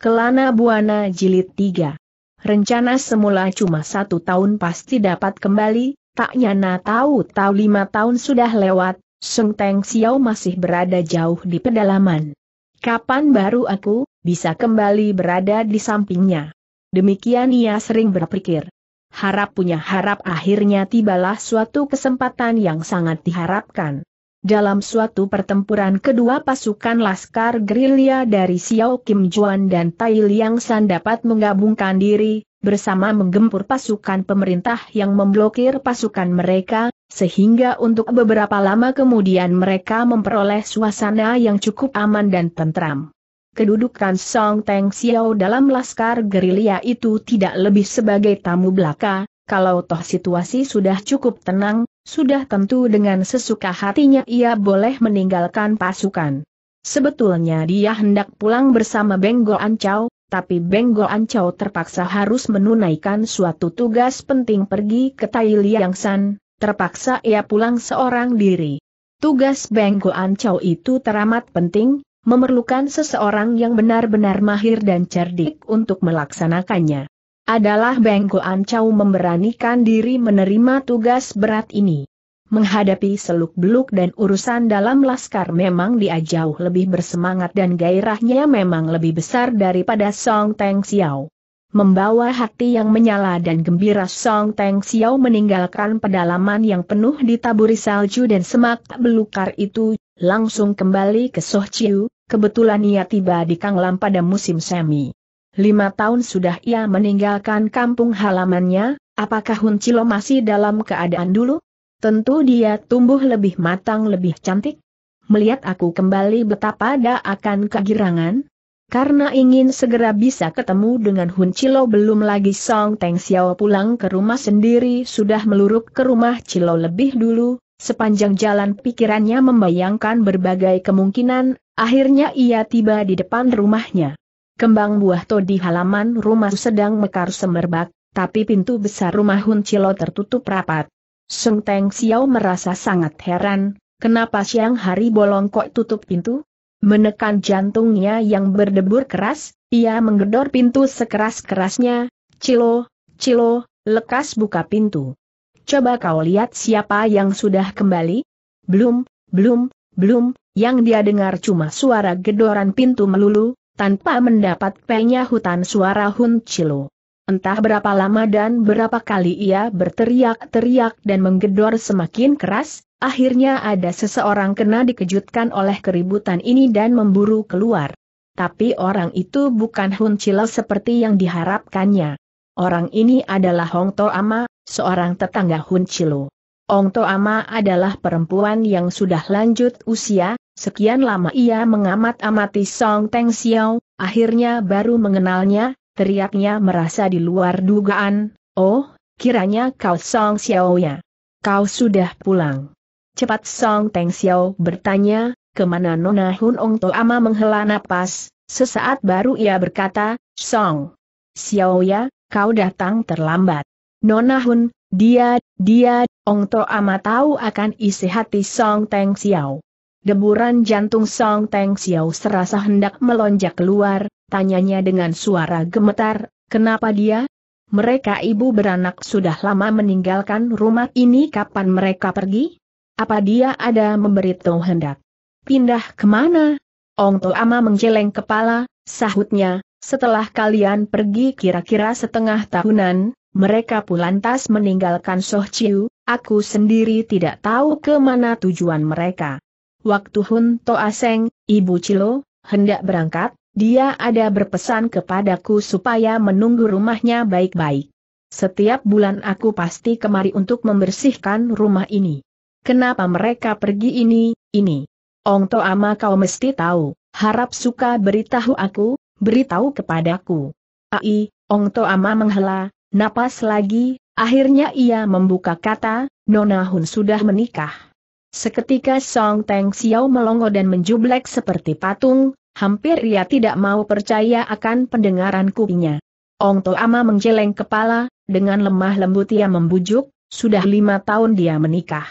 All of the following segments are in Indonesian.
Kelana Buana Jilid 3. Rencana semula cuma satu tahun pasti dapat kembali, tak nyana tahu-tahu lima tahun sudah lewat, Sung Teng Xiao masih berada jauh di pedalaman. Kapan baru aku bisa kembali berada di sampingnya? Demikian ia sering berpikir. Harap punya harap akhirnya tibalah suatu kesempatan yang sangat diharapkan. Dalam suatu pertempuran kedua pasukan Laskar Gerilya dari Xiao Kim Juan dan Tai Liang San dapat menggabungkan diri, bersama menggempur pasukan pemerintah yang memblokir pasukan mereka, sehingga untuk beberapa lama kemudian mereka memperoleh suasana yang cukup aman dan tentram. Kedudukan Song Teng Xiao dalam Laskar Gerilya itu tidak lebih sebagai tamu belaka, kalau toh situasi sudah cukup tenang, sudah tentu dengan sesuka hatinya ia boleh meninggalkan pasukan. Sebetulnya dia hendak pulang bersama Benggo Ancau, tapi Benggo Ancau terpaksa harus menunaikan suatu tugas penting pergi ke Tai Liang San, terpaksa ia pulang seorang diri. Tugas Benggo Ancau itu teramat penting, memerlukan seseorang yang benar-benar mahir dan cerdik untuk melaksanakannya adalah Beng Goan memberanikan diri menerima tugas berat ini. Menghadapi seluk-beluk dan urusan dalam laskar memang dia jauh lebih bersemangat dan gairahnya memang lebih besar daripada Song Teng Xiao. Membawa hati yang menyala dan gembira Song Teng Xiao meninggalkan pedalaman yang penuh ditaburi salju dan semak belukar itu, langsung kembali ke Soh Chiu, kebetulan ia tiba di Kanglam pada musim semi. Lima tahun sudah ia meninggalkan kampung halamannya, apakah Hun Cilo masih dalam keadaan dulu? Tentu dia tumbuh lebih matang lebih cantik. Melihat aku kembali betapa dia akan kegirangan, karena ingin segera bisa ketemu dengan Hun Cilo belum lagi Song Teng Xiao pulang ke rumah sendiri sudah meluruk ke rumah Cilo lebih dulu, sepanjang jalan pikirannya membayangkan berbagai kemungkinan, akhirnya ia tiba di depan rumahnya. Kembang buah to di halaman rumah sedang mekar semerbak, tapi pintu besar rumah Hun Cilo tertutup rapat. Sung Teng Xiao merasa sangat heran, kenapa siang hari bolong kok tutup pintu? Menekan jantungnya yang berdebur keras, ia menggedor pintu sekeras-kerasnya, Cilo, Cilo, lekas buka pintu. Coba kau lihat siapa yang sudah kembali? Belum, belum, belum, yang dia dengar cuma suara gedoran pintu melulu, tanpa mendapat penyahutan suara Hun Chilo. Entah berapa lama dan berapa kali ia berteriak-teriak dan menggedor semakin keras, akhirnya ada seseorang kena dikejutkan oleh keributan ini dan memburu keluar. Tapi orang itu bukan Hun Chilo seperti yang diharapkannya. Orang ini adalah Hong To Ama, seorang tetangga Hun Chilo. Ong To Ama adalah perempuan yang sudah lanjut usia, Sekian lama ia mengamat-amati Song Teng Xiao, akhirnya baru mengenalnya, teriaknya merasa di luar dugaan, oh, kiranya kau Song Xiao ya. Kau sudah pulang. Cepat Song Teng Xiao bertanya, kemana Nona Hun Ong To Ama menghela napas, sesaat baru ia berkata, Song Xiao ya, kau datang terlambat. Nona Hun, dia, dia, Ong To Ama tahu akan isi hati Song Teng Xiao. Deburan jantung Song Teng Xiao serasa hendak melonjak keluar, tanyanya dengan suara gemetar, kenapa dia? Mereka ibu beranak sudah lama meninggalkan rumah ini kapan mereka pergi? Apa dia ada memberitahu hendak? Pindah kemana? Ong To Ama menggeleng kepala, sahutnya, setelah kalian pergi kira-kira setengah tahunan, mereka pulantas meninggalkan Soh Chiu, aku sendiri tidak tahu kemana tujuan mereka. Waktu Hun Aseng, Ibu Cilo, hendak berangkat, dia ada berpesan kepadaku supaya menunggu rumahnya baik-baik. Setiap bulan aku pasti kemari untuk membersihkan rumah ini. Kenapa mereka pergi ini, ini? Ong Ama kau mesti tahu, harap suka beritahu aku, beritahu kepadaku. Ai, Ong Ama menghela, napas lagi, akhirnya ia membuka kata, Nona Hun sudah menikah. Seketika Song Teng Xiao melongo dan menjublek seperti patung, hampir ia tidak mau percaya akan pendengaran kupingnya. Ong To Ama menjeleng kepala, dengan lemah lembut ia membujuk, sudah lima tahun dia menikah.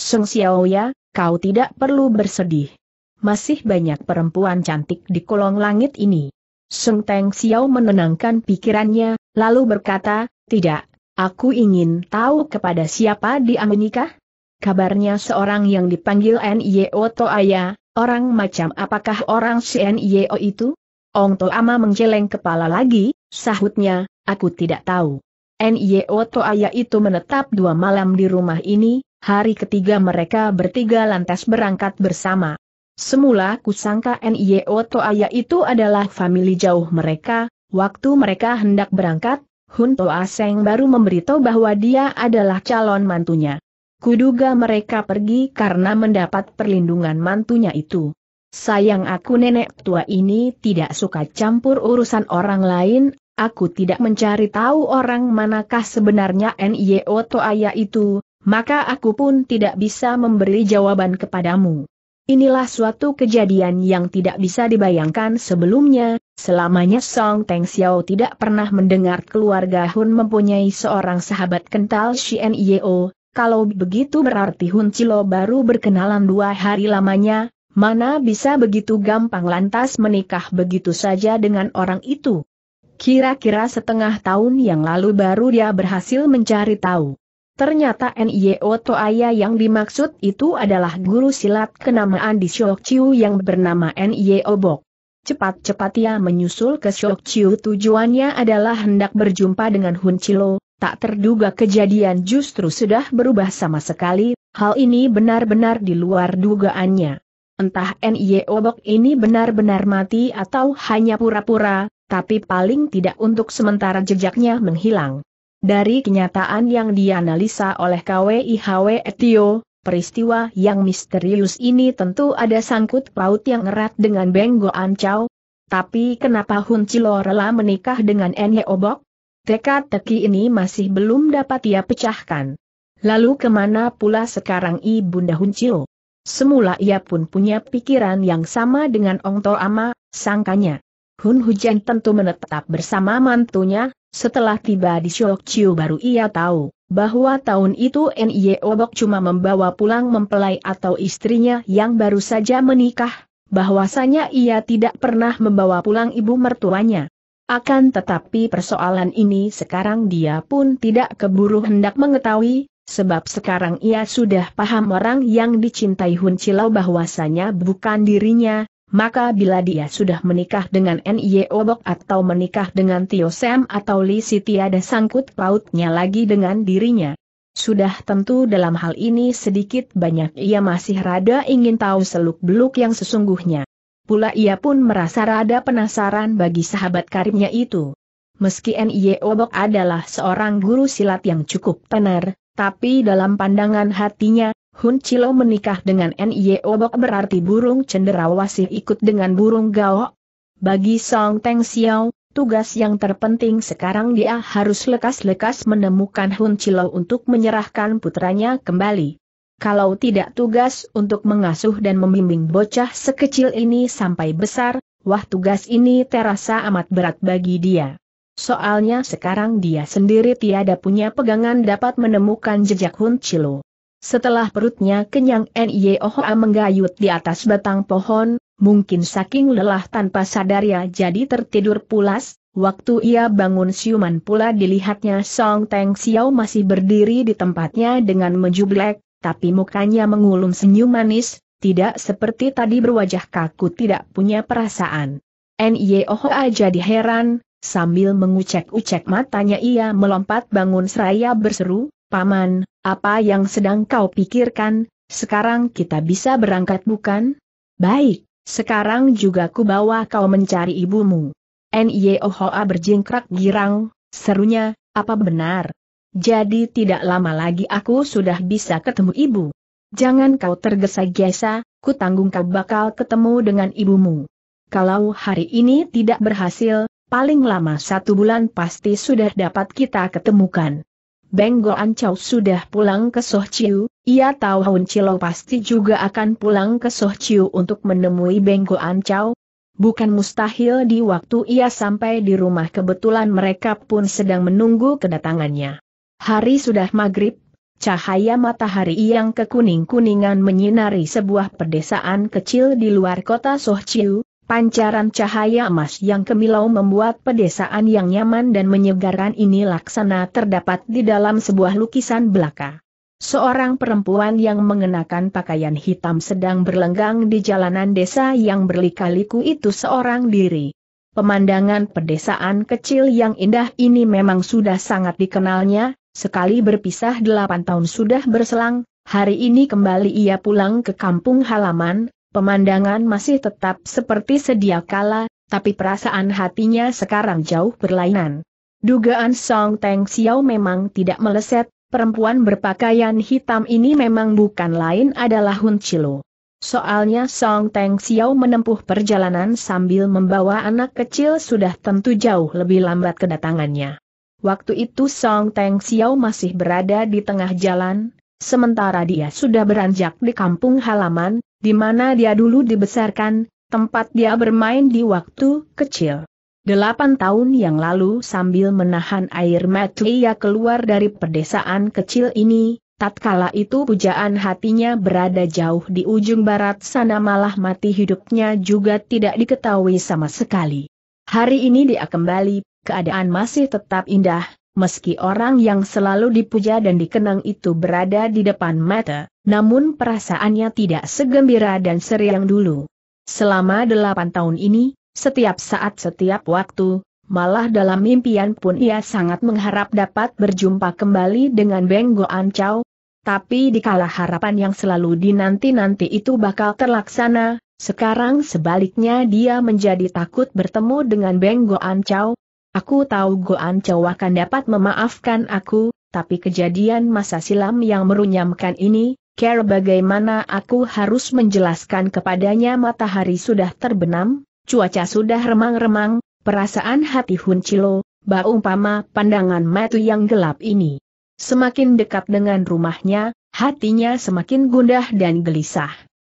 Song Xiao ya, kau tidak perlu bersedih. Masih banyak perempuan cantik di kolong langit ini. Song Teng Xiao menenangkan pikirannya, lalu berkata, tidak, aku ingin tahu kepada siapa dia menikah? Kabarnya seorang yang dipanggil N.Y.O. Toaya, orang macam apakah orang si N.Y.O. itu? Ong Toama menggeleng kepala lagi, sahutnya, aku tidak tahu. N.Y.O. Toaya itu menetap dua malam di rumah ini, hari ketiga mereka bertiga lantas berangkat bersama. Semula kusangka N.Y.O. Toaya itu adalah famili jauh mereka, waktu mereka hendak berangkat, Hunto Aseng baru memberitahu bahwa dia adalah calon mantunya. Kuduga mereka pergi karena mendapat perlindungan mantunya itu. Sayang aku nenek tua ini tidak suka campur urusan orang lain, aku tidak mencari tahu orang manakah sebenarnya NIO Toaya itu, maka aku pun tidak bisa memberi jawaban kepadamu. Inilah suatu kejadian yang tidak bisa dibayangkan sebelumnya, selamanya Song Teng Xiao tidak pernah mendengar keluarga Hun mempunyai seorang sahabat kental Shi NIO, kalau begitu berarti Hun Cilo baru berkenalan dua hari lamanya, mana bisa begitu gampang lantas menikah begitu saja dengan orang itu. Kira-kira setengah tahun yang lalu baru dia berhasil mencari tahu. Ternyata N.I.O. Toaya yang dimaksud itu adalah guru silat kenamaan di Shokchiu yang bernama N.I.O. Bok. Cepat-cepat ia menyusul ke Shokchiu tujuannya adalah hendak berjumpa dengan Hun Cilo tak terduga kejadian justru sudah berubah sama sekali, hal ini benar-benar di luar dugaannya. Entah N.Y. Obok ini benar-benar mati atau hanya pura-pura, tapi paling tidak untuk sementara jejaknya menghilang. Dari kenyataan yang dianalisa oleh KWIHW Etio, peristiwa yang misterius ini tentu ada sangkut paut yang erat dengan Benggo Ancau. Tapi kenapa Hun rela menikah dengan N.Y. Obok? Teka-teki ini masih belum dapat ia pecahkan. Lalu kemana pula sekarang Ibunda Huncio? Semula ia pun punya pikiran yang sama dengan Ong To Ama, sangkanya. Hun Hujan tentu menetap bersama mantunya, setelah tiba di Chiu baru ia tahu, bahwa tahun itu Nye Obok cuma membawa pulang mempelai atau istrinya yang baru saja menikah, bahwasanya ia tidak pernah membawa pulang ibu mertuanya. Akan tetapi persoalan ini sekarang dia pun tidak keburu hendak mengetahui, sebab sekarang ia sudah paham orang yang dicintai Hun Cilau bahwasanya bukan dirinya, maka bila dia sudah menikah dengan Nye Obok atau menikah dengan Tio Sam atau Li Siti tiada sangkut pautnya lagi dengan dirinya. Sudah tentu dalam hal ini sedikit banyak ia masih rada ingin tahu seluk-beluk yang sesungguhnya pula ia pun merasa rada penasaran bagi sahabat karibnya itu. Meski N.I.E. Obok adalah seorang guru silat yang cukup tenar, tapi dalam pandangan hatinya, Hun Chilo menikah dengan N.I.E. Obok berarti burung cenderawasih ikut dengan burung gao. Bagi Song Teng Xiao, tugas yang terpenting sekarang dia harus lekas-lekas menemukan Hun Chilo untuk menyerahkan putranya kembali kalau tidak tugas untuk mengasuh dan membimbing bocah sekecil ini sampai besar, wah tugas ini terasa amat berat bagi dia. Soalnya sekarang dia sendiri tiada punya pegangan dapat menemukan jejak Hun Chilo. Setelah perutnya kenyang N.I.O.H.A. Oh menggayut di atas batang pohon, mungkin saking lelah tanpa sadar ya jadi tertidur pulas, waktu ia bangun siuman pula dilihatnya Song Teng Xiao masih berdiri di tempatnya dengan menjublek, tapi mukanya mengulum senyum manis, tidak seperti tadi berwajah kaku tidak punya perasaan. Nyehoa jadi heran, sambil mengucek-ucek matanya ia melompat bangun seraya berseru, Paman, apa yang sedang kau pikirkan, sekarang kita bisa berangkat bukan? Baik, sekarang juga ku bawa kau mencari ibumu. Nyehoa berjingkrak girang, serunya, apa benar, jadi tidak lama lagi aku sudah bisa ketemu ibu. Jangan kau tergesa-gesa, ku tanggung kau bakal ketemu dengan ibumu. Kalau hari ini tidak berhasil, paling lama satu bulan pasti sudah dapat kita ketemukan. Beng Ancau sudah pulang ke Sohciu, ia tahu Hun Chilo pasti juga akan pulang ke Sohciu untuk menemui Beng Ancau. Bukan mustahil di waktu ia sampai di rumah kebetulan mereka pun sedang menunggu kedatangannya. Hari sudah maghrib, cahaya matahari yang kekuning-kuningan menyinari sebuah pedesaan kecil di luar kota Sohciu, pancaran cahaya emas yang kemilau membuat pedesaan yang nyaman dan menyegarkan ini laksana terdapat di dalam sebuah lukisan belaka. Seorang perempuan yang mengenakan pakaian hitam sedang berlenggang di jalanan desa yang berlikaliku itu seorang diri. Pemandangan pedesaan kecil yang indah ini memang sudah sangat dikenalnya, Sekali berpisah delapan tahun sudah berselang, hari ini kembali ia pulang ke kampung halaman, pemandangan masih tetap seperti sedia kala, tapi perasaan hatinya sekarang jauh berlainan. Dugaan Song Teng Xiao memang tidak meleset, perempuan berpakaian hitam ini memang bukan lain adalah Hun Chilo. Soalnya Song Teng Xiao menempuh perjalanan sambil membawa anak kecil sudah tentu jauh lebih lambat kedatangannya. Waktu itu Song Teng Xiao masih berada di tengah jalan, sementara dia sudah beranjak di kampung halaman, di mana dia dulu dibesarkan, tempat dia bermain di waktu kecil. Delapan tahun yang lalu sambil menahan air mata ia keluar dari pedesaan kecil ini, tatkala itu pujaan hatinya berada jauh di ujung barat sana malah mati hidupnya juga tidak diketahui sama sekali. Hari ini dia kembali keadaan masih tetap indah, meski orang yang selalu dipuja dan dikenang itu berada di depan mata, namun perasaannya tidak segembira dan seriang dulu. Selama delapan tahun ini, setiap saat setiap waktu, malah dalam impian pun ia sangat mengharap dapat berjumpa kembali dengan Beng Ancau. Tapi dikala harapan yang selalu dinanti-nanti itu bakal terlaksana, sekarang sebaliknya dia menjadi takut bertemu dengan Beng Ancau. Aku tahu Goan Chow akan dapat memaafkan aku, tapi kejadian masa silam yang merunyamkan ini, care bagaimana aku harus menjelaskan kepadanya matahari sudah terbenam, cuaca sudah remang-remang, perasaan hati Hun Chilo, baumpama pandangan matu yang gelap ini. Semakin dekat dengan rumahnya, hatinya semakin gundah dan gelisah.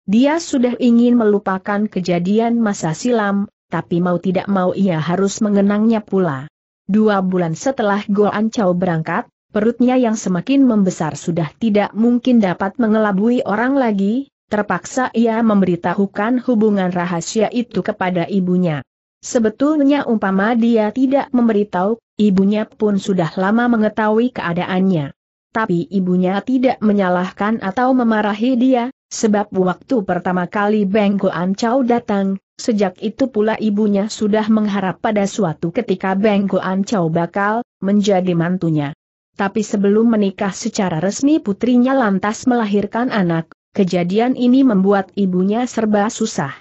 Dia sudah ingin melupakan kejadian masa silam, tapi mau tidak mau ia harus mengenangnya pula. Dua bulan setelah An Chow berangkat, perutnya yang semakin membesar sudah tidak mungkin dapat mengelabui orang lagi, terpaksa ia memberitahukan hubungan rahasia itu kepada ibunya. Sebetulnya umpama dia tidak memberitahu, ibunya pun sudah lama mengetahui keadaannya. Tapi ibunya tidak menyalahkan atau memarahi dia, sebab waktu pertama kali Beng An Chow datang, Sejak itu pula ibunya sudah mengharap pada suatu ketika Beng Goan Chow bakal menjadi mantunya. Tapi sebelum menikah secara resmi putrinya lantas melahirkan anak, kejadian ini membuat ibunya serba susah.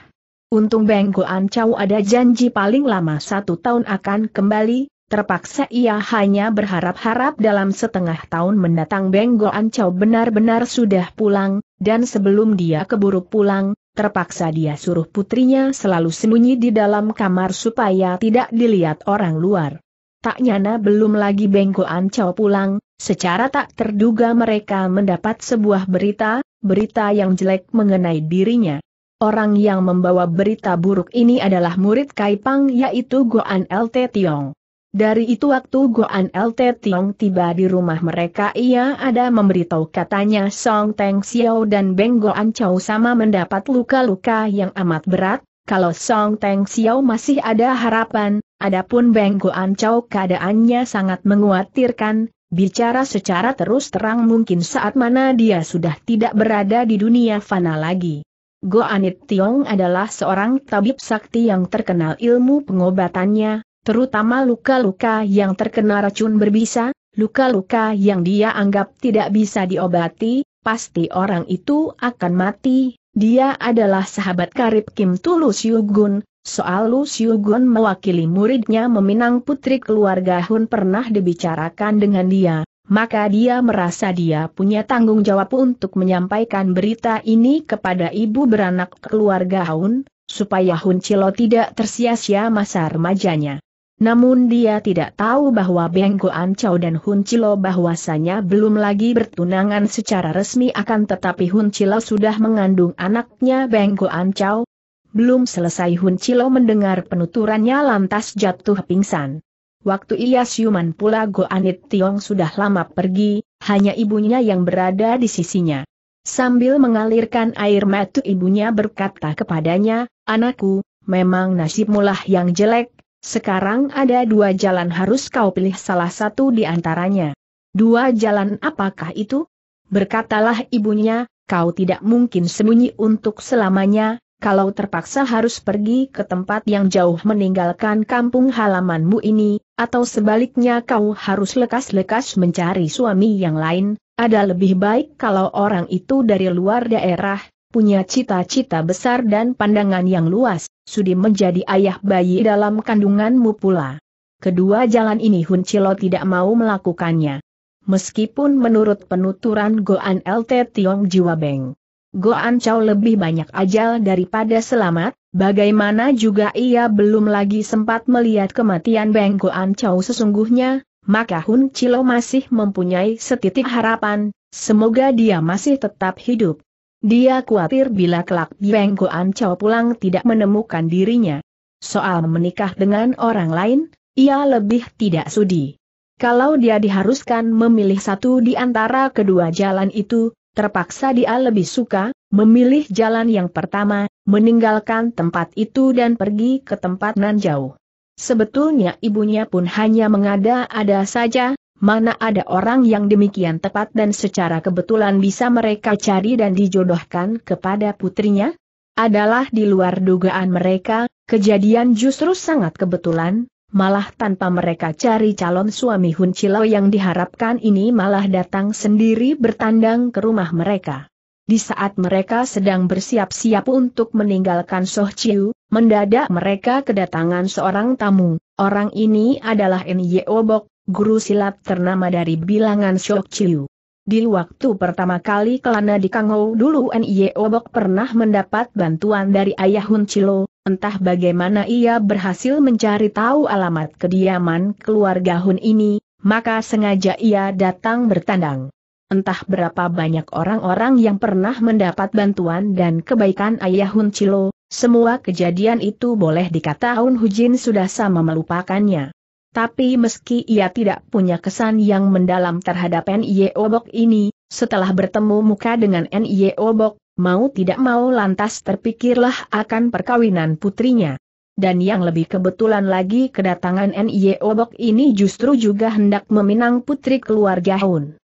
Untung Beng Goan Chow ada janji paling lama satu tahun akan kembali, Terpaksa ia hanya berharap-harap dalam setengah tahun mendatang Beng Goan Chow benar-benar sudah pulang, dan sebelum dia keburu pulang, terpaksa dia suruh putrinya selalu sembunyi di dalam kamar supaya tidak dilihat orang luar. Tak nyana belum lagi Bengko Ancao pulang, secara tak terduga mereka mendapat sebuah berita, berita yang jelek mengenai dirinya. Orang yang membawa berita buruk ini adalah murid Kaipang yaitu Goan LT Tiong. Dari itu waktu Goan LT Tiong tiba di rumah mereka ia ada memberitahu katanya Song Teng Xiao dan Beng Goan Chow sama mendapat luka-luka yang amat berat, kalau Song Teng Xiao masih ada harapan, adapun Beng Goan Chow keadaannya sangat menguatirkan, bicara secara terus terang mungkin saat mana dia sudah tidak berada di dunia fana lagi. Goanit Tiong adalah seorang tabib sakti yang terkenal ilmu pengobatannya, terutama luka-luka yang terkena racun berbisa, luka-luka yang dia anggap tidak bisa diobati, pasti orang itu akan mati. Dia adalah sahabat karib Kim Tulus Siugun, soal Lu Siugun mewakili muridnya meminang putri keluarga Hun pernah dibicarakan dengan dia, maka dia merasa dia punya tanggung jawab untuk menyampaikan berita ini kepada ibu beranak keluarga Hun, supaya Hun Cilo tidak tersia-sia masa remajanya. Namun dia tidak tahu bahwa Beng Goan Chow dan Hun Chilo bahwasanya belum lagi bertunangan secara resmi akan tetapi Hun Chilo sudah mengandung anaknya Beng Goan Chow. Belum selesai Hun Chilo mendengar penuturannya lantas jatuh pingsan. Waktu ia siuman pula Goanit Tiong sudah lama pergi, hanya ibunya yang berada di sisinya. Sambil mengalirkan air mata ibunya berkata kepadanya, Anakku, memang nasibmulah yang jelek, sekarang ada dua jalan harus kau pilih salah satu di antaranya. Dua jalan apakah itu? Berkatalah ibunya, kau tidak mungkin sembunyi untuk selamanya, kalau terpaksa harus pergi ke tempat yang jauh meninggalkan kampung halamanmu ini, atau sebaliknya kau harus lekas-lekas mencari suami yang lain, ada lebih baik kalau orang itu dari luar daerah, punya cita-cita besar dan pandangan yang luas, sudi menjadi ayah bayi dalam kandunganmu pula. Kedua jalan ini Hun Cilo tidak mau melakukannya. Meskipun menurut penuturan Goan LT Tiong Jiwa Beng, Goan Chow lebih banyak ajal daripada selamat, bagaimana juga ia belum lagi sempat melihat kematian Beng Goan Chow sesungguhnya, maka Hun Cilo masih mempunyai setitik harapan, semoga dia masih tetap hidup. Dia khawatir bila kelak Biang Goan Chow pulang tidak menemukan dirinya. Soal menikah dengan orang lain, ia lebih tidak sudi. Kalau dia diharuskan memilih satu di antara kedua jalan itu, terpaksa dia lebih suka, memilih jalan yang pertama, meninggalkan tempat itu dan pergi ke tempat nan jauh. Sebetulnya ibunya pun hanya mengada-ada saja, mana ada orang yang demikian tepat dan secara kebetulan bisa mereka cari dan dijodohkan kepada putrinya? Adalah di luar dugaan mereka, kejadian justru sangat kebetulan, malah tanpa mereka cari calon suami Hun Chilo yang diharapkan ini malah datang sendiri bertandang ke rumah mereka. Di saat mereka sedang bersiap-siap untuk meninggalkan Soh Chiu, mendadak mereka kedatangan seorang tamu. Orang ini adalah N. Bok guru silat ternama dari bilangan Shok Chiu. Di waktu pertama kali kelana di Kangou dulu Nye Obok pernah mendapat bantuan dari ayah Hun Chilo, entah bagaimana ia berhasil mencari tahu alamat kediaman keluarga Hun ini, maka sengaja ia datang bertandang. Entah berapa banyak orang-orang yang pernah mendapat bantuan dan kebaikan ayah Hun Chilo, semua kejadian itu boleh dikata Hun Hujin sudah sama melupakannya. Tapi meski ia tidak punya kesan yang mendalam terhadap N.I.E. Obok ini, setelah bertemu muka dengan N.I.E. Obok, mau tidak mau lantas terpikirlah akan perkawinan putrinya. Dan yang lebih kebetulan lagi kedatangan N.I.E. Obok ini justru juga hendak meminang putri keluarga Hun.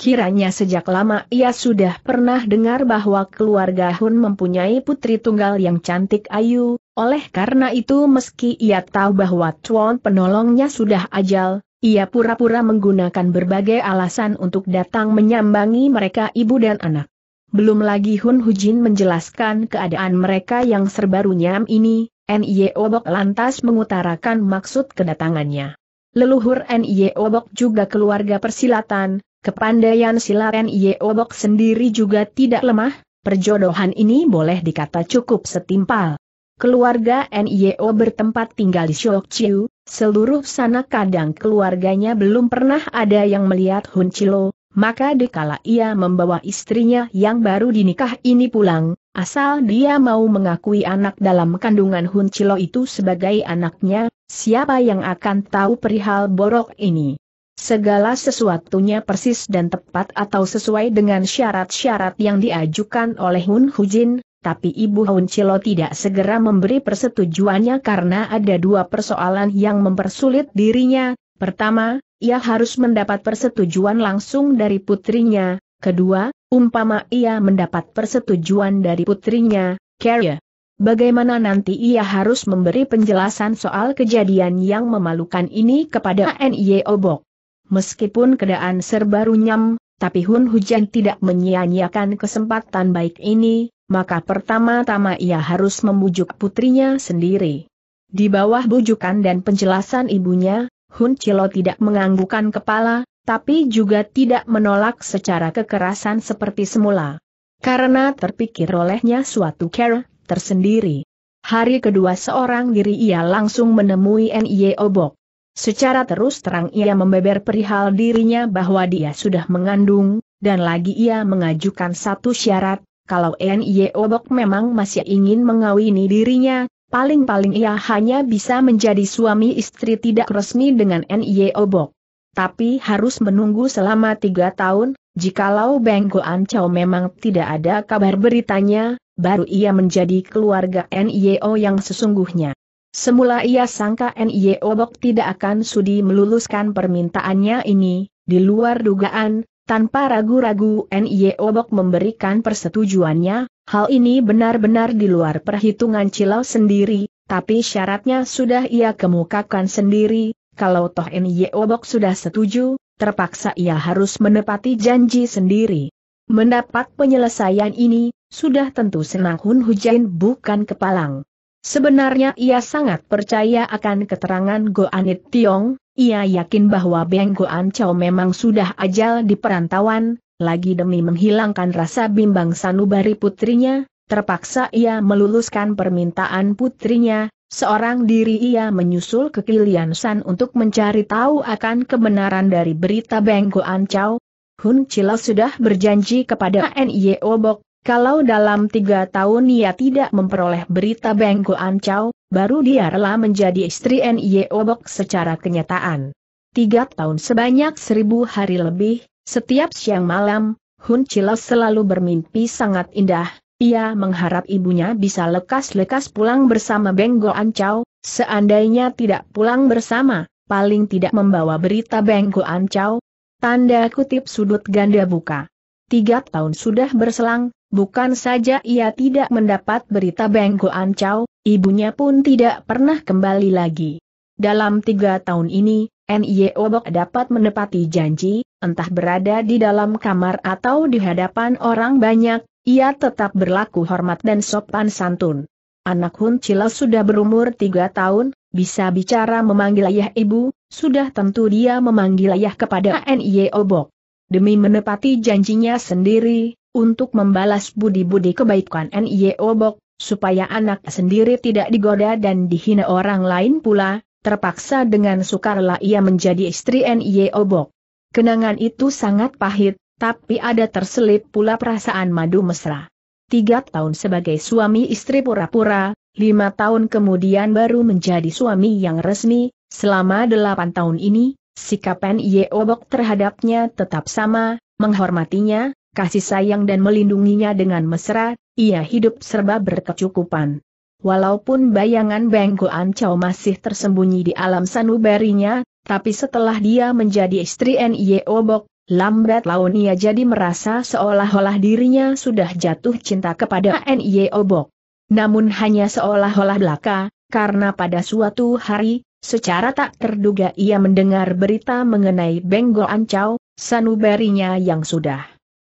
Kiranya sejak lama ia sudah pernah dengar bahwa keluarga Hun mempunyai putri tunggal yang cantik ayu, oleh karena itu meski ia tahu bahwa Chuan penolongnya sudah ajal, ia pura-pura menggunakan berbagai alasan untuk datang menyambangi mereka ibu dan anak. Belum lagi Hun Hujin menjelaskan keadaan mereka yang serba runyam ini, N.I.E. Obok lantas mengutarakan maksud kedatangannya. Leluhur N.I.E. Obok juga keluarga persilatan, kepandaian silat N.I.E. Obok sendiri juga tidak lemah, perjodohan ini boleh dikata cukup setimpal. Keluarga NIO bertempat tinggal di Shokchiu, seluruh sana kadang keluarganya belum pernah ada yang melihat Hun Chilo, maka dikala ia membawa istrinya yang baru dinikah ini pulang, asal dia mau mengakui anak dalam kandungan Hun Chilo itu sebagai anaknya, siapa yang akan tahu perihal borok ini. Segala sesuatunya persis dan tepat atau sesuai dengan syarat-syarat yang diajukan oleh Hun Hujin, tapi Ibu Cilo tidak segera memberi persetujuannya karena ada dua persoalan yang mempersulit dirinya. Pertama, ia harus mendapat persetujuan langsung dari putrinya. Kedua, umpama ia mendapat persetujuan dari putrinya, Carrie. Bagaimana nanti ia harus memberi penjelasan soal kejadian yang memalukan ini kepada NIE Obok. Meskipun keadaan serba runyam, tapi Hun Hujan tidak menyia-nyiakan kesempatan baik ini, maka pertama-tama ia harus membujuk putrinya sendiri. Di bawah bujukan dan penjelasan ibunya, Hun Chilo tidak menganggukan kepala, tapi juga tidak menolak secara kekerasan seperti semula. Karena terpikir olehnya suatu care tersendiri. Hari kedua seorang diri ia langsung menemui Nye Obok. Secara terus terang ia membeber perihal dirinya bahwa dia sudah mengandung, dan lagi ia mengajukan satu syarat, kalau Nye Obok memang masih ingin mengawini dirinya, paling-paling ia hanya bisa menjadi suami istri tidak resmi dengan Nye Obok. Tapi harus menunggu selama tiga tahun, jikalau Beng Goan Chow memang tidak ada kabar beritanya, baru ia menjadi keluarga NIO yang sesungguhnya. Semula ia sangka NIO Bok tidak akan sudi meluluskan permintaannya ini, di luar dugaan, tanpa ragu-ragu NIE Obok memberikan persetujuannya, hal ini benar-benar di luar perhitungan Cilau sendiri, tapi syaratnya sudah ia kemukakan sendiri, kalau toh NIE Obok sudah setuju, terpaksa ia harus menepati janji sendiri. Mendapat penyelesaian ini, sudah tentu Senang Hun Hujain bukan kepalang. Sebenarnya ia sangat percaya akan keterangan Go Anit Tiong, ia yakin bahwa Beng Goan Chow memang sudah ajal di perantauan, lagi demi menghilangkan rasa bimbang sanubari putrinya, terpaksa ia meluluskan permintaan putrinya, seorang diri ia menyusul ke Kilian San untuk mencari tahu akan kebenaran dari berita Beng Goan Chow. Hun Chilo sudah berjanji kepada Nye Obok. Kalau dalam tiga tahun ia tidak memperoleh berita Beng Ancau, baru dia rela menjadi istri N.Y. Obok secara kenyataan. Tiga tahun sebanyak seribu hari lebih, setiap siang malam, Hun Chilos selalu bermimpi sangat indah, ia mengharap ibunya bisa lekas-lekas pulang bersama Beng Ancau. seandainya tidak pulang bersama, paling tidak membawa berita Beng Ancau. Tanda kutip sudut ganda buka. Tiga tahun sudah berselang, Bukan saja ia tidak mendapat berita Beng Ancau, ibunya pun tidak pernah kembali lagi. Dalam tiga tahun ini, NIE Obok dapat menepati janji, entah berada di dalam kamar atau di hadapan orang banyak, ia tetap berlaku hormat dan sopan santun. Anak Hun Cila sudah berumur tiga tahun, bisa bicara memanggil ayah ibu, sudah tentu dia memanggil ayah kepada NIE Obok. Demi menepati janjinya sendiri, untuk membalas budi-budi kebaikan Nye Obok, supaya anak sendiri tidak digoda dan dihina orang lain pula, terpaksa dengan sukarela ia menjadi istri Nye Obok. Kenangan itu sangat pahit, tapi ada terselip pula perasaan madu mesra. Tiga tahun sebagai suami istri pura-pura, lima tahun kemudian baru menjadi suami yang resmi, selama delapan tahun ini, sikap Nye Obok terhadapnya tetap sama, menghormatinya, kasih sayang dan melindunginya dengan mesra, ia hidup serba berkecukupan. Walaupun bayangan Bengko Ancao masih tersembunyi di alam sanubarinya, tapi setelah dia menjadi istri Nye Obok, lambat laun ia jadi merasa seolah-olah dirinya sudah jatuh cinta kepada Nye Obok. Namun hanya seolah-olah belaka, karena pada suatu hari, secara tak terduga ia mendengar berita mengenai Bengko Ancao, sanubarinya yang sudah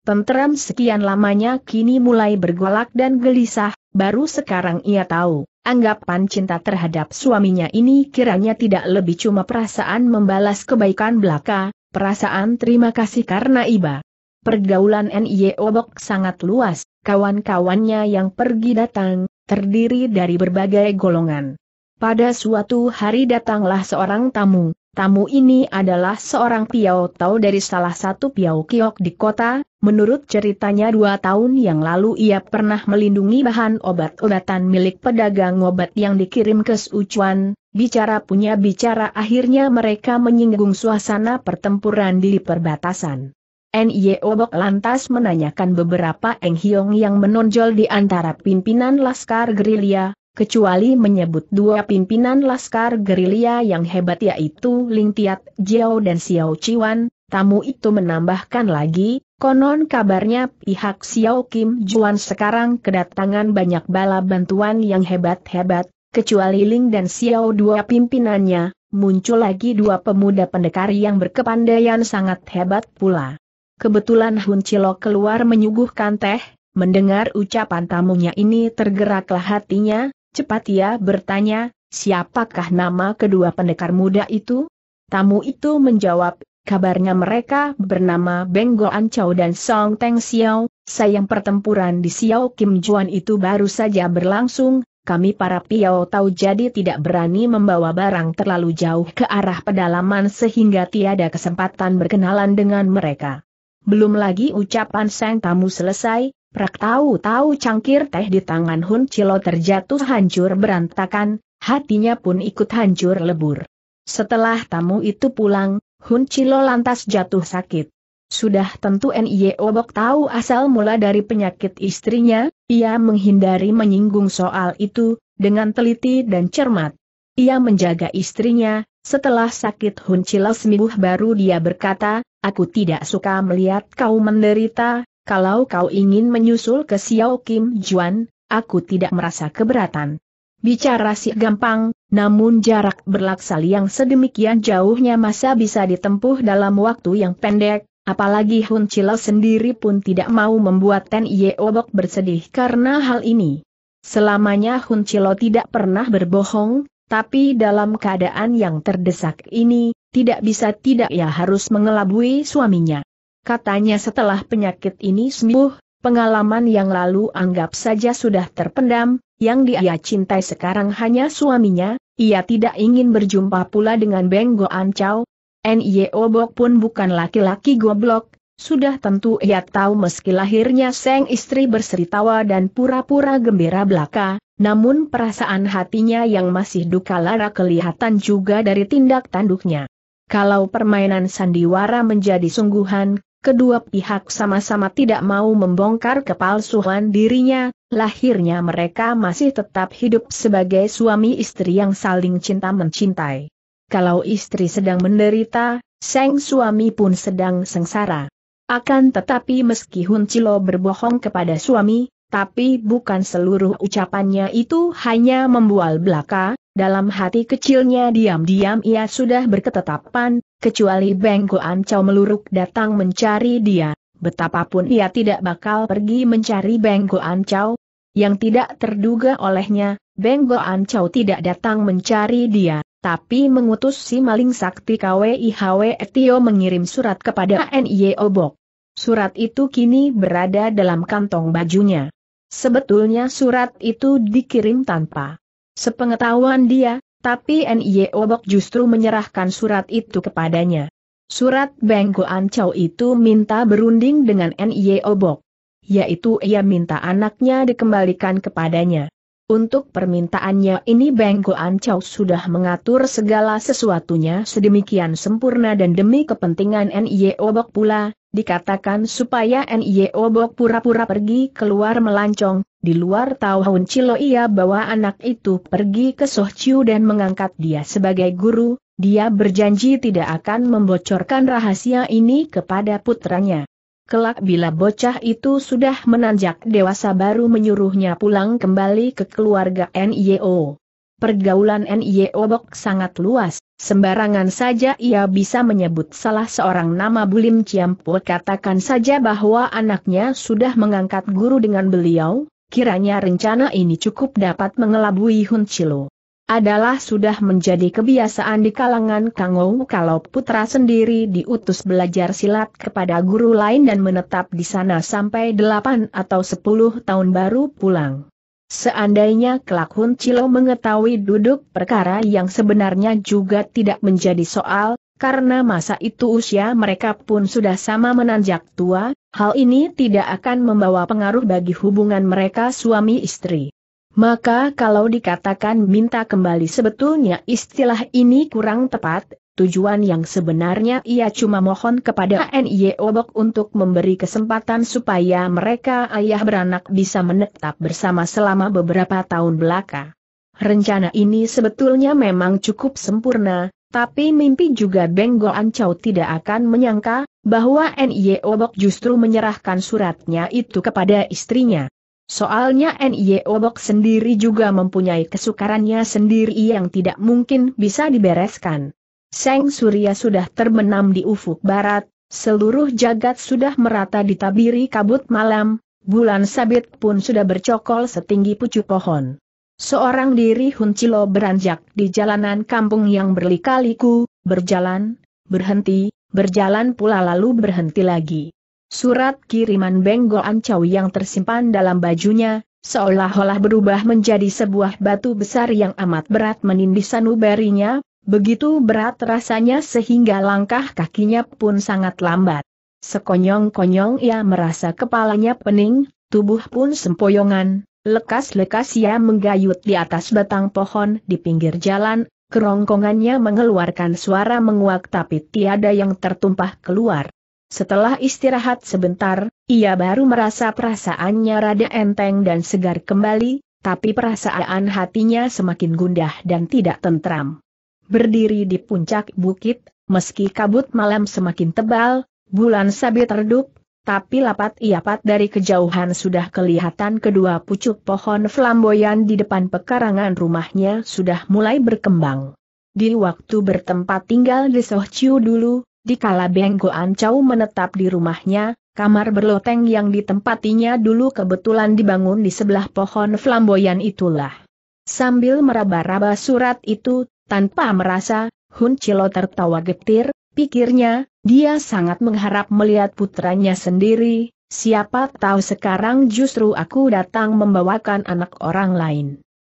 Tenteram sekian lamanya kini mulai bergolak dan gelisah, baru sekarang ia tahu, anggapan cinta terhadap suaminya ini kiranya tidak lebih cuma perasaan membalas kebaikan belaka, perasaan terima kasih karena iba. Pergaulan NIE Obok sangat luas, kawan-kawannya yang pergi datang, terdiri dari berbagai golongan. Pada suatu hari datanglah seorang tamu, Tamu ini adalah seorang Piao Tau dari salah satu Piao Kiok di kota, menurut ceritanya dua tahun yang lalu ia pernah melindungi bahan obat-obatan milik pedagang obat yang dikirim ke Sucuan, bicara punya bicara akhirnya mereka menyinggung suasana pertempuran di perbatasan. Nye Obok lantas menanyakan beberapa Eng Hiong yang menonjol di antara pimpinan Laskar Gerilya, kecuali menyebut dua pimpinan Laskar Gerilya yang hebat yaitu Ling Tiat Jiao dan Xiao Chiwan, tamu itu menambahkan lagi, konon kabarnya pihak Xiao Kim Juan sekarang kedatangan banyak bala bantuan yang hebat-hebat, kecuali Ling dan Xiao dua pimpinannya, muncul lagi dua pemuda pendekar yang berkepandaian sangat hebat pula. Kebetulan Hun Cilo keluar menyuguhkan teh, Mendengar ucapan tamunya ini tergeraklah hatinya, Cepat ia bertanya, siapakah nama kedua pendekar muda itu? Tamu itu menjawab, kabarnya mereka bernama Beng Go Ancau dan Song Teng Xiao, sayang pertempuran di Xiao Kim Juan itu baru saja berlangsung, kami para Piao tahu jadi tidak berani membawa barang terlalu jauh ke arah pedalaman sehingga tiada kesempatan berkenalan dengan mereka. Belum lagi ucapan sang tamu selesai, Prak tahu-tahu cangkir teh di tangan Hun Cilo terjatuh hancur berantakan, hatinya pun ikut hancur lebur. Setelah tamu itu pulang, Hun Cilo lantas jatuh sakit. Sudah tentu NIE Obok tahu asal mula dari penyakit istrinya, ia menghindari menyinggung soal itu, dengan teliti dan cermat. Ia menjaga istrinya, setelah sakit Hun Cilo sembuh baru dia berkata, aku tidak suka melihat kau menderita, kalau kau ingin menyusul ke Xiao Kim Juan, aku tidak merasa keberatan. Bicara sih gampang, namun jarak berlaksa yang sedemikian jauhnya masa bisa ditempuh dalam waktu yang pendek, apalagi Hun Chilo sendiri pun tidak mau membuat Ten Ye Obok bersedih karena hal ini. Selamanya Hun Chilo tidak pernah berbohong, tapi dalam keadaan yang terdesak ini, tidak bisa tidak ya harus mengelabui suaminya. Katanya setelah penyakit ini sembuh, pengalaman yang lalu anggap saja sudah terpendam, yang dia cintai sekarang hanya suaminya, ia tidak ingin berjumpa pula dengan Beng Ancol. Chow. N.Y.O. Bok pun bukan laki-laki goblok, sudah tentu ia tahu meski lahirnya seng istri berseritawa dan pura-pura gembira belaka, namun perasaan hatinya yang masih duka lara kelihatan juga dari tindak tanduknya. Kalau permainan sandiwara menjadi sungguhan, kedua pihak sama-sama tidak mau membongkar kepalsuhan dirinya, lahirnya mereka masih tetap hidup sebagai suami istri yang saling cinta mencintai. Kalau istri sedang menderita, sang suami pun sedang sengsara. Akan tetapi meski Hun Cilo berbohong kepada suami, tapi bukan seluruh ucapannya itu hanya membual belaka, dalam hati kecilnya diam-diam ia sudah berketetapan, kecuali Beng Ancau Chow meluruk datang mencari dia, betapapun ia tidak bakal pergi mencari Beng Ancau. Chow, yang tidak terduga olehnya, Beng Goan Chow tidak datang mencari dia, tapi mengutus si maling sakti KWIHW Etio mengirim surat kepada NIE Obok. Surat itu kini berada dalam kantong bajunya. Sebetulnya surat itu dikirim tanpa Sepengetahuan dia, tapi Nie Obok justru menyerahkan surat itu kepadanya. Surat Beng Ancau itu minta berunding dengan Nie Obok. Yaitu ia minta anaknya dikembalikan kepadanya. Untuk permintaannya ini Beng Ancau sudah mengatur segala sesuatunya sedemikian sempurna dan demi kepentingan Nie Obok pula, dikatakan supaya Nie Obok pura-pura pergi keluar melancong, di luar tahun Cilo ia bawa anak itu pergi ke Sohciu dan mengangkat dia sebagai guru, dia berjanji tidak akan membocorkan rahasia ini kepada putranya. Kelak bila bocah itu sudah menanjak dewasa baru menyuruhnya pulang kembali ke keluarga NIO. Pergaulan NIO Bok sangat luas, sembarangan saja ia bisa menyebut salah seorang nama Bulim Ciampo katakan saja bahwa anaknya sudah mengangkat guru dengan beliau, kiranya rencana ini cukup dapat mengelabui Hun Chilo. Adalah sudah menjadi kebiasaan di kalangan Kang Ou kalau putra sendiri diutus belajar silat kepada guru lain dan menetap di sana sampai 8 atau 10 tahun baru pulang. Seandainya kelak Hun Chilo mengetahui duduk perkara yang sebenarnya juga tidak menjadi soal, karena masa itu usia mereka pun sudah sama menanjak tua, Hal ini tidak akan membawa pengaruh bagi hubungan mereka suami istri. Maka kalau dikatakan minta kembali sebetulnya istilah ini kurang tepat, tujuan yang sebenarnya ia cuma mohon kepada NY Obok untuk memberi kesempatan supaya mereka ayah beranak bisa menetap bersama selama beberapa tahun belaka. Rencana ini sebetulnya memang cukup sempurna, tapi mimpi juga Beng Goan Chow tidak akan menyangka, bahwa Nye Obok justru menyerahkan suratnya itu kepada istrinya. Soalnya Nye Obok sendiri juga mempunyai kesukarannya sendiri yang tidak mungkin bisa dibereskan. Seng Surya sudah terbenam di ufuk barat, seluruh jagat sudah merata ditabiri kabut malam, bulan sabit pun sudah bercokol setinggi pucuk pohon. Seorang diri Hun Cilo beranjak di jalanan kampung yang berlikaliku berjalan, berhenti, berjalan pula lalu berhenti lagi. Surat kiriman Benggo Ancau yang tersimpan dalam bajunya, seolah-olah berubah menjadi sebuah batu besar yang amat berat menindih sanubarinya, begitu berat rasanya sehingga langkah kakinya pun sangat lambat. Sekonyong-konyong ia merasa kepalanya pening, tubuh pun sempoyongan, Lekas-lekas ia menggayut di atas batang pohon di pinggir jalan, kerongkongannya mengeluarkan suara menguak tapi tiada yang tertumpah keluar. Setelah istirahat sebentar, ia baru merasa perasaannya rada enteng dan segar kembali, tapi perasaan hatinya semakin gundah dan tidak tentram. Berdiri di puncak bukit, meski kabut malam semakin tebal, bulan sabit redup, tapi lapat iapat dari kejauhan sudah kelihatan kedua pucuk pohon flamboyan di depan pekarangan rumahnya sudah mulai berkembang. Di waktu bertempat tinggal di Sohciu dulu, di kala Benggo Ancau menetap di rumahnya, kamar berloteng yang ditempatinya dulu kebetulan dibangun di sebelah pohon flamboyan itulah. Sambil meraba-raba surat itu, tanpa merasa, Hun Cilo tertawa getir, Pikirnya, dia sangat mengharap melihat putranya sendiri, siapa tahu sekarang justru aku datang membawakan anak orang lain.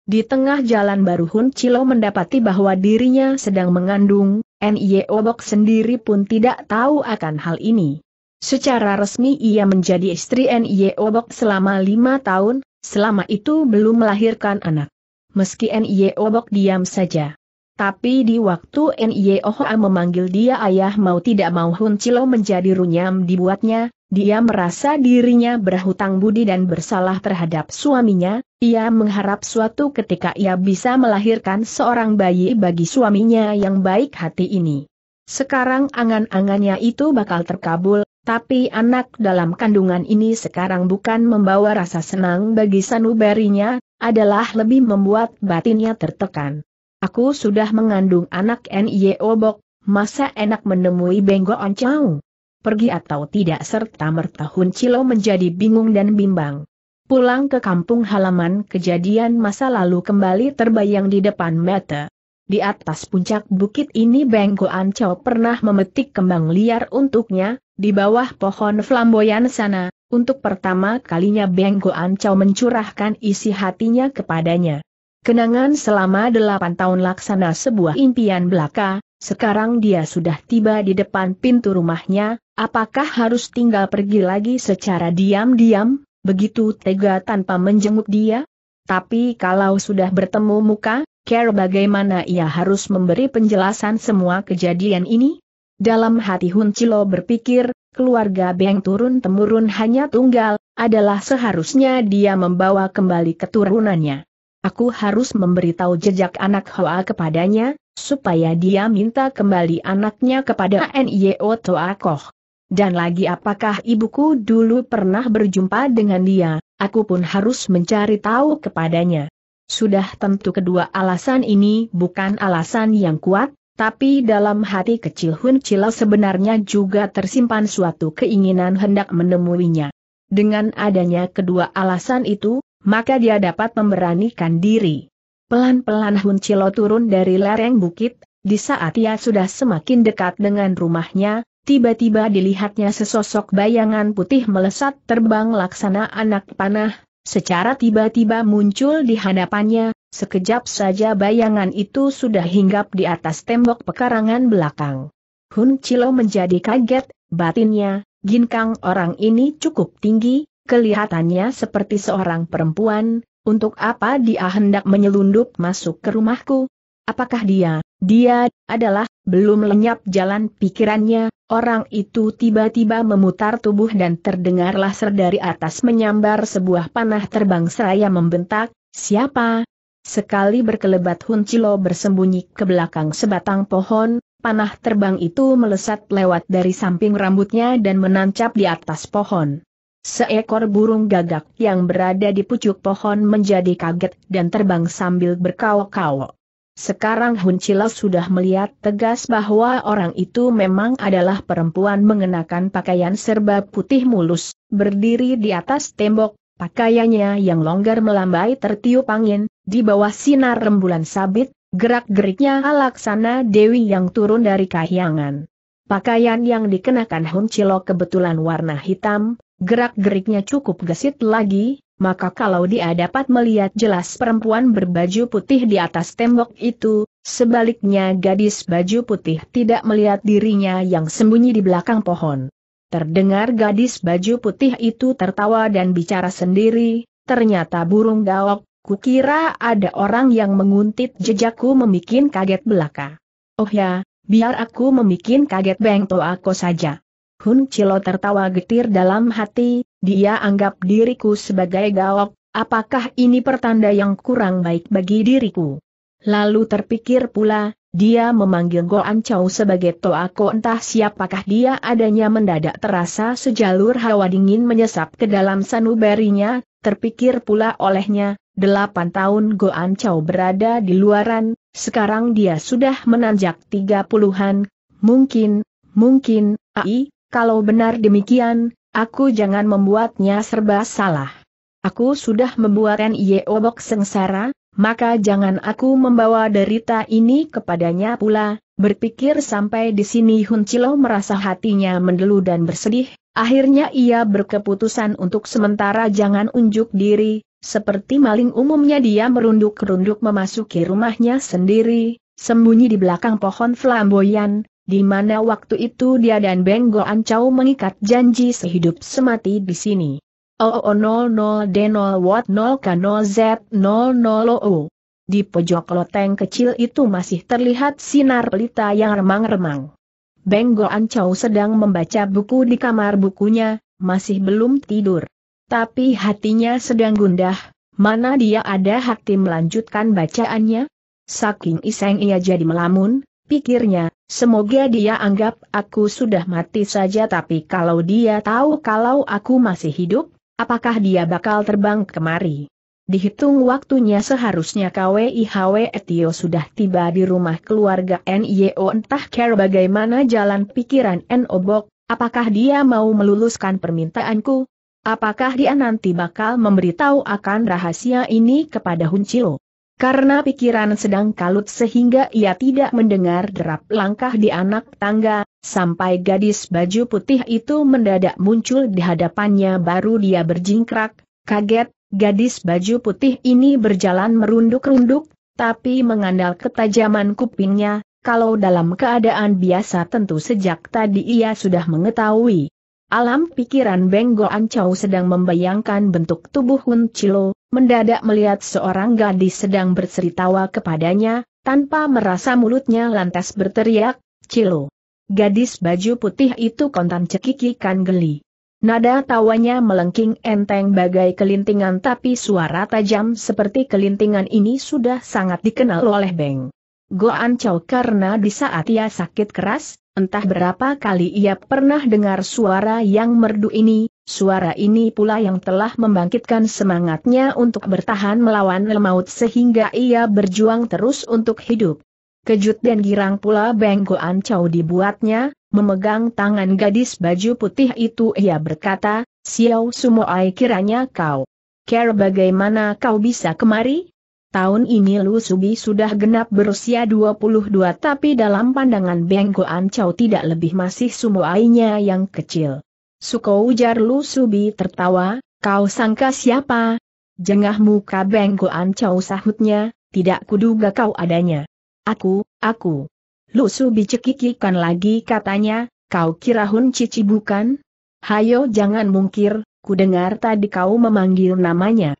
Di tengah jalan baru Hun Chilo mendapati bahwa dirinya sedang mengandung, N.I.E. Obok sendiri pun tidak tahu akan hal ini. Secara resmi ia menjadi istri N.I.E. Obok selama lima tahun, selama itu belum melahirkan anak. Meski N.I.E. Obok diam saja. Tapi di waktu Nyeohoa memanggil dia ayah mau tidak mau Hun Chilo menjadi runyam dibuatnya, dia merasa dirinya berhutang budi dan bersalah terhadap suaminya, ia mengharap suatu ketika ia bisa melahirkan seorang bayi bagi suaminya yang baik hati ini. Sekarang angan-angannya itu bakal terkabul, tapi anak dalam kandungan ini sekarang bukan membawa rasa senang bagi sanubarinya, adalah lebih membuat batinnya tertekan. Aku sudah mengandung anak Nye Obok, masa enak menemui Benggo Oncau? Pergi atau tidak serta mertahun Cilo menjadi bingung dan bimbang. Pulang ke kampung halaman kejadian masa lalu kembali terbayang di depan mata. Di atas puncak bukit ini Benggo Ancau pernah memetik kembang liar untuknya, di bawah pohon flamboyan sana, untuk pertama kalinya Benggo Ancau mencurahkan isi hatinya kepadanya. Kenangan selama delapan tahun laksana sebuah impian belaka, sekarang dia sudah tiba di depan pintu rumahnya, apakah harus tinggal pergi lagi secara diam-diam, begitu tega tanpa menjenguk dia? Tapi kalau sudah bertemu muka, care bagaimana ia harus memberi penjelasan semua kejadian ini? Dalam hati Hun Chilo berpikir, keluarga Beng turun-temurun hanya tunggal, adalah seharusnya dia membawa kembali keturunannya. Aku harus memberitahu jejak anak Hoa kepadanya, supaya dia minta kembali anaknya kepada NIO Koh. Dan lagi apakah ibuku dulu pernah berjumpa dengan dia, aku pun harus mencari tahu kepadanya. Sudah tentu kedua alasan ini bukan alasan yang kuat, tapi dalam hati kecil Hun Chila sebenarnya juga tersimpan suatu keinginan hendak menemuinya. Dengan adanya kedua alasan itu, maka dia dapat memberanikan diri. Pelan-pelan Hun Chilo turun dari lereng bukit, di saat ia sudah semakin dekat dengan rumahnya, tiba-tiba dilihatnya sesosok bayangan putih melesat terbang laksana anak panah, secara tiba-tiba muncul di hadapannya, sekejap saja bayangan itu sudah hinggap di atas tembok pekarangan belakang. Hun Chilo menjadi kaget, batinnya, ginkang orang ini cukup tinggi, Kelihatannya seperti seorang perempuan, untuk apa dia hendak menyelundup masuk ke rumahku? Apakah dia, dia, adalah, belum lenyap jalan pikirannya, orang itu tiba-tiba memutar tubuh dan terdengar laser dari atas menyambar sebuah panah terbang seraya membentak, siapa? Sekali berkelebat Hun Cilo bersembunyi ke belakang sebatang pohon, panah terbang itu melesat lewat dari samping rambutnya dan menancap di atas pohon. Seekor burung gagak yang berada di pucuk pohon menjadi kaget dan terbang sambil berkawok-kawok. Sekarang Hun Chilo sudah melihat tegas bahwa orang itu memang adalah perempuan mengenakan pakaian serba putih mulus, berdiri di atas tembok, pakaiannya yang longgar melambai tertiup angin, di bawah sinar rembulan sabit, gerak-geriknya alaksana Dewi yang turun dari kahyangan. Pakaian yang dikenakan Hun Chilo kebetulan warna hitam, gerak-geriknya cukup gesit lagi, maka kalau dia dapat melihat jelas perempuan berbaju putih di atas tembok itu, sebaliknya gadis baju putih tidak melihat dirinya yang sembunyi di belakang pohon. Terdengar gadis baju putih itu tertawa dan bicara sendiri, ternyata burung gaok, kukira ada orang yang menguntit jejakku memikin kaget belaka. Oh ya, biar aku memikin kaget bengto aku saja. Hun Chilo tertawa getir dalam hati, dia anggap diriku sebagai gaok, apakah ini pertanda yang kurang baik bagi diriku? Lalu terpikir pula, dia memanggil An Chow sebagai Toako entah siapakah dia adanya mendadak terasa sejalur hawa dingin menyesap ke dalam sanubarinya, terpikir pula olehnya, delapan tahun An Chow berada di luaran, sekarang dia sudah menanjak tiga puluhan, mungkin, mungkin, ai, kalau benar demikian, aku jangan membuatnya serba salah. Aku sudah membuat NIE obok sengsara, maka jangan aku membawa derita ini kepadanya pula, berpikir sampai di sini Hun Chilo merasa hatinya mendelu dan bersedih, akhirnya ia berkeputusan untuk sementara jangan unjuk diri, seperti maling umumnya dia merunduk-runduk memasuki rumahnya sendiri, sembunyi di belakang pohon flamboyan, di mana waktu itu dia dan Benggo Ancau mengikat janji sehidup semati di sini. Oo 00 D 0 Watt 0 K 0 Z 00 O. Di pojok loteng kecil itu masih terlihat sinar pelita yang remang-remang. Benggo Ancau sedang membaca buku di kamar bukunya, masih belum tidur. Tapi hatinya sedang gundah, mana dia ada hati melanjutkan bacaannya? Saking iseng ia jadi melamun, Pikirnya, semoga dia anggap aku sudah mati saja tapi kalau dia tahu kalau aku masih hidup, apakah dia bakal terbang kemari? Dihitung waktunya seharusnya KWIHW Etio sudah tiba di rumah keluarga NIO entah care bagaimana jalan pikiran Nobok, apakah dia mau meluluskan permintaanku? Apakah dia nanti bakal memberitahu akan rahasia ini kepada Huntilo? Karena pikiran sedang kalut sehingga ia tidak mendengar derap langkah di anak tangga, sampai gadis baju putih itu mendadak muncul di hadapannya baru dia berjingkrak, kaget, gadis baju putih ini berjalan merunduk-runduk, tapi mengandal ketajaman kupingnya, kalau dalam keadaan biasa tentu sejak tadi ia sudah mengetahui Alam pikiran Beng Ancau sedang membayangkan bentuk tubuh Hun Chilo, mendadak melihat seorang gadis sedang berseritawa kepadanya, tanpa merasa mulutnya lantas berteriak, Chilo. Gadis baju putih itu kontan cekikikan geli. Nada tawanya melengking enteng bagai kelintingan tapi suara tajam seperti kelintingan ini sudah sangat dikenal oleh Beng Goan Chow karena di saat ia sakit keras, Entah berapa kali ia pernah dengar suara yang merdu ini, suara ini pula yang telah membangkitkan semangatnya untuk bertahan melawan lemaut sehingga ia berjuang terus untuk hidup. Kejut dan girang pula benggoan Goan Chow dibuatnya, memegang tangan gadis baju putih itu ia berkata, Xiao Sumoai kiranya kau. Care bagaimana kau bisa kemari? Tahun ini Lu Subi sudah genap berusia 22 tapi dalam pandangan Beng Goan tidak lebih masih sumuainya yang kecil. Suko ujar Lu Subi tertawa, kau sangka siapa? Jengah muka Beng Goan sahutnya, tidak kuduga kau adanya. Aku, aku. Lu Subi cekikikan lagi katanya, kau kira Hun Cici bukan? Hayo jangan mungkir, ku dengar tadi kau memanggil namanya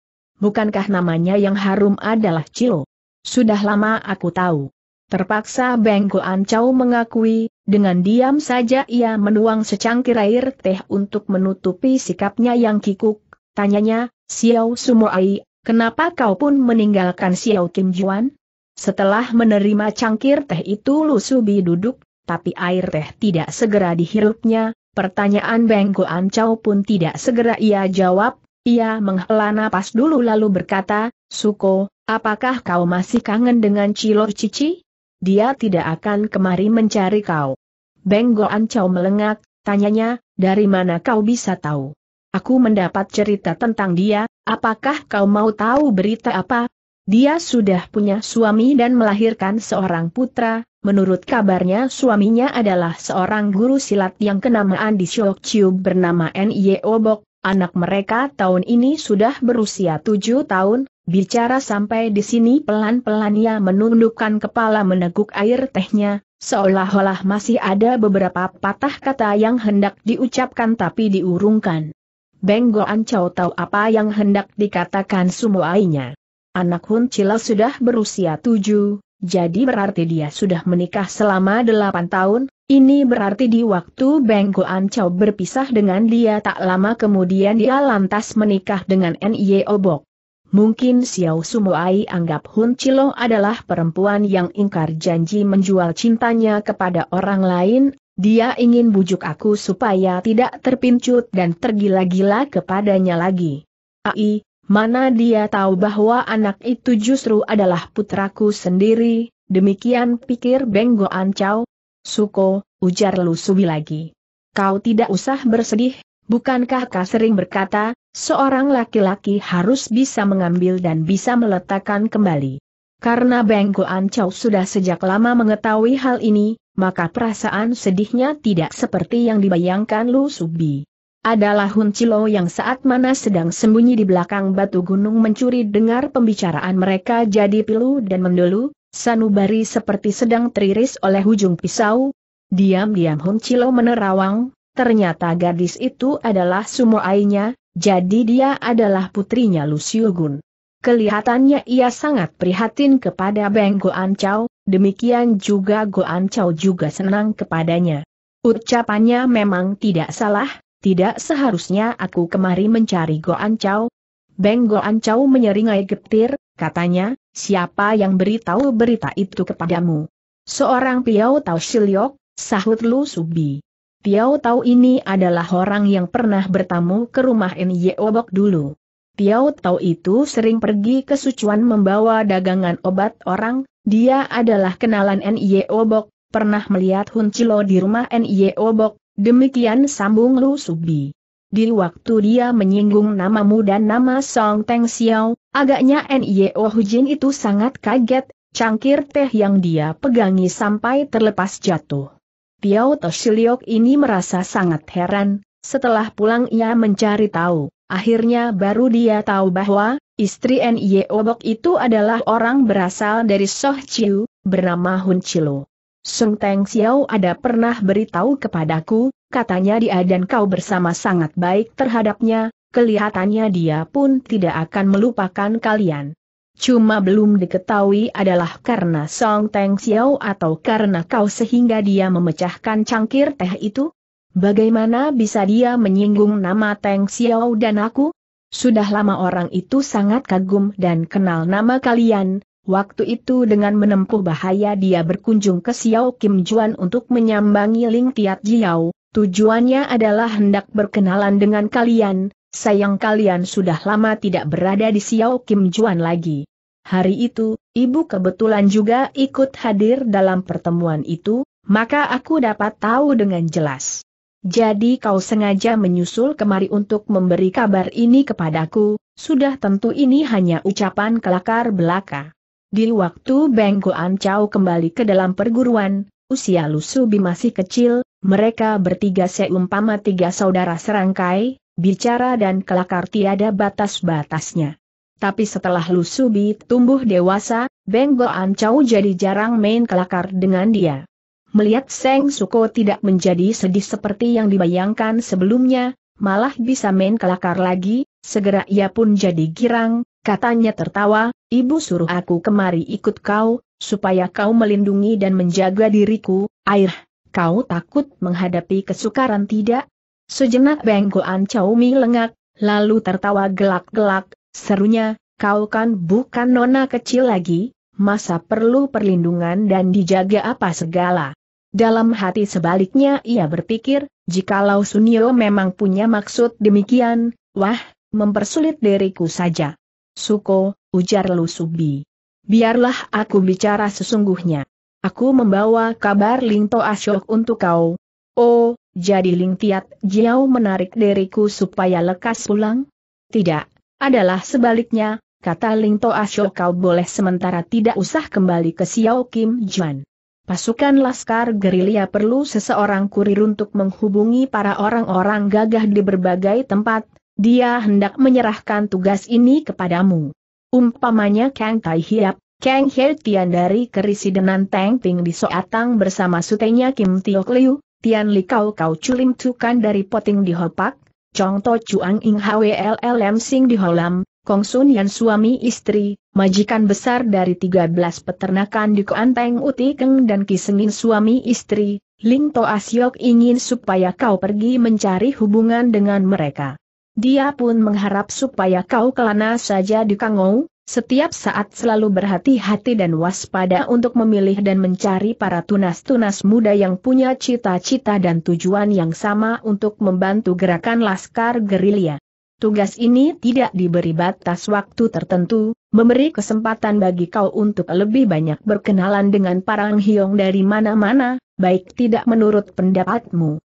bukankah namanya yang harum adalah Cilo? Sudah lama aku tahu. Terpaksa Bengko Ancau mengakui, dengan diam saja ia menuang secangkir air teh untuk menutupi sikapnya yang kikuk, tanyanya, Xiao Sumoai, kenapa kau pun meninggalkan Xiao Kim Juan? Setelah menerima cangkir teh itu Lu Subi duduk, tapi air teh tidak segera dihirupnya, pertanyaan Bengko Ancau pun tidak segera ia jawab, ia menghela napas dulu lalu berkata, Suko, apakah kau masih kangen dengan Cilor Cici? Dia tidak akan kemari mencari kau. Benggo Ancau melengak, tanyanya, dari mana kau bisa tahu? Aku mendapat cerita tentang dia, apakah kau mau tahu berita apa? Dia sudah punya suami dan melahirkan seorang putra, menurut kabarnya suaminya adalah seorang guru silat yang kenamaan di Siok bernama N.Y. E Obok, Anak mereka tahun ini sudah berusia tujuh tahun, bicara sampai di sini pelan-pelan ia menundukkan kepala meneguk air tehnya, seolah-olah masih ada beberapa patah kata yang hendak diucapkan tapi diurungkan. Benggo Ancau tahu apa yang hendak dikatakan semuanya. Anak Hun Cila sudah berusia tujuh, jadi berarti dia sudah menikah selama delapan tahun, ini berarti di waktu Beng Goan Chow berpisah dengan dia tak lama kemudian dia lantas menikah dengan Nie Obok. Mungkin Xiao Sumuai anggap Hun Chilo adalah perempuan yang ingkar janji menjual cintanya kepada orang lain, dia ingin bujuk aku supaya tidak terpincut dan tergila-gila kepadanya lagi. Ai, mana dia tahu bahwa anak itu justru adalah putraku sendiri, demikian pikir Beng Goan Chow, Suko, ujar Lu Subi lagi. Kau tidak usah bersedih, bukankah kau sering berkata, seorang laki-laki harus bisa mengambil dan bisa meletakkan kembali. Karena Beng Goan sudah sejak lama mengetahui hal ini, maka perasaan sedihnya tidak seperti yang dibayangkan Lu Subi. Adalah Hun Cilo yang saat mana sedang sembunyi di belakang batu gunung mencuri dengar pembicaraan mereka jadi pilu dan mendulu? Sanubari seperti sedang teriris oleh ujung pisau. Diam-diam Hong Chilo menerawang, ternyata gadis itu adalah Sumo Ainya, jadi dia adalah putrinya Lusiu Gun. Kelihatannya ia sangat prihatin kepada Beng Ancau. Chow, demikian juga Go Chow juga senang kepadanya. Ucapannya memang tidak salah, tidak seharusnya aku kemari mencari Go Chow. Beng Ancau Chow menyeringai getir, Katanya, siapa yang beritahu berita itu kepadamu? Seorang Piau Tau Shiliok, sahut Lu Subi. Piau Tau ini adalah orang yang pernah bertamu ke rumah Nye Obok dulu. Piau Tau itu sering pergi ke Sucuan membawa dagangan obat orang, dia adalah kenalan Nye Obok, pernah melihat Hun Cilo di rumah Nye Obok, demikian sambung Lu Subi. Di waktu dia menyinggung namamu dan nama Song Teng Xiao, agaknya N.I.O. Hujin itu sangat kaget, cangkir teh yang dia pegangi sampai terlepas jatuh. Piao Toshiliok ini merasa sangat heran, setelah pulang ia mencari tahu, akhirnya baru dia tahu bahwa, istri N.I.O. Bok itu adalah orang berasal dari Soh Chiu, bernama Hun Chilo. Song Teng Xiao ada pernah beritahu kepadaku, katanya dia dan kau bersama sangat baik terhadapnya, kelihatannya dia pun tidak akan melupakan kalian. Cuma belum diketahui adalah karena Song Teng Xiao atau karena kau sehingga dia memecahkan cangkir teh itu? Bagaimana bisa dia menyinggung nama Teng Xiao dan aku? Sudah lama orang itu sangat kagum dan kenal nama kalian, waktu itu dengan menempuh bahaya dia berkunjung ke Xiao Kim Juan untuk menyambangi Ling Tiat Jiao, Tujuannya adalah hendak berkenalan dengan kalian, sayang kalian sudah lama tidak berada di Xiao Kim Juan lagi. Hari itu, ibu kebetulan juga ikut hadir dalam pertemuan itu, maka aku dapat tahu dengan jelas. Jadi kau sengaja menyusul kemari untuk memberi kabar ini kepadaku, sudah tentu ini hanya ucapan kelakar belaka. Di waktu Bengkuan Chow kembali ke dalam perguruan, usia Lusubi masih kecil, mereka bertiga seumpama tiga saudara serangkai, bicara dan kelakar tiada batas-batasnya. Tapi setelah Lusubi tumbuh dewasa, Benggo Ancau jadi jarang main kelakar dengan dia. Melihat Seng Suko tidak menjadi sedih seperti yang dibayangkan sebelumnya, malah bisa main kelakar lagi, segera ia pun jadi girang, katanya tertawa, ibu suruh aku kemari ikut kau, supaya kau melindungi dan menjaga diriku, air. Kau takut menghadapi kesukaran tidak? Sejenak bengkoan caumi lengak, lalu tertawa gelak-gelak, serunya, kau kan bukan nona kecil lagi, masa perlu perlindungan dan dijaga apa segala. Dalam hati sebaliknya ia berpikir, jikalau Sunio memang punya maksud demikian, wah, mempersulit diriku saja. Suko, ujar Lusubi. Biarlah aku bicara sesungguhnya. Aku membawa kabar Ling To Asyok untuk kau. Oh, jadi Ling Tiat Jiao menarik diriku supaya lekas pulang? Tidak, adalah sebaliknya, kata Ling To Asyok kau boleh sementara tidak usah kembali ke Xiao Kim Juan. Pasukan Laskar Gerilya perlu seseorang kurir untuk menghubungi para orang-orang gagah di berbagai tempat, dia hendak menyerahkan tugas ini kepadamu. Umpamanya Kang Tai Hiap, Kang He Tian dari kerisidenan Tang Ping di Soatang bersama sutenya Kim Tiok Liu, Tian Li Kau Kau Chulim Tukan dari Poting di Hopak, Chong To Chuang Ing HWLLM Sing di Holam, Kong Sun Yan suami istri, majikan besar dari 13 peternakan di Kuanteng Uti Keng dan Kisengin suami istri, Ling To Asyok ingin supaya kau pergi mencari hubungan dengan mereka. Dia pun mengharap supaya kau kelana saja di Kangou, setiap saat selalu berhati-hati dan waspada untuk memilih dan mencari para tunas-tunas muda yang punya cita-cita dan tujuan yang sama untuk membantu gerakan laskar gerilya. Tugas ini tidak diberi batas waktu tertentu, memberi kesempatan bagi kau untuk lebih banyak berkenalan dengan para Hyong dari mana-mana, baik tidak menurut pendapatmu.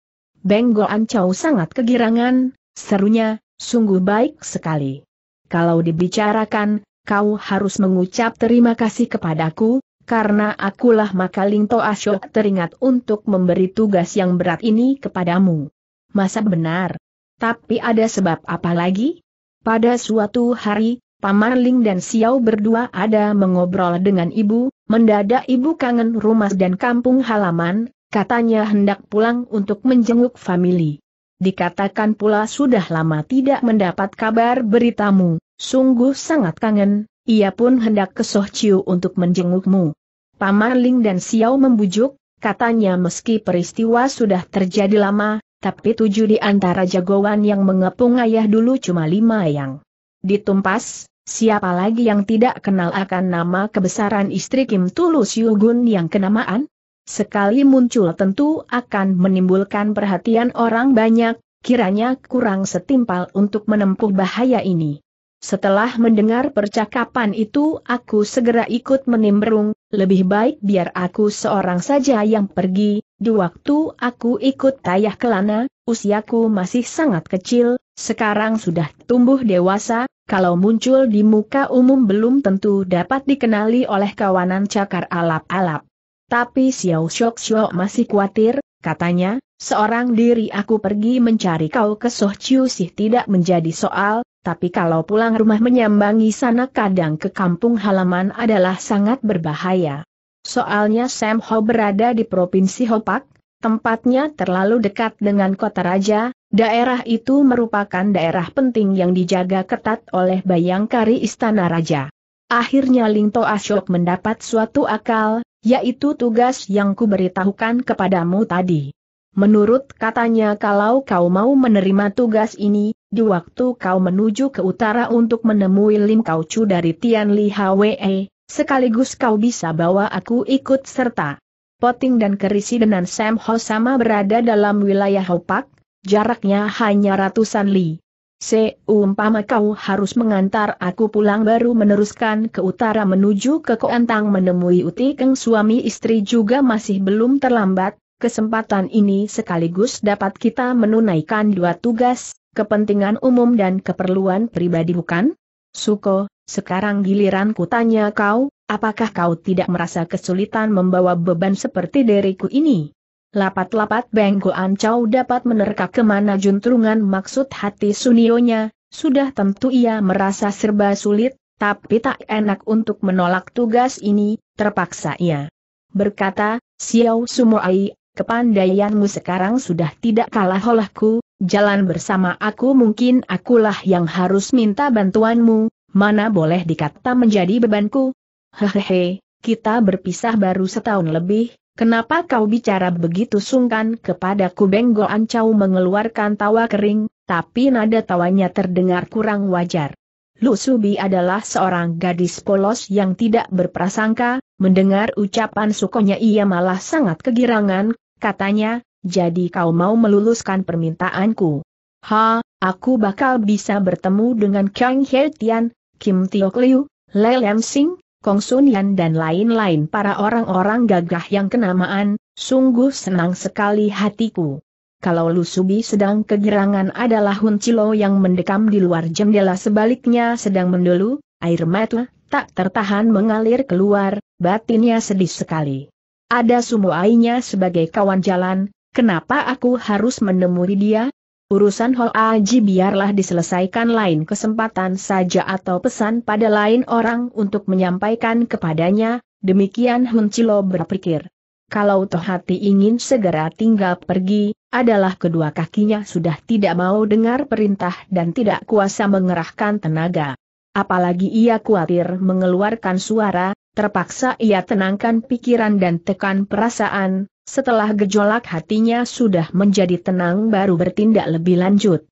Benggo Ancau sangat kegirangan, serunya, sungguh baik sekali. Kalau dibicarakan, kau harus mengucap terima kasih kepadaku, karena akulah maka Lingto Asyo teringat untuk memberi tugas yang berat ini kepadamu. Masa benar? Tapi ada sebab apa lagi? Pada suatu hari, Paman Ling dan Xiao berdua ada mengobrol dengan ibu, mendadak ibu kangen rumah dan kampung halaman, katanya hendak pulang untuk menjenguk famili dikatakan pula sudah lama tidak mendapat kabar beritamu, sungguh sangat kangen, ia pun hendak ke Sohciu untuk menjengukmu. Paman Ling dan Xiao membujuk, katanya meski peristiwa sudah terjadi lama, tapi tujuh di antara jagoan yang mengepung ayah dulu cuma lima yang ditumpas, siapa lagi yang tidak kenal akan nama kebesaran istri Kim Tulus Yugun yang kenamaan? sekali muncul tentu akan menimbulkan perhatian orang banyak, kiranya kurang setimpal untuk menempuh bahaya ini. Setelah mendengar percakapan itu aku segera ikut menimbrung, lebih baik biar aku seorang saja yang pergi, di waktu aku ikut tayah kelana, usiaku masih sangat kecil, sekarang sudah tumbuh dewasa, kalau muncul di muka umum belum tentu dapat dikenali oleh kawanan cakar alap-alap. Tapi Xiao Shok Xiao masih khawatir, katanya, seorang diri aku pergi mencari kau ke Soh Chiu sih tidak menjadi soal, tapi kalau pulang rumah menyambangi sana kadang ke kampung halaman adalah sangat berbahaya. Soalnya Sam Ho berada di Provinsi Hopak, tempatnya terlalu dekat dengan kota raja, daerah itu merupakan daerah penting yang dijaga ketat oleh bayangkari istana raja. Akhirnya Lingto Asyok mendapat suatu akal, yaitu tugas yang kuberitahukan kepadamu tadi. Menurut katanya kalau kau mau menerima tugas ini, di waktu kau menuju ke utara untuk menemui Lim Kau Chu dari Tian Li Hwe, sekaligus kau bisa bawa aku ikut serta. Poting dan Kerisi dengan Sam Ho sama berada dalam wilayah Hopak, jaraknya hanya ratusan li. Seumpama kau harus mengantar aku pulang baru meneruskan ke utara menuju ke Koantang menemui Uti Keng suami istri juga masih belum terlambat, kesempatan ini sekaligus dapat kita menunaikan dua tugas, kepentingan umum dan keperluan pribadi bukan? Suko, sekarang giliran kutanya kau, apakah kau tidak merasa kesulitan membawa beban seperti diriku ini? Lapat-lapat Benggo ancau dapat menerka kemana juntrungan maksud hati Sunionya, sudah tentu ia merasa serba sulit, tapi tak enak untuk menolak tugas ini, terpaksa ia. Berkata, Xiao Sumoai, kepandaianmu sekarang sudah tidak kalah olehku, jalan bersama aku mungkin akulah yang harus minta bantuanmu, mana boleh dikata menjadi bebanku. Hehehe, kita berpisah baru setahun lebih, Kenapa kau bicara begitu sungkan kepadaku Beng ancau mengeluarkan tawa kering, tapi nada tawanya terdengar kurang wajar. Lu Subi adalah seorang gadis polos yang tidak berprasangka, mendengar ucapan sukonya ia malah sangat kegirangan, katanya, jadi kau mau meluluskan permintaanku. Ha, aku bakal bisa bertemu dengan Kang He Tian, Kim Tio Liu, Lei Lam Sing, Kong Sun dan lain-lain para orang-orang gagah yang kenamaan, sungguh senang sekali hatiku. Kalau Lu Subi sedang kegerangan adalah Hun Cilo yang mendekam di luar jendela sebaliknya sedang mendulu, air mata tak tertahan mengalir keluar, batinnya sedih sekali. Ada Sumoainya sebagai kawan jalan, kenapa aku harus menemui dia, Urusan Aji biarlah diselesaikan lain kesempatan saja atau pesan pada lain orang untuk menyampaikan kepadanya, demikian Hun Chilo berpikir. Kalau toh hati ingin segera tinggal pergi, adalah kedua kakinya sudah tidak mau dengar perintah dan tidak kuasa mengerahkan tenaga. Apalagi ia khawatir mengeluarkan suara, Terpaksa ia tenangkan pikiran dan tekan perasaan, setelah gejolak hatinya sudah menjadi tenang baru bertindak lebih lanjut.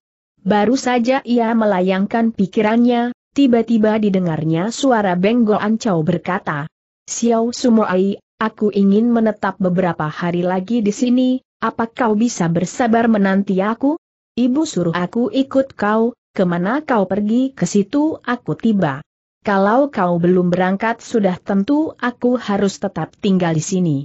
Baru saja ia melayangkan pikirannya, tiba-tiba didengarnya suara Benggo Ancau berkata, Xiao Sumoai, aku ingin menetap beberapa hari lagi di sini, apa kau bisa bersabar menanti aku? Ibu suruh aku ikut kau, kemana kau pergi ke situ aku tiba. Kalau kau belum berangkat sudah tentu aku harus tetap tinggal di sini.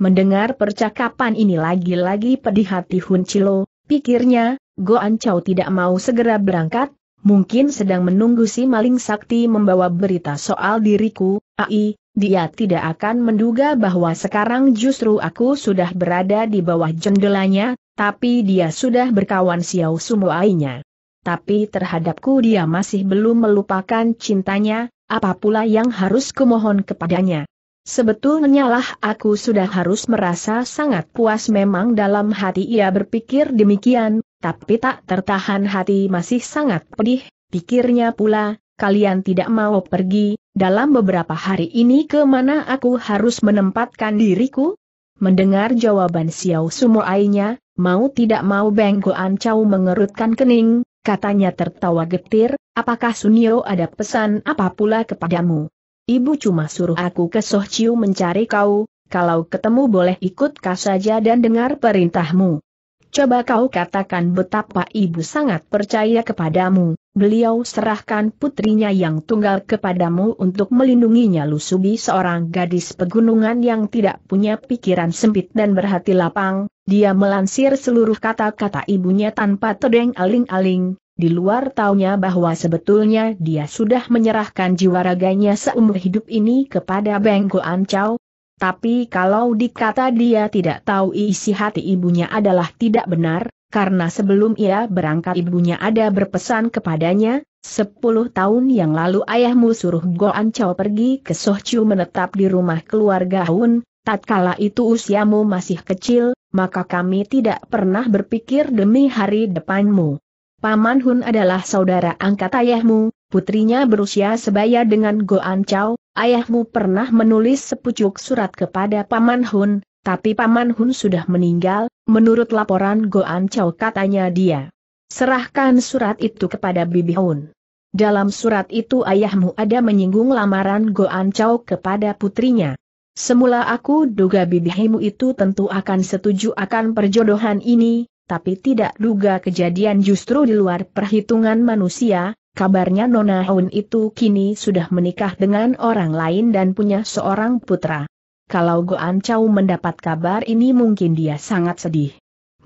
Mendengar percakapan ini lagi-lagi pedih hati Hun Chilo, pikirnya, Goan Chow tidak mau segera berangkat, mungkin sedang menunggu si maling sakti membawa berita soal diriku, ai, dia tidak akan menduga bahwa sekarang justru aku sudah berada di bawah jendelanya, tapi dia sudah berkawan Xiao Sumo Ainya tapi terhadapku dia masih belum melupakan cintanya, apa pula yang harus kumohon kepadanya. Sebetulnya lah aku sudah harus merasa sangat puas memang dalam hati ia berpikir demikian, tapi tak tertahan hati masih sangat pedih, pikirnya pula, kalian tidak mau pergi, dalam beberapa hari ini kemana aku harus menempatkan diriku? Mendengar jawaban Xiao ainya, mau tidak mau Beng Goan Chow mengerutkan kening, katanya tertawa getir, apakah Sunio ada pesan apa pula kepadamu? Ibu cuma suruh aku ke Sohciu mencari kau, kalau ketemu boleh ikut kau saja dan dengar perintahmu. Coba kau katakan betapa ibu sangat percaya kepadamu, beliau serahkan putrinya yang tunggal kepadamu untuk melindunginya Lusubi seorang gadis pegunungan yang tidak punya pikiran sempit dan berhati lapang, dia melansir seluruh kata-kata ibunya tanpa tedeng aling-aling, di luar taunya bahwa sebetulnya dia sudah menyerahkan jiwa raganya seumur hidup ini kepada Beng Ancau. tapi kalau dikata dia tidak tahu isi hati ibunya adalah tidak benar, karena sebelum ia berangkat ibunya ada berpesan kepadanya, sepuluh tahun yang lalu ayahmu suruh Goan Chow pergi ke Chiu menetap di rumah keluarga Hun, tatkala itu usiamu masih kecil, maka kami tidak pernah berpikir demi hari depanmu. Paman Hun adalah saudara angkat ayahmu, putrinya berusia sebaya dengan Goan Chow, ayahmu pernah menulis sepucuk surat kepada Paman Hun, tapi Paman Hun sudah meninggal, menurut laporan Goan Chow katanya dia. Serahkan surat itu kepada Bibi Hun. Dalam surat itu ayahmu ada menyinggung lamaran Goan Chow kepada putrinya. Semula aku duga bibihimu itu tentu akan setuju akan perjodohan ini, tapi tidak duga kejadian justru di luar perhitungan manusia, kabarnya Nona Hun itu kini sudah menikah dengan orang lain dan punya seorang putra kalau Goan Chau mendapat kabar ini mungkin dia sangat sedih.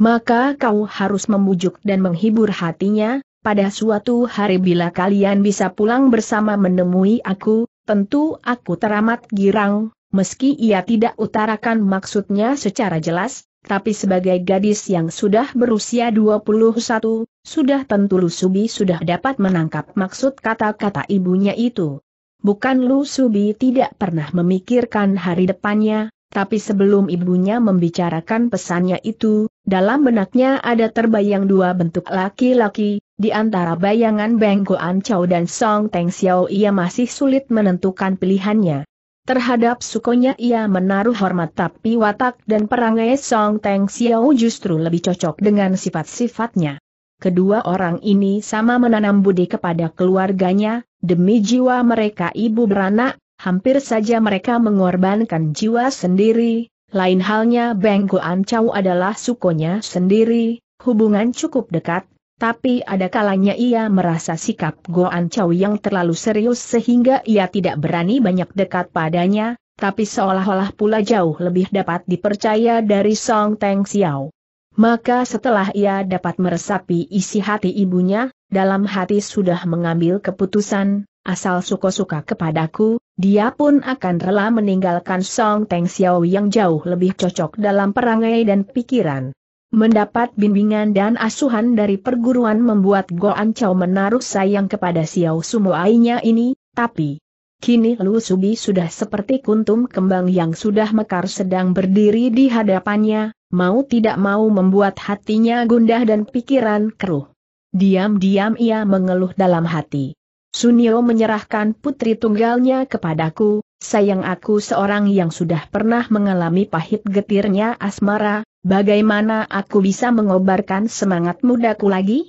Maka kau harus memujuk dan menghibur hatinya, pada suatu hari bila kalian bisa pulang bersama menemui aku, tentu aku teramat girang, meski ia tidak utarakan maksudnya secara jelas, tapi sebagai gadis yang sudah berusia 21, sudah tentu Lusubi sudah dapat menangkap maksud kata-kata ibunya itu. Bukan Lu Subi tidak pernah memikirkan hari depannya, tapi sebelum ibunya membicarakan pesannya itu, dalam benaknya ada terbayang dua bentuk laki-laki, di antara bayangan Beng Goan Chow dan Song Teng Xiao ia masih sulit menentukan pilihannya. Terhadap sukonya ia menaruh hormat tapi watak dan perangai Song Teng Xiao justru lebih cocok dengan sifat-sifatnya kedua orang ini sama menanam budi kepada keluarganya, demi jiwa mereka ibu beranak, hampir saja mereka mengorbankan jiwa sendiri, lain halnya Bengko Ancau adalah sukonya sendiri, hubungan cukup dekat, tapi ada kalanya ia merasa sikap Go Ancau yang terlalu serius sehingga ia tidak berani banyak dekat padanya, tapi seolah-olah pula jauh lebih dapat dipercaya dari Song Teng Xiao. Maka setelah ia dapat meresapi isi hati ibunya, dalam hati sudah mengambil keputusan, asal suka-suka kepadaku, dia pun akan rela meninggalkan Song Teng Xiao yang jauh lebih cocok dalam perangai dan pikiran. Mendapat bimbingan dan asuhan dari perguruan membuat Goan Chao menaruh sayang kepada Xiao Ainya ini, tapi kini Lu Subi sudah seperti kuntum kembang yang sudah mekar sedang berdiri di hadapannya, mau tidak mau membuat hatinya gundah dan pikiran keruh. Diam-diam ia mengeluh dalam hati. Sunio menyerahkan putri tunggalnya kepadaku, sayang aku seorang yang sudah pernah mengalami pahit getirnya asmara, bagaimana aku bisa mengobarkan semangat mudaku lagi?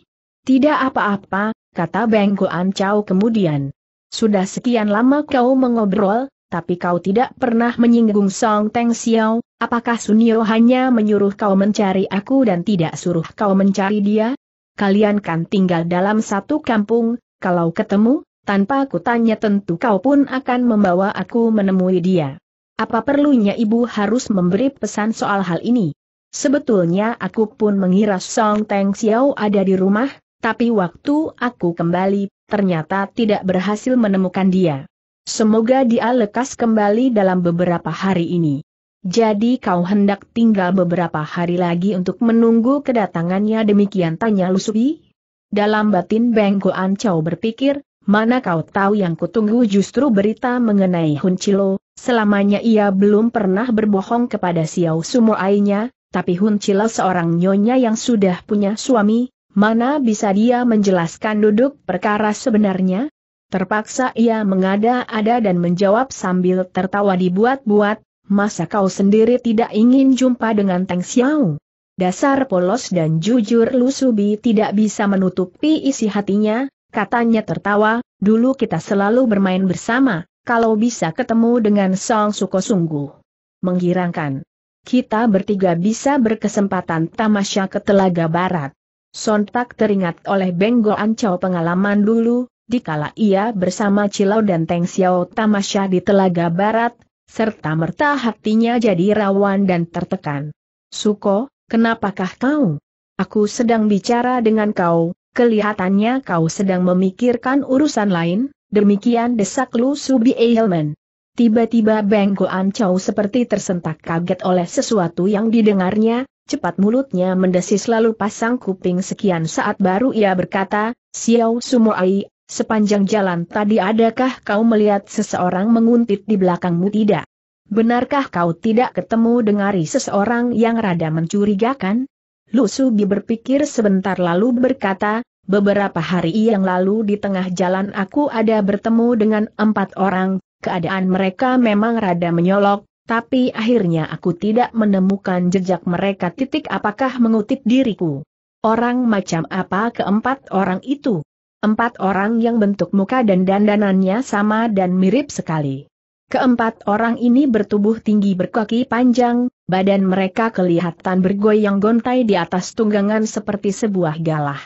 Tidak apa-apa, kata Bengko Ancau kemudian. Sudah sekian lama kau mengobrol, tapi kau tidak pernah menyinggung Song Teng Xiao, apakah Sunio hanya menyuruh kau mencari aku dan tidak suruh kau mencari dia? Kalian kan tinggal dalam satu kampung, kalau ketemu, tanpa aku tanya tentu kau pun akan membawa aku menemui dia. Apa perlunya ibu harus memberi pesan soal hal ini? Sebetulnya aku pun mengira Song Teng Xiao ada di rumah, tapi waktu aku kembali, ternyata tidak berhasil menemukan dia. Semoga dia lekas kembali dalam beberapa hari ini. Jadi kau hendak tinggal beberapa hari lagi untuk menunggu kedatangannya demikian tanya Lusubi? Dalam batin Bengkoan Ancau berpikir, Mana kau tahu yang kutunggu justru berita mengenai Hun Chilo, selamanya ia belum pernah berbohong kepada Xiao Sumo Ainya, tapi Hun Chilo seorang nyonya yang sudah punya suami, mana bisa dia menjelaskan duduk perkara sebenarnya? Terpaksa ia mengada-ada dan menjawab sambil tertawa dibuat-buat, masa kau sendiri tidak ingin jumpa dengan Teng Xiao? Dasar polos dan jujur Lu Subi tidak bisa menutupi isi hatinya, katanya tertawa, dulu kita selalu bermain bersama, kalau bisa ketemu dengan Song Suko sungguh. Menggirangkan. Kita bertiga bisa berkesempatan tamasya ke Telaga Barat. Sontak teringat oleh Benggo Ancau pengalaman dulu, dikala ia bersama Cilau dan Teng Xiao Tamasya di Telaga Barat, serta merta hatinya jadi rawan dan tertekan. Suko, kenapakah kau? Aku sedang bicara dengan kau, kelihatannya kau sedang memikirkan urusan lain, demikian desak Lu Subi Eilman. Tiba-tiba Beng Goan Chow seperti tersentak kaget oleh sesuatu yang didengarnya, cepat mulutnya mendesis lalu pasang kuping sekian saat baru ia berkata, Xiao Sumoai, Sepanjang jalan tadi adakah kau melihat seseorang menguntit di belakangmu tidak? Benarkah kau tidak ketemu dengari seseorang yang rada mencurigakan? Lu Subi berpikir sebentar lalu berkata, beberapa hari yang lalu di tengah jalan aku ada bertemu dengan empat orang, keadaan mereka memang rada menyolok, tapi akhirnya aku tidak menemukan jejak mereka titik apakah mengutip diriku. Orang macam apa keempat orang itu? Empat orang yang bentuk muka dan dandanannya sama dan mirip sekali. Keempat orang ini bertubuh tinggi berkaki panjang, badan mereka kelihatan bergoyang gontai di atas tunggangan seperti sebuah galah.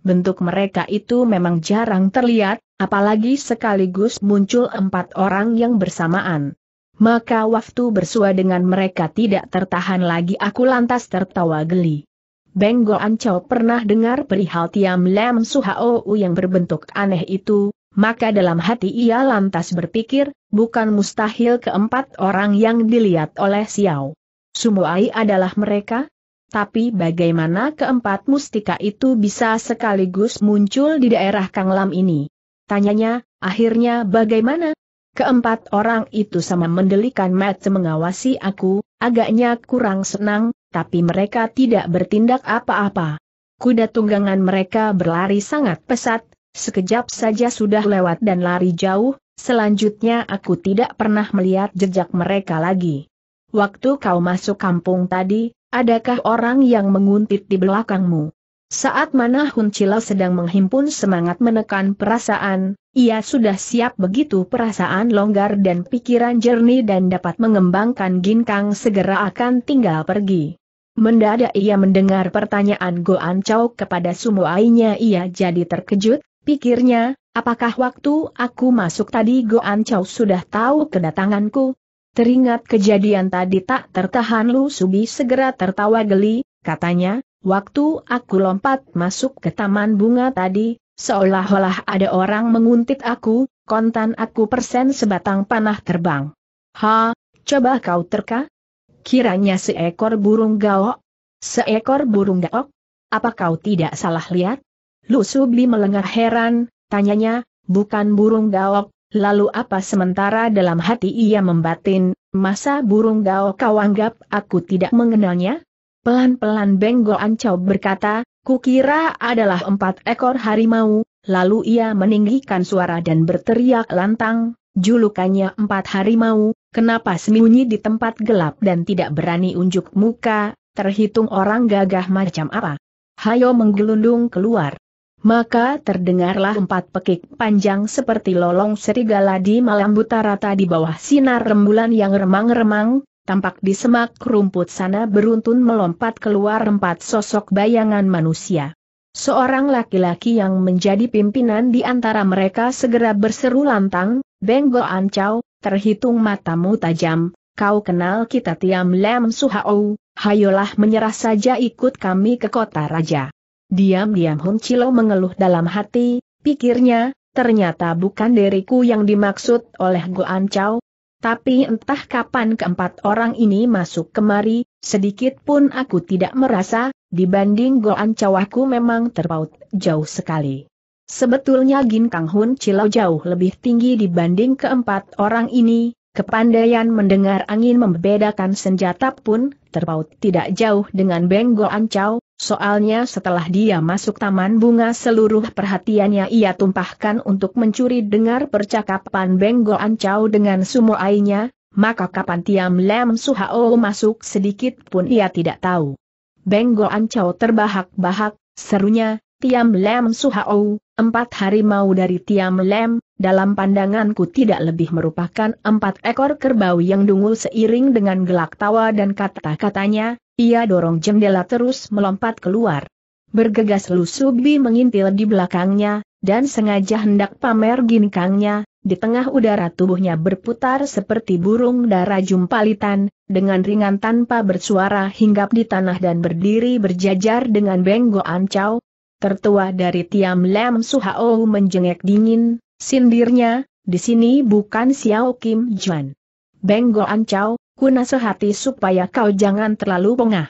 Bentuk mereka itu memang jarang terlihat, apalagi sekaligus muncul empat orang yang bersamaan. Maka waktu bersua dengan mereka tidak tertahan lagi aku lantas tertawa geli. Beng Chow pernah dengar perihal Tiam Lam suhaou yang berbentuk aneh itu, maka dalam hati ia lantas berpikir, bukan mustahil keempat orang yang dilihat oleh Xiao. Sumuai adalah mereka? Tapi bagaimana keempat mustika itu bisa sekaligus muncul di daerah Kang Lam ini? Tanyanya, akhirnya bagaimana? Keempat orang itu sama mendelikan mata mengawasi aku, agaknya kurang senang, tapi mereka tidak bertindak apa-apa. Kuda tunggangan mereka berlari sangat pesat, sekejap saja sudah lewat dan lari jauh, selanjutnya aku tidak pernah melihat jejak mereka lagi. Waktu kau masuk kampung tadi, adakah orang yang menguntit di belakangmu? Saat mana Hun Chilo sedang menghimpun semangat menekan perasaan, ia sudah siap begitu perasaan longgar dan pikiran jernih dan dapat mengembangkan ginkang segera akan tinggal pergi. Mendadak ia mendengar pertanyaan Goan Chao kepada sumuainya ia jadi terkejut, pikirnya, apakah waktu aku masuk tadi Goan Chao sudah tahu kedatanganku? Teringat kejadian tadi tak tertahan Lu Subi segera tertawa geli, katanya, waktu aku lompat masuk ke taman bunga tadi, seolah-olah ada orang menguntit aku, kontan aku persen sebatang panah terbang. Ha, coba kau terka, Kiranya seekor burung gaok? Seekor burung gaok? Apa kau tidak salah lihat? Lu Subli melengah heran, tanyanya, bukan burung gaok, lalu apa sementara dalam hati ia membatin, masa burung gaok kau anggap aku tidak mengenalnya? Pelan-pelan Benggo Ancau berkata, kukira adalah empat ekor harimau, lalu ia meninggikan suara dan berteriak lantang, julukannya empat harimau, Kenapa sembunyi di tempat gelap dan tidak berani unjuk muka, terhitung orang gagah macam apa? Hayo menggelundung keluar. Maka terdengarlah empat pekik panjang seperti lolong serigala di malam buta rata di bawah sinar rembulan yang remang-remang, tampak di semak rumput sana beruntun melompat keluar empat sosok bayangan manusia. Seorang laki-laki yang menjadi pimpinan di antara mereka segera berseru lantang, Benggo Ancau, terhitung matamu tajam, kau kenal kita Tiam Lem Suhao, hayolah menyerah saja ikut kami ke kota raja. Diam-diam Hun Chilo mengeluh dalam hati, pikirnya, ternyata bukan diriku yang dimaksud oleh Goan Chow. Tapi entah kapan keempat orang ini masuk kemari, sedikit pun aku tidak merasa, dibanding Goan Chow aku memang terpaut jauh sekali. Sebetulnya Gin Kang Hun Cilau jauh lebih tinggi dibanding keempat orang ini, kepandaian mendengar angin membedakan senjata pun terpaut tidak jauh dengan Beng Go Ancau, soalnya setelah dia masuk taman bunga seluruh perhatiannya ia tumpahkan untuk mencuri dengar percakapan Beng Go Ancau dengan sumo Ainya. maka kapan Tiam Lam Suhao masuk sedikit pun ia tidak tahu. Beng Go Ancau terbahak-bahak, serunya, Tiam Lem Suhaou, empat harimau dari Tiam Lem, dalam pandanganku tidak lebih merupakan empat ekor kerbau yang dungu seiring dengan gelak tawa dan kata-katanya, ia dorong jendela terus melompat keluar. Bergegas Lusubi mengintil di belakangnya, dan sengaja hendak pamer ginkangnya, di tengah udara tubuhnya berputar seperti burung dara jumpalitan, dengan ringan tanpa bersuara hinggap di tanah dan berdiri berjajar dengan benggo ancau, tertua dari Tiam Lam Suhao menjengek dingin, sindirnya, di sini bukan Xiao Kim Juan. Beng ancau, ku nasihati supaya kau jangan terlalu pengah.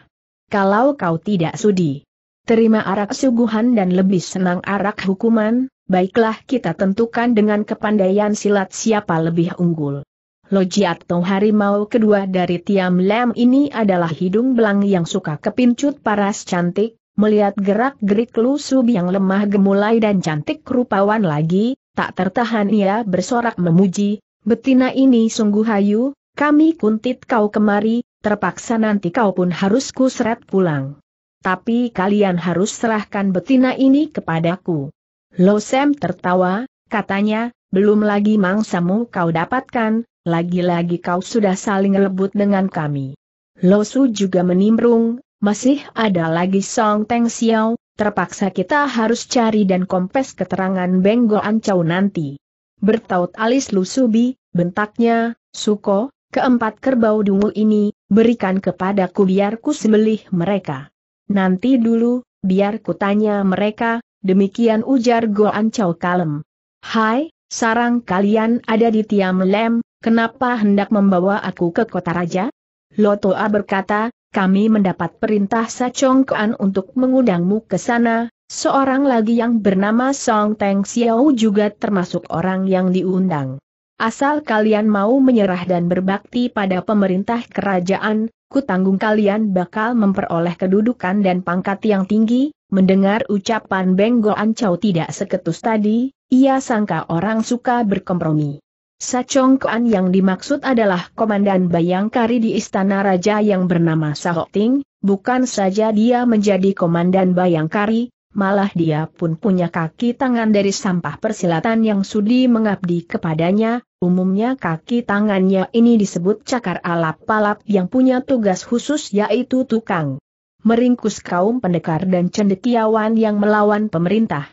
Kalau kau tidak sudi. Terima arak suguhan dan lebih senang arak hukuman, baiklah kita tentukan dengan kepandaian silat siapa lebih unggul. Loji atau harimau kedua dari Tiam Lam ini adalah hidung belang yang suka kepincut paras cantik, melihat gerak-gerik lusuh yang lemah gemulai dan cantik rupawan lagi, tak tertahan ia bersorak memuji, betina ini sungguh hayu, kami kuntit kau kemari, terpaksa nanti kau pun harus kusret pulang. Tapi kalian harus serahkan betina ini kepadaku. Lo Sam tertawa, katanya, belum lagi mangsamu kau dapatkan, lagi-lagi kau sudah saling rebut dengan kami. Losu juga menimbrung, masih ada lagi Song Teng Xiao, terpaksa kita harus cari dan kompes keterangan Benggo Ancau nanti. Bertaut alis Lusubi, bentaknya, Suko, keempat kerbau dungu ini, berikan kepadaku biar ku sembelih mereka. Nanti dulu, biar ku tanya mereka, demikian ujar Go Ancau kalem. Hai, sarang kalian ada di Tiam Lem, kenapa hendak membawa aku ke kota raja? Lotoa berkata, kami mendapat perintah Sacongkoan untuk mengundangmu ke sana, seorang lagi yang bernama Song Teng Xiao juga termasuk orang yang diundang. Asal kalian mau menyerah dan berbakti pada pemerintah kerajaan, kutanggung kalian bakal memperoleh kedudukan dan pangkat yang tinggi, mendengar ucapan Benggoan Chow tidak seketus tadi, ia sangka orang suka berkompromi. Sachong Kuan yang dimaksud adalah Komandan Bayangkari di Istana Raja yang bernama Ting. bukan saja dia menjadi Komandan Bayangkari, malah dia pun punya kaki tangan dari sampah persilatan yang sudi mengabdi kepadanya, umumnya kaki tangannya ini disebut cakar alap palap yang punya tugas khusus yaitu tukang. Meringkus kaum pendekar dan cendekiawan yang melawan pemerintah.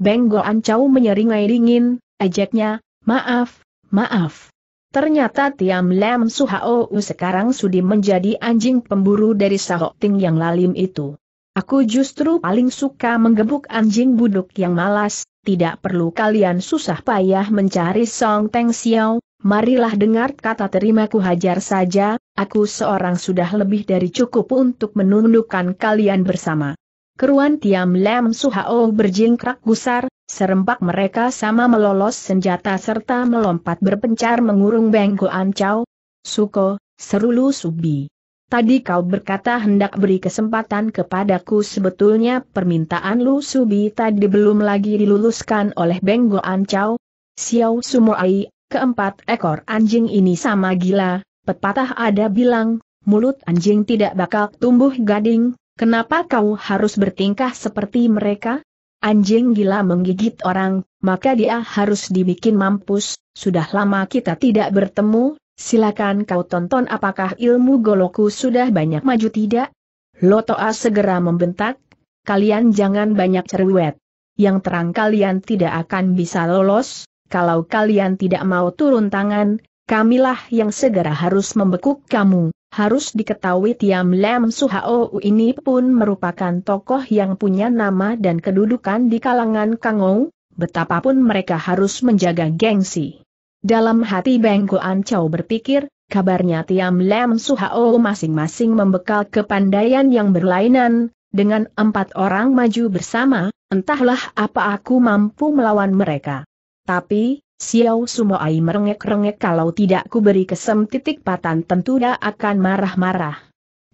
Benggo Ancau menyeringai dingin, ejeknya, maaf, Maaf. Ternyata Tiam Lam Suhao sekarang sudi menjadi anjing pemburu dari Sahok Ting yang lalim itu. Aku justru paling suka menggebuk anjing buduk yang malas, tidak perlu kalian susah payah mencari Song Teng Xiao, marilah dengar kata terimaku hajar saja, aku seorang sudah lebih dari cukup untuk menundukkan kalian bersama. Keruan Tiam Lam Suhao berjingkrak gusar, Serempak mereka sama melolos senjata serta melompat berpencar mengurung Bengko Ancau. Suko, seru Subi. Tadi kau berkata hendak beri kesempatan kepadaku sebetulnya permintaan Lu Subi tadi belum lagi diluluskan oleh Bengko Ancau. Siau Xiao keempat ekor anjing ini sama gila, pepatah ada bilang, mulut anjing tidak bakal tumbuh gading, kenapa kau harus bertingkah seperti mereka? Anjing gila menggigit orang, maka dia harus dibikin mampus, sudah lama kita tidak bertemu, silakan kau tonton apakah ilmu goloku sudah banyak maju tidak? Lotoa segera membentak, kalian jangan banyak cerewet. Yang terang kalian tidak akan bisa lolos, kalau kalian tidak mau turun tangan, kamilah yang segera harus membekuk kamu. Harus diketahui Tiam Lam Suhao ini pun merupakan tokoh yang punya nama dan kedudukan di kalangan Kangou, betapapun mereka harus menjaga gengsi. Dalam hati Beng An Chow berpikir, kabarnya Tiam Lam Suhao masing-masing membekal kepandaian yang berlainan, dengan empat orang maju bersama, entahlah apa aku mampu melawan mereka. Tapi, Xiao Sumoai merengek-rengek kalau tidak ku beri kesem titik patan tentu dia akan marah-marah.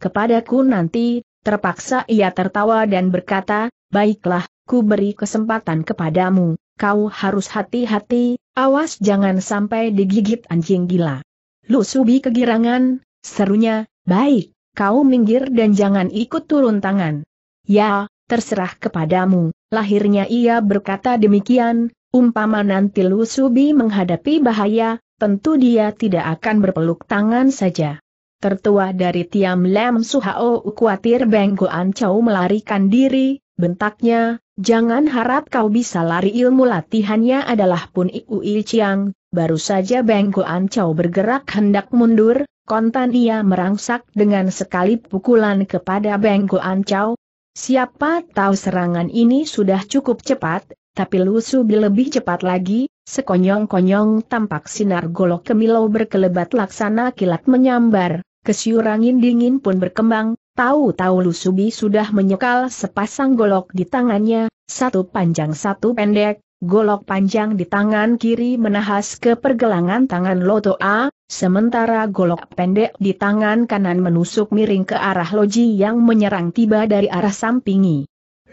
Kepadaku nanti, terpaksa ia tertawa dan berkata, baiklah, ku beri kesempatan kepadamu, kau harus hati-hati, awas jangan sampai digigit anjing gila. Lu subi kegirangan, serunya, baik, kau minggir dan jangan ikut turun tangan. Ya, terserah kepadamu, lahirnya ia berkata demikian, Umpama nanti Lu Subi menghadapi bahaya, tentu dia tidak akan berpeluk tangan saja. Tertua dari Tiam Lam Suhao khawatir Beng Goan Chow melarikan diri, bentaknya, jangan harap kau bisa lari ilmu latihannya adalah pun Iui Chiang, baru saja Beng Goan Chow bergerak hendak mundur, kontan ia merangsak dengan sekali pukulan kepada Beng Goan Chow. Siapa tahu serangan ini sudah cukup cepat, tapi lusuh lebih cepat lagi, sekonyong-konyong tampak sinar golok kemilau berkelebat laksana kilat menyambar, kesiurangin dingin pun berkembang, tahu-tahu Lusubi sudah menyekal sepasang golok di tangannya, satu panjang satu pendek, golok panjang di tangan kiri menahas ke pergelangan tangan Loto A, sementara golok pendek di tangan kanan menusuk miring ke arah Loji yang menyerang tiba dari arah sampingi.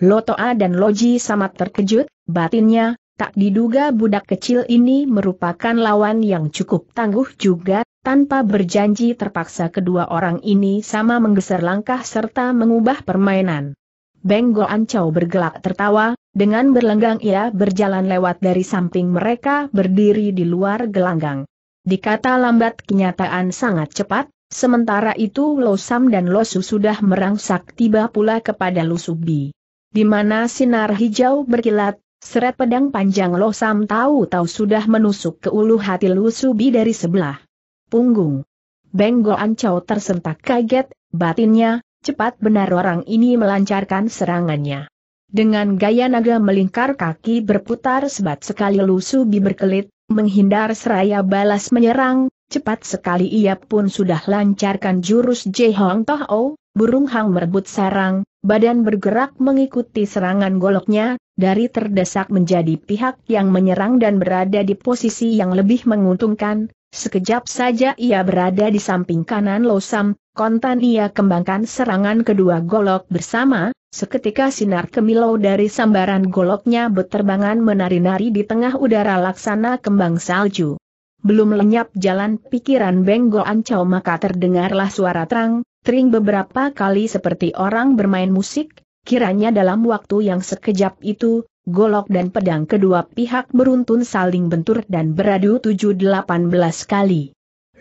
Loto A dan Loji sama terkejut, Batinnya, tak diduga budak kecil ini merupakan lawan yang cukup tangguh juga, tanpa berjanji terpaksa kedua orang ini sama menggeser langkah serta mengubah permainan. Benggo Ancau bergelak tertawa, dengan berlenggang ia berjalan lewat dari samping mereka berdiri di luar gelanggang. Dikata lambat kenyataan sangat cepat, sementara itu Losam dan Losu sudah merangsak tiba pula kepada Lusubi. Di mana sinar hijau berkilat, Seret pedang panjang Lo Sam tahu-tahu sudah menusuk ke ulu hati Lu Subi dari sebelah punggung. Benggo Ancau tersentak kaget, batinnya, cepat benar orang ini melancarkan serangannya. Dengan gaya naga melingkar kaki berputar sebat sekali Lu Subi berkelit, menghindar seraya balas menyerang, cepat sekali ia pun sudah lancarkan jurus Je Hong Toh O, oh, burung hang merebut sarang, badan bergerak mengikuti serangan goloknya, dari terdesak menjadi pihak yang menyerang dan berada di posisi yang lebih menguntungkan, sekejap saja ia berada di samping kanan Losam, kontan ia kembangkan serangan kedua golok bersama, seketika sinar kemilau dari sambaran goloknya beterbangan menari-nari di tengah udara laksana kembang salju. Belum lenyap jalan pikiran Benggo Ancau maka terdengarlah suara terang, tering beberapa kali seperti orang bermain musik, Kiranya dalam waktu yang sekejap itu, golok dan pedang kedua pihak beruntun saling bentur dan beradu 7-18 kali.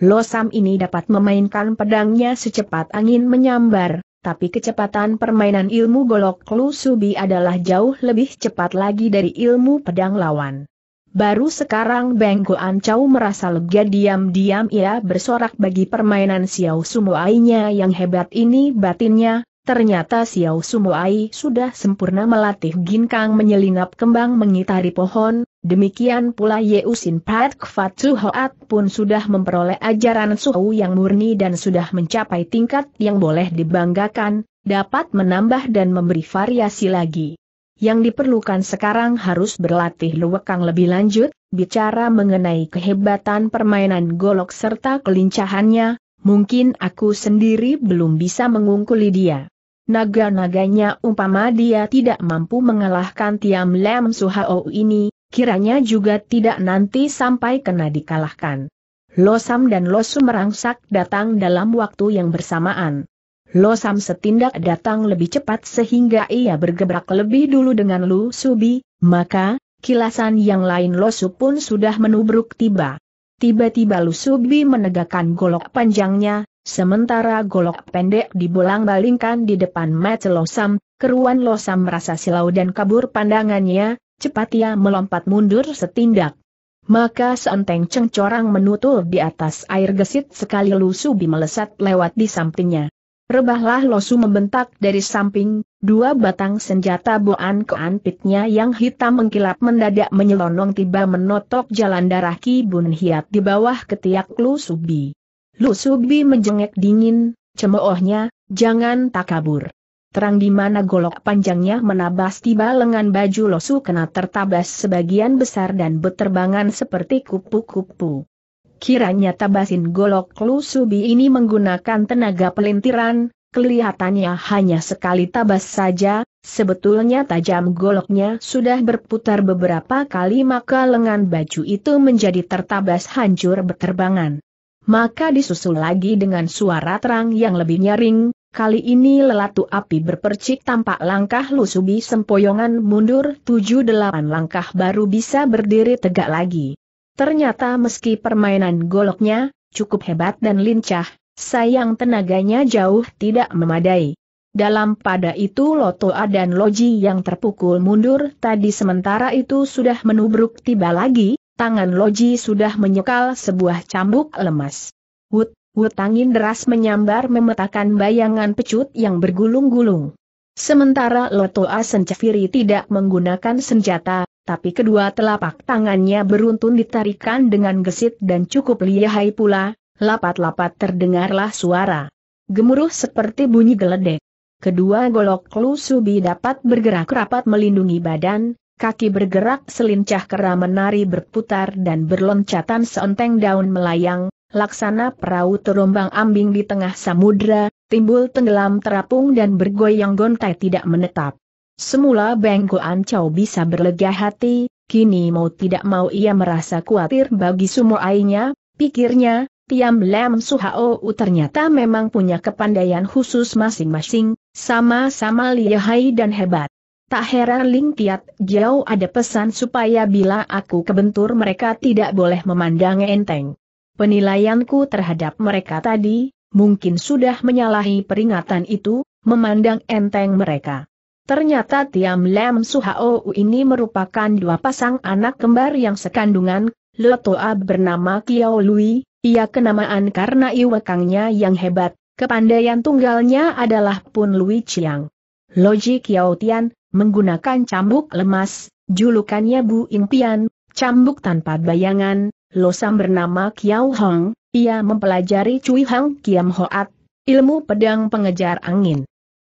Losam ini dapat memainkan pedangnya secepat angin menyambar, tapi kecepatan permainan ilmu golok Klusubi adalah jauh lebih cepat lagi dari ilmu pedang lawan. Baru sekarang Beng Ancau merasa lega diam-diam ia bersorak bagi permainan Xiao Sumuainya yang hebat ini batinnya, Ternyata Xiao Sumuai sudah sempurna melatih ginkang menyelinap kembang mengitari pohon, demikian pula Yeusin Pat Kfat Suhoat pun sudah memperoleh ajaran suhu yang murni dan sudah mencapai tingkat yang boleh dibanggakan, dapat menambah dan memberi variasi lagi. Yang diperlukan sekarang harus berlatih luwekang lebih lanjut, bicara mengenai kehebatan permainan golok serta kelincahannya, mungkin aku sendiri belum bisa mengungkuli dia. Naga-naganya umpama dia tidak mampu mengalahkan Tiam Lem Suhao ini, kiranya juga tidak nanti sampai kena dikalahkan. Losam dan Losu merangsak datang dalam waktu yang bersamaan. Losam setindak datang lebih cepat sehingga ia bergebrak lebih dulu dengan Lu Subi, maka, kilasan yang lain Losu pun sudah menubruk tiba. Tiba-tiba Lu Subi menegakkan golok panjangnya, Sementara golok pendek dibolang-balingkan di depan Mat Losam, keruan Losam merasa silau dan kabur pandangannya, cepat ia melompat mundur setindak. Maka seenteng cengcorang menutul di atas air gesit sekali Lusubi melesat lewat di sampingnya. Rebahlah Losu membentak dari samping, dua batang senjata boan keanpitnya yang hitam mengkilap mendadak menyelonong tiba menotok jalan darah Ki Bun Hiat di bawah ketiak Subi. Lu Subi menjengek dingin, cemoohnya, jangan tak kabur. Terang di mana golok panjangnya menabas tiba lengan baju Losu kena tertabas sebagian besar dan beterbangan seperti kupu-kupu. Kiranya tabasin golok Lusubi ini menggunakan tenaga pelintiran, kelihatannya hanya sekali tabas saja, sebetulnya tajam goloknya sudah berputar beberapa kali maka lengan baju itu menjadi tertabas hancur beterbangan maka disusul lagi dengan suara terang yang lebih nyaring, kali ini lelatu api berpercik tampak langkah lusubi sempoyongan mundur 7-8 langkah baru bisa berdiri tegak lagi. Ternyata meski permainan goloknya, cukup hebat dan lincah, sayang tenaganya jauh tidak memadai. Dalam pada itu Lotoa dan Loji yang terpukul mundur tadi sementara itu sudah menubruk tiba lagi, tangan Loji sudah menyekal sebuah cambuk lemas. Wut, wut angin deras menyambar memetakan bayangan pecut yang bergulung-gulung. Sementara Lotoa Sencafiri tidak menggunakan senjata, tapi kedua telapak tangannya beruntun ditarikan dengan gesit dan cukup lihai pula, lapat-lapat terdengarlah suara. Gemuruh seperti bunyi geledek. Kedua golok lusubi dapat bergerak rapat melindungi badan, Kaki bergerak selincah kera menari berputar dan berloncatan seonteng daun melayang, laksana perahu terombang ambing di tengah samudra, timbul tenggelam terapung dan bergoyang gontai tidak menetap. Semula Beng Goan bisa berlega hati, kini mau tidak mau ia merasa khawatir bagi ainya, pikirnya, Tiam Lam Suhao ternyata memang punya kepandaian khusus masing-masing, sama-sama lihai dan hebat. Tak heran Ling Tiat Jiao ada pesan supaya bila aku kebentur mereka tidak boleh memandang enteng. Penilaianku terhadap mereka tadi, mungkin sudah menyalahi peringatan itu, memandang enteng mereka. Ternyata Tiam Lam Suhao ini merupakan dua pasang anak kembar yang sekandungan, Letoa bernama Kiao Lui, ia kenamaan karena iwakangnya yang hebat, kepandaian tunggalnya adalah Pun Lui Chiang. Logik Kiao Tian, menggunakan cambuk lemas, julukannya Bu Impian, cambuk tanpa bayangan, losam bernama Kiao Hong, ia mempelajari Cui Hang Kiam Hoat, ilmu pedang pengejar angin.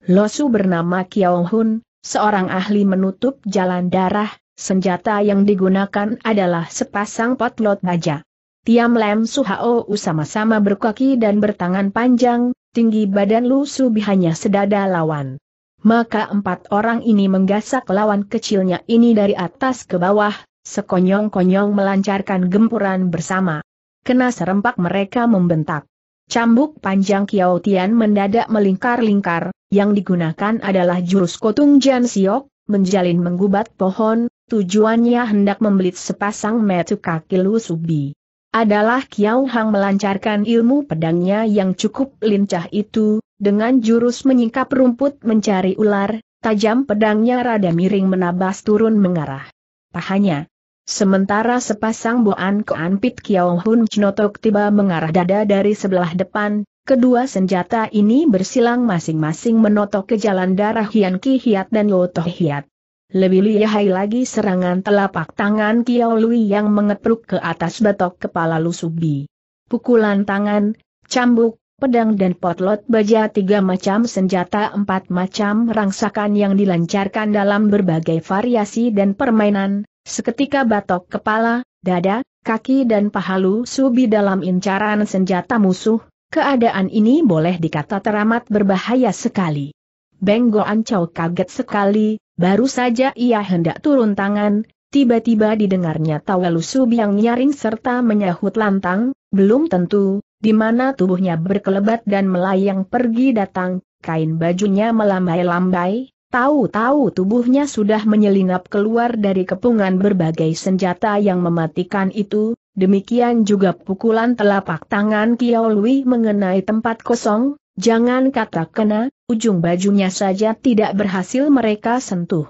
Losu bernama Kiao Hun, seorang ahli menutup jalan darah, senjata yang digunakan adalah sepasang potlot baja. Tiam Lem Hao, sama-sama berkaki dan bertangan panjang, tinggi badan Lu Subi hanya sedada lawan maka empat orang ini menggasak lawan kecilnya ini dari atas ke bawah, sekonyong-konyong melancarkan gempuran bersama. Kena serempak mereka membentak. Cambuk panjang Kiao Tian mendadak melingkar-lingkar, yang digunakan adalah jurus Kotung Jan Siok, menjalin menggubat pohon, tujuannya hendak membelit sepasang metu kaki Lu Subi adalah Kiao Hang melancarkan ilmu pedangnya yang cukup lincah itu, dengan jurus menyingkap rumput mencari ular, tajam pedangnya rada miring menabas turun mengarah. Pahanya. Sementara sepasang boan keanpit Kiao Hun cnotok tiba mengarah dada dari sebelah depan, kedua senjata ini bersilang masing-masing menotok ke jalan darah Hian Ki Hiat dan Yotoh Hiat. Lebih lihai lagi serangan telapak tangan Kiao Lui yang mengepruk ke atas batok kepala Lusubi. Pukulan tangan, cambuk, pedang dan potlot baja tiga macam senjata empat macam rangsakan yang dilancarkan dalam berbagai variasi dan permainan, seketika batok kepala, dada, kaki dan pahalu Subi dalam incaran senjata musuh, keadaan ini boleh dikata teramat berbahaya sekali. Beng Ancol kaget sekali, baru saja ia hendak turun tangan, tiba-tiba didengarnya tawa Subi yang nyaring serta menyahut lantang, belum tentu, di mana tubuhnya berkelebat dan melayang pergi datang, kain bajunya melambai-lambai, tahu-tahu tubuhnya sudah menyelinap keluar dari kepungan berbagai senjata yang mematikan itu, demikian juga pukulan telapak tangan Kiao Lui mengenai tempat kosong, jangan kata kena, ujung bajunya saja tidak berhasil mereka sentuh.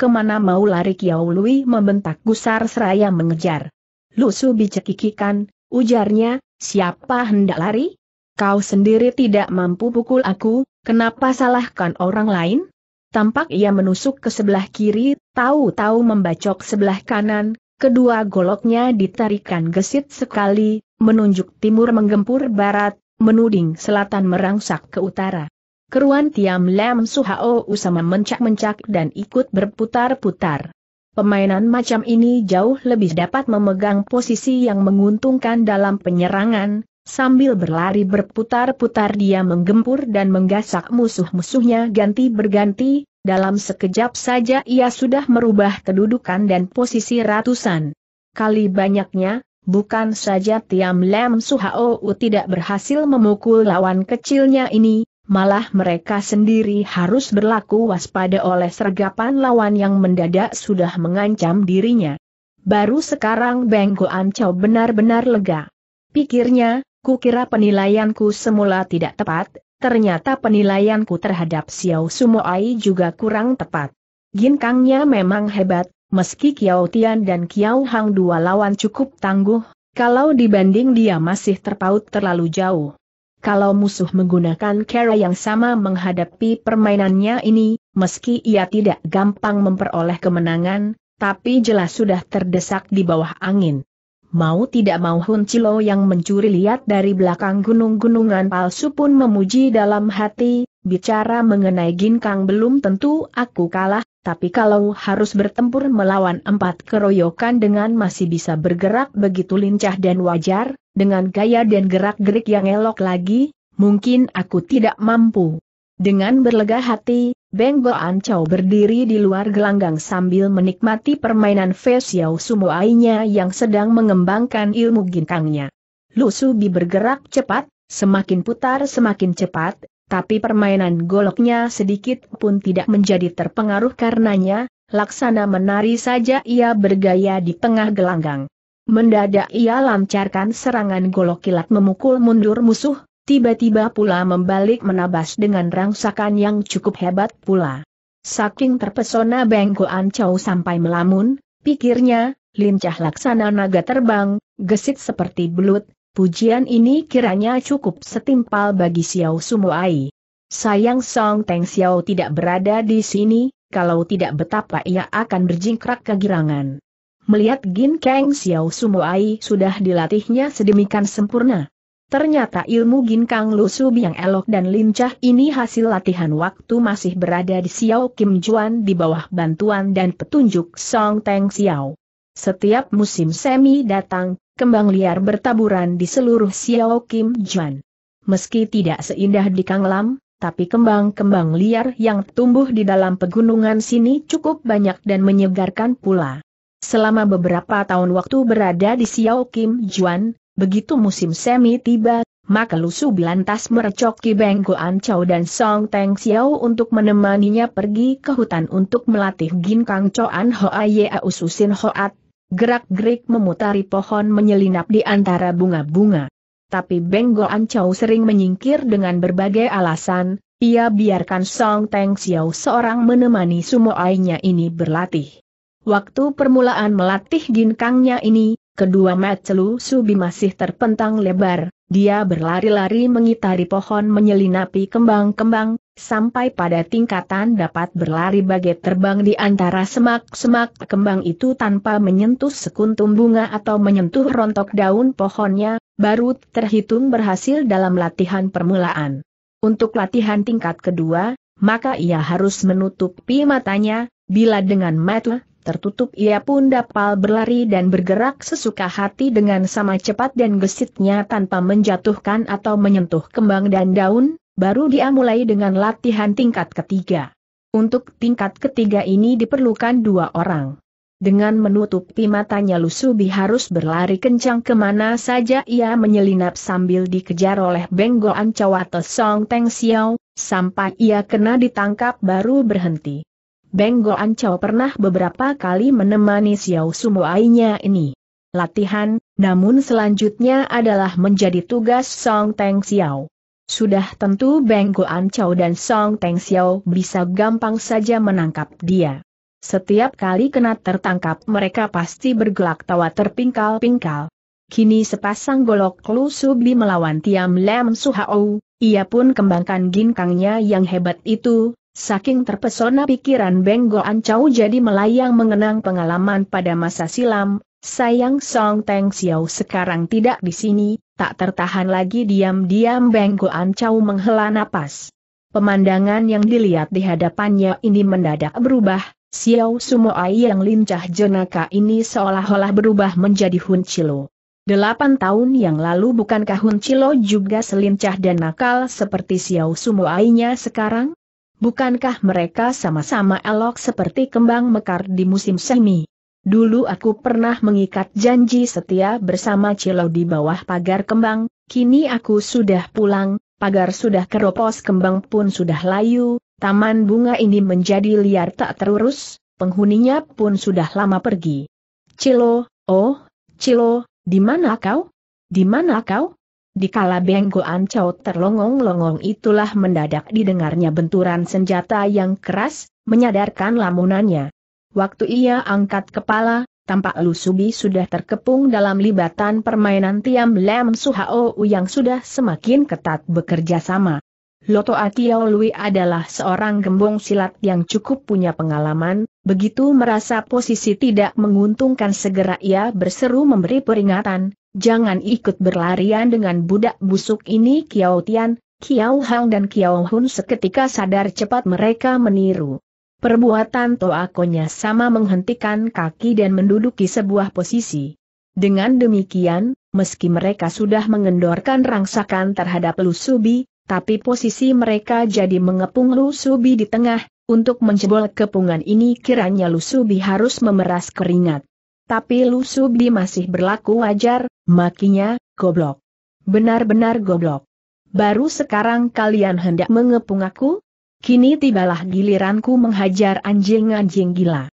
Kemana mau lari Kiao Lui membentak gusar seraya mengejar. Lusu bicekikikan, ujarnya, siapa hendak lari? Kau sendiri tidak mampu pukul aku, kenapa salahkan orang lain? Tampak ia menusuk ke sebelah kiri, tahu-tahu membacok sebelah kanan, kedua goloknya ditarikan gesit sekali, menunjuk timur menggempur barat, menuding selatan merangsak ke utara. Keruan Tiam Lam Suhao Usama mencak-mencak dan ikut berputar-putar. Pemainan macam ini jauh lebih dapat memegang posisi yang menguntungkan dalam penyerangan, Sambil berlari berputar-putar dia menggempur dan menggasak musuh-musuhnya ganti berganti, dalam sekejap saja ia sudah merubah kedudukan dan posisi ratusan. Kali banyaknya, bukan saja Tiam Lem Suhao tidak berhasil memukul lawan kecilnya ini, malah mereka sendiri harus berlaku waspada oleh sergapan lawan yang mendadak sudah mengancam dirinya. Baru sekarang Beng Ancau benar-benar lega. Pikirnya, kukira penilaianku semula tidak tepat, ternyata penilaianku terhadap Xiao Sumoai juga kurang tepat. Ginkangnya memang hebat, meski Kiao Tian dan Kiao Hang dua lawan cukup tangguh, kalau dibanding dia masih terpaut terlalu jauh. Kalau musuh menggunakan cara yang sama menghadapi permainannya ini, meski ia tidak gampang memperoleh kemenangan, tapi jelas sudah terdesak di bawah angin. Mau tidak mau Hun Chilo yang mencuri lihat dari belakang gunung-gunungan palsu pun memuji dalam hati, bicara mengenai Ginkang belum tentu aku kalah, tapi kalau harus bertempur melawan empat keroyokan dengan masih bisa bergerak begitu lincah dan wajar, dengan gaya dan gerak-gerik yang elok lagi, mungkin aku tidak mampu. Dengan berlega hati, Beng Chow berdiri di luar gelanggang sambil menikmati permainan Fei Xiao Ainya yang sedang mengembangkan ilmu ginkangnya. Lu Subi bergerak cepat, semakin putar semakin cepat, tapi permainan goloknya sedikit pun tidak menjadi terpengaruh karenanya, laksana menari saja ia bergaya di tengah gelanggang. Mendadak ia lancarkan serangan golok kilat memukul mundur musuh, tiba-tiba pula membalik menabas dengan rangsakan yang cukup hebat pula. Saking terpesona Bengkoan Ancau sampai melamun, pikirnya, lincah laksana naga terbang, gesit seperti belut, Pujian ini kiranya cukup setimpal bagi Xiao Sumuai. Sayang Song Teng Xiao tidak berada di sini, kalau tidak betapa ia akan berjingkrak kegirangan. Melihat Gin Kang Xiao Sumuai sudah dilatihnya sedemikian sempurna. Ternyata ilmu Gin ginkang Lusu yang elok dan lincah ini hasil latihan waktu masih berada di Xiao Kim Juan di bawah bantuan dan petunjuk Song Teng Xiao. Setiap musim semi datang, kembang liar bertaburan di seluruh Xiao Kim Juan. Meski tidak seindah di Kang Lam, tapi kembang-kembang liar yang tumbuh di dalam pegunungan sini cukup banyak dan menyegarkan pula. Selama beberapa tahun waktu berada di Xiao Kim Juan, begitu musim semi tiba, maka Lusu bilantas merecoki Kibeng Goan dan Song Teng Xiao untuk menemaninya pergi ke hutan untuk melatih Gin Kang Choan Hoa Yea Ususin Hoat Gerak-gerik memutari pohon menyelinap di antara bunga-bunga. Tapi Beng Go Ancau sering menyingkir dengan berbagai alasan, ia biarkan Song Teng Xiao seorang menemani sumo ainya ini berlatih. Waktu permulaan melatih ginkangnya ini, kedua Matelu Subi masih terpentang lebar, dia berlari-lari mengitari pohon menyelinapi kembang-kembang, sampai pada tingkatan dapat berlari bagai terbang di antara semak-semak kembang itu tanpa menyentuh sekuntum bunga atau menyentuh rontok daun pohonnya, baru terhitung berhasil dalam latihan permulaan. Untuk latihan tingkat kedua, maka ia harus menutupi matanya, bila dengan mata tertutup ia pun dapat berlari dan bergerak sesuka hati dengan sama cepat dan gesitnya tanpa menjatuhkan atau menyentuh kembang dan daun, baru dia mulai dengan latihan tingkat ketiga. Untuk tingkat ketiga ini diperlukan dua orang. Dengan menutupi matanya Lusubi harus berlari kencang kemana saja ia menyelinap sambil dikejar oleh benggoan atau Song Teng Xiao, sampai ia kena ditangkap baru berhenti. Benggo Ancao pernah beberapa kali menemani Xiao Sumuainya ini. Latihan, namun selanjutnya adalah menjadi tugas Song Teng Xiao. Sudah tentu Beng Goan Chow dan Song Teng Xiao bisa gampang saja menangkap dia. Setiap kali kena tertangkap mereka pasti bergelak tawa terpingkal-pingkal. Kini sepasang golok Lu Subli melawan Tiam Lam hao, ia pun kembangkan ginkangnya yang hebat itu, saking terpesona pikiran Beng Goan Chow jadi melayang mengenang pengalaman pada masa silam, Sayang Song Teng Xiao sekarang tidak di sini, tak tertahan lagi diam-diam Beng Goan Chow menghela napas. Pemandangan yang dilihat di hadapannya ini mendadak berubah, Xiao Ai yang lincah jenaka ini seolah-olah berubah menjadi Hun Chilo. Delapan tahun yang lalu bukankah Hun Chilo juga selincah dan nakal seperti Xiao Sumoainya sekarang? Bukankah mereka sama-sama elok seperti kembang mekar di musim semi? Dulu aku pernah mengikat janji setia bersama Cilo di bawah pagar kembang, kini aku sudah pulang, pagar sudah keropos kembang pun sudah layu, taman bunga ini menjadi liar tak terurus, penghuninya pun sudah lama pergi. Cilo, oh, Cilo, di mana kau? Di mana kau? Di kala Benggo Ancau terlongong-longong itulah mendadak didengarnya benturan senjata yang keras, menyadarkan lamunannya. Waktu ia angkat kepala, tampak Lu Subi sudah terkepung dalam libatan permainan Tiam Su Suhao yang sudah semakin ketat bekerja sama. Loto Atiao Lui adalah seorang gembong silat yang cukup punya pengalaman, begitu merasa posisi tidak menguntungkan segera ia berseru memberi peringatan, jangan ikut berlarian dengan budak busuk ini Kiao Tian, Kiao Hang dan Kiao Hun seketika sadar cepat mereka meniru. Perbuatan Toakonya sama menghentikan kaki dan menduduki sebuah posisi. Dengan demikian, meski mereka sudah mengendorkan rangsakan terhadap Lusubi, tapi posisi mereka jadi mengepung Lusubi di tengah, untuk menjebol kepungan ini kiranya Lusubi harus memeras keringat. Tapi Lusubi masih berlaku wajar, makinya, goblok. Benar-benar goblok. Baru sekarang kalian hendak mengepung aku? Kini tibalah giliranku menghajar anjing-anjing gila.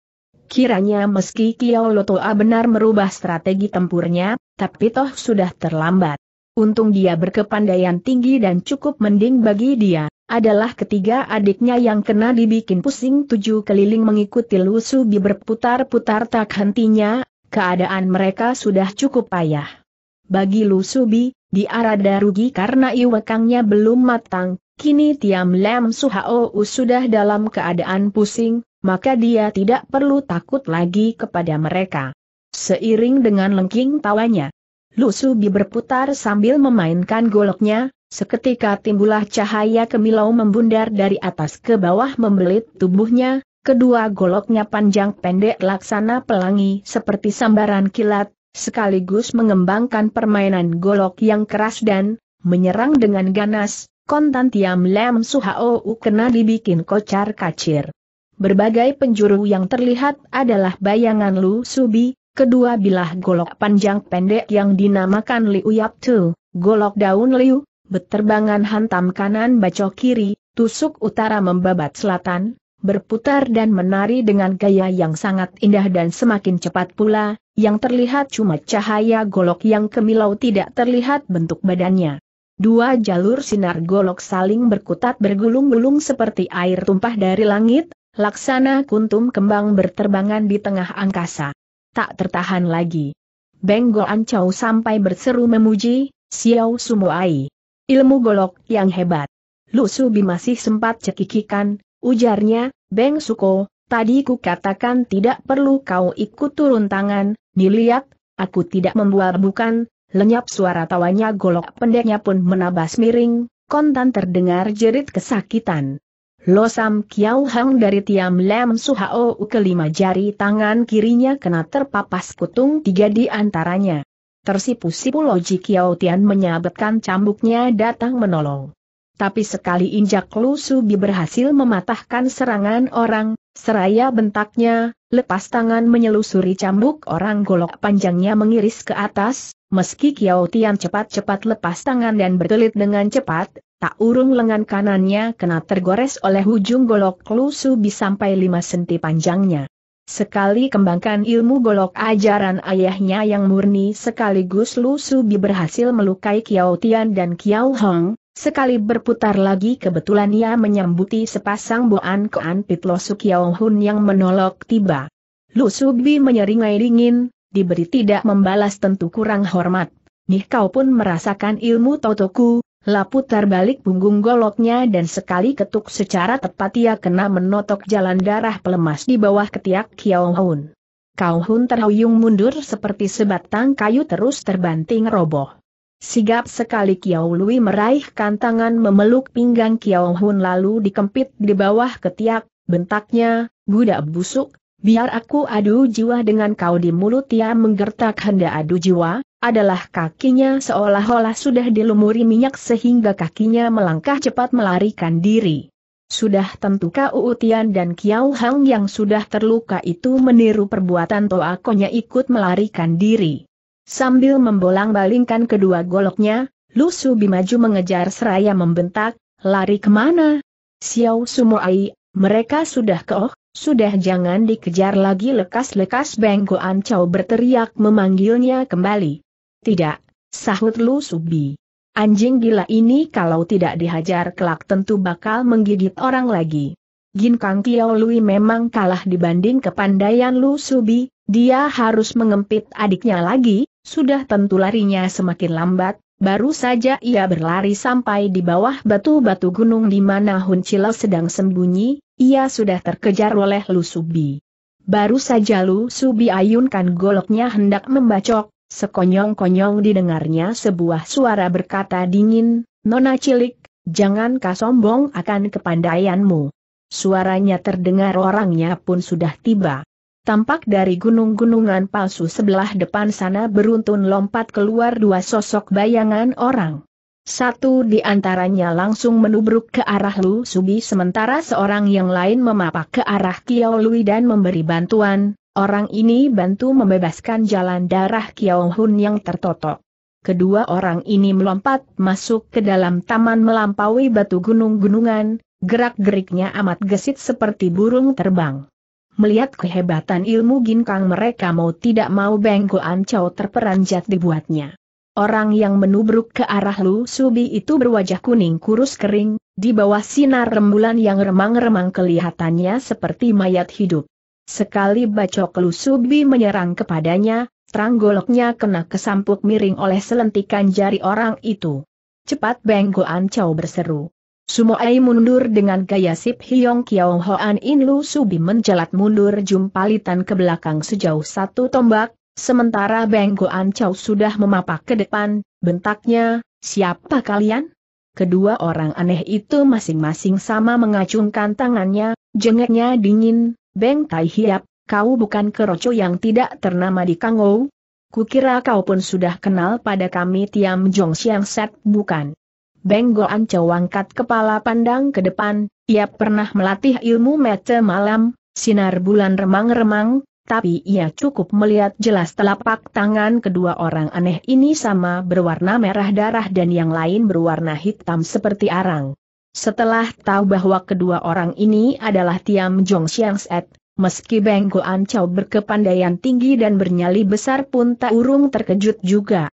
Kiranya meski Kiao Lotoa benar merubah strategi tempurnya, tapi toh sudah terlambat. Untung dia berkepandaian tinggi dan cukup mending bagi dia, adalah ketiga adiknya yang kena dibikin pusing tujuh keliling mengikuti Lusubi berputar-putar tak hentinya, keadaan mereka sudah cukup payah. Bagi Lusubi, dia rada rugi karena iwekangnya belum matang, Kini Tiam Lam Suhao sudah dalam keadaan pusing, maka dia tidak perlu takut lagi kepada mereka. Seiring dengan lengking tawanya, Lu Subi berputar sambil memainkan goloknya, seketika timbullah cahaya kemilau membundar dari atas ke bawah membelit tubuhnya, kedua goloknya panjang pendek laksana pelangi seperti sambaran kilat, sekaligus mengembangkan permainan golok yang keras dan menyerang dengan ganas, kontan tiam lem suhao kena dibikin kocar kacir. Berbagai penjuru yang terlihat adalah bayangan Lu Subi, kedua bilah golok panjang pendek yang dinamakan Liu Yap Tu, golok daun Liu, beterbangan hantam kanan baco kiri, tusuk utara membabat selatan, berputar dan menari dengan gaya yang sangat indah dan semakin cepat pula, yang terlihat cuma cahaya golok yang kemilau tidak terlihat bentuk badannya. Dua jalur sinar golok saling berkutat bergulung-gulung seperti air tumpah dari langit, laksana kuntum kembang berterbangan di tengah angkasa. Tak tertahan lagi. Benggo Ancau sampai berseru memuji, Xiao Sumuai. Ilmu golok yang hebat. Lu Subi masih sempat cekikikan, ujarnya, Beng Suko, tadi ku katakan tidak perlu kau ikut turun tangan, dilihat, aku tidak membual bukan, lenyap suara tawanya golok pendeknya pun menabas miring, kontan terdengar jerit kesakitan. Losam Sam Kiao Hang dari Tiam lem Suhao kelima jari tangan kirinya kena terpapas kutung tiga di antaranya. Tersipu-sipu Loji Kiao Tian menyabetkan cambuknya datang menolong. Tapi sekali injak Lu Subi berhasil mematahkan serangan orang, Seraya bentaknya, lepas tangan menyelusuri cambuk orang golok panjangnya mengiris ke atas, meski Kiao Tian cepat-cepat lepas tangan dan bertelit dengan cepat, tak urung lengan kanannya kena tergores oleh ujung golok lusubi sampai lima senti panjangnya. Sekali kembangkan ilmu golok ajaran ayahnya yang murni sekaligus Subi berhasil melukai Kiao Tian dan Kiao Hong, Sekali berputar lagi kebetulan ia menyambuti sepasang boan koan Pitlo Sukiao Hun yang menolok tiba. Lu Subi menyeringai dingin, diberi tidak membalas tentu kurang hormat. Nih kau pun merasakan ilmu totoku, La putar balik punggung goloknya dan sekali ketuk secara tepat ia kena menotok jalan darah pelemas di bawah ketiak Kiao Hun. Kau Hun terhuyung mundur seperti sebatang kayu terus terbanting roboh. Sigap sekali Kiao Lui meraih kantangan memeluk pinggang Kiao Hun lalu dikempit di bawah ketiak, bentaknya, budak busuk, biar aku adu jiwa dengan kau di mulut ia ya menggertak hendak adu jiwa, adalah kakinya seolah-olah sudah dilumuri minyak sehingga kakinya melangkah cepat melarikan diri. Sudah tentu Kau Utian dan Kiao Hang yang sudah terluka itu meniru perbuatan Toakonya ikut melarikan diri. Sambil membolang-balingkan kedua goloknya, Lu Subi maju mengejar seraya membentak, lari kemana? Xiao Sumoai, mereka sudah keoh, sudah jangan dikejar lagi lekas-lekas Bengko Ancau berteriak memanggilnya kembali. Tidak, sahut Lu Subi. Anjing gila ini kalau tidak dihajar kelak tentu bakal menggigit orang lagi. Gin Kang Kiao Lui memang kalah dibanding kepandaian Lu Subi, dia harus mengempit adiknya lagi, sudah tentu larinya semakin lambat, baru saja ia berlari sampai di bawah batu-batu gunung di mana Hun Chile sedang sembunyi, ia sudah terkejar oleh Lu Subi. Baru saja Lu Subi ayunkan goloknya hendak membacok, sekonyong-konyong didengarnya sebuah suara berkata dingin, Nona cilik, jangan sombong akan kepandaianmu. Suaranya terdengar orangnya pun sudah tiba. Tampak dari gunung-gunungan palsu sebelah depan sana beruntun lompat keluar dua sosok bayangan orang. Satu di antaranya langsung menubruk ke arah Lu Subi sementara seorang yang lain memapak ke arah Kiao Lui dan memberi bantuan, orang ini bantu membebaskan jalan darah Kiao Hun yang tertotok. Kedua orang ini melompat masuk ke dalam taman melampaui batu gunung-gunungan, gerak-geriknya amat gesit seperti burung terbang. Melihat kehebatan ilmu ginkang mereka mau tidak mau Bengkoan Cao terperanjat dibuatnya. Orang yang menubruk ke arah Lu Subi itu berwajah kuning kurus kering, di bawah sinar rembulan yang remang-remang kelihatannya seperti mayat hidup. Sekali bacok Lu Subi menyerang kepadanya, terang goloknya kena kesampuk miring oleh selentikan jari orang itu. Cepat Bengkoan Chow berseru. Sumoai mundur dengan gaya Sip Hyong Kiao Hoan In Lu Subi mencelat mundur jumpalitan ke belakang sejauh satu tombak, sementara Beng Goan Chow sudah memapak ke depan, bentaknya, siapa kalian? Kedua orang aneh itu masing-masing sama mengacungkan tangannya, jengeknya dingin, Beng Tai Hiap, kau bukan keroco yang tidak ternama di Kangou? Kukira kau pun sudah kenal pada kami Tiam Jong Siang Set, bukan? Benggo cawangkat angkat kepala pandang ke depan, ia pernah melatih ilmu mece malam, sinar bulan remang-remang, tapi ia cukup melihat jelas telapak tangan kedua orang aneh ini sama berwarna merah darah dan yang lain berwarna hitam seperti arang. Setelah tahu bahwa kedua orang ini adalah Tiam Jong Siang Set, meski Benggo Anco berkepandaian tinggi dan bernyali besar pun tak urung terkejut juga.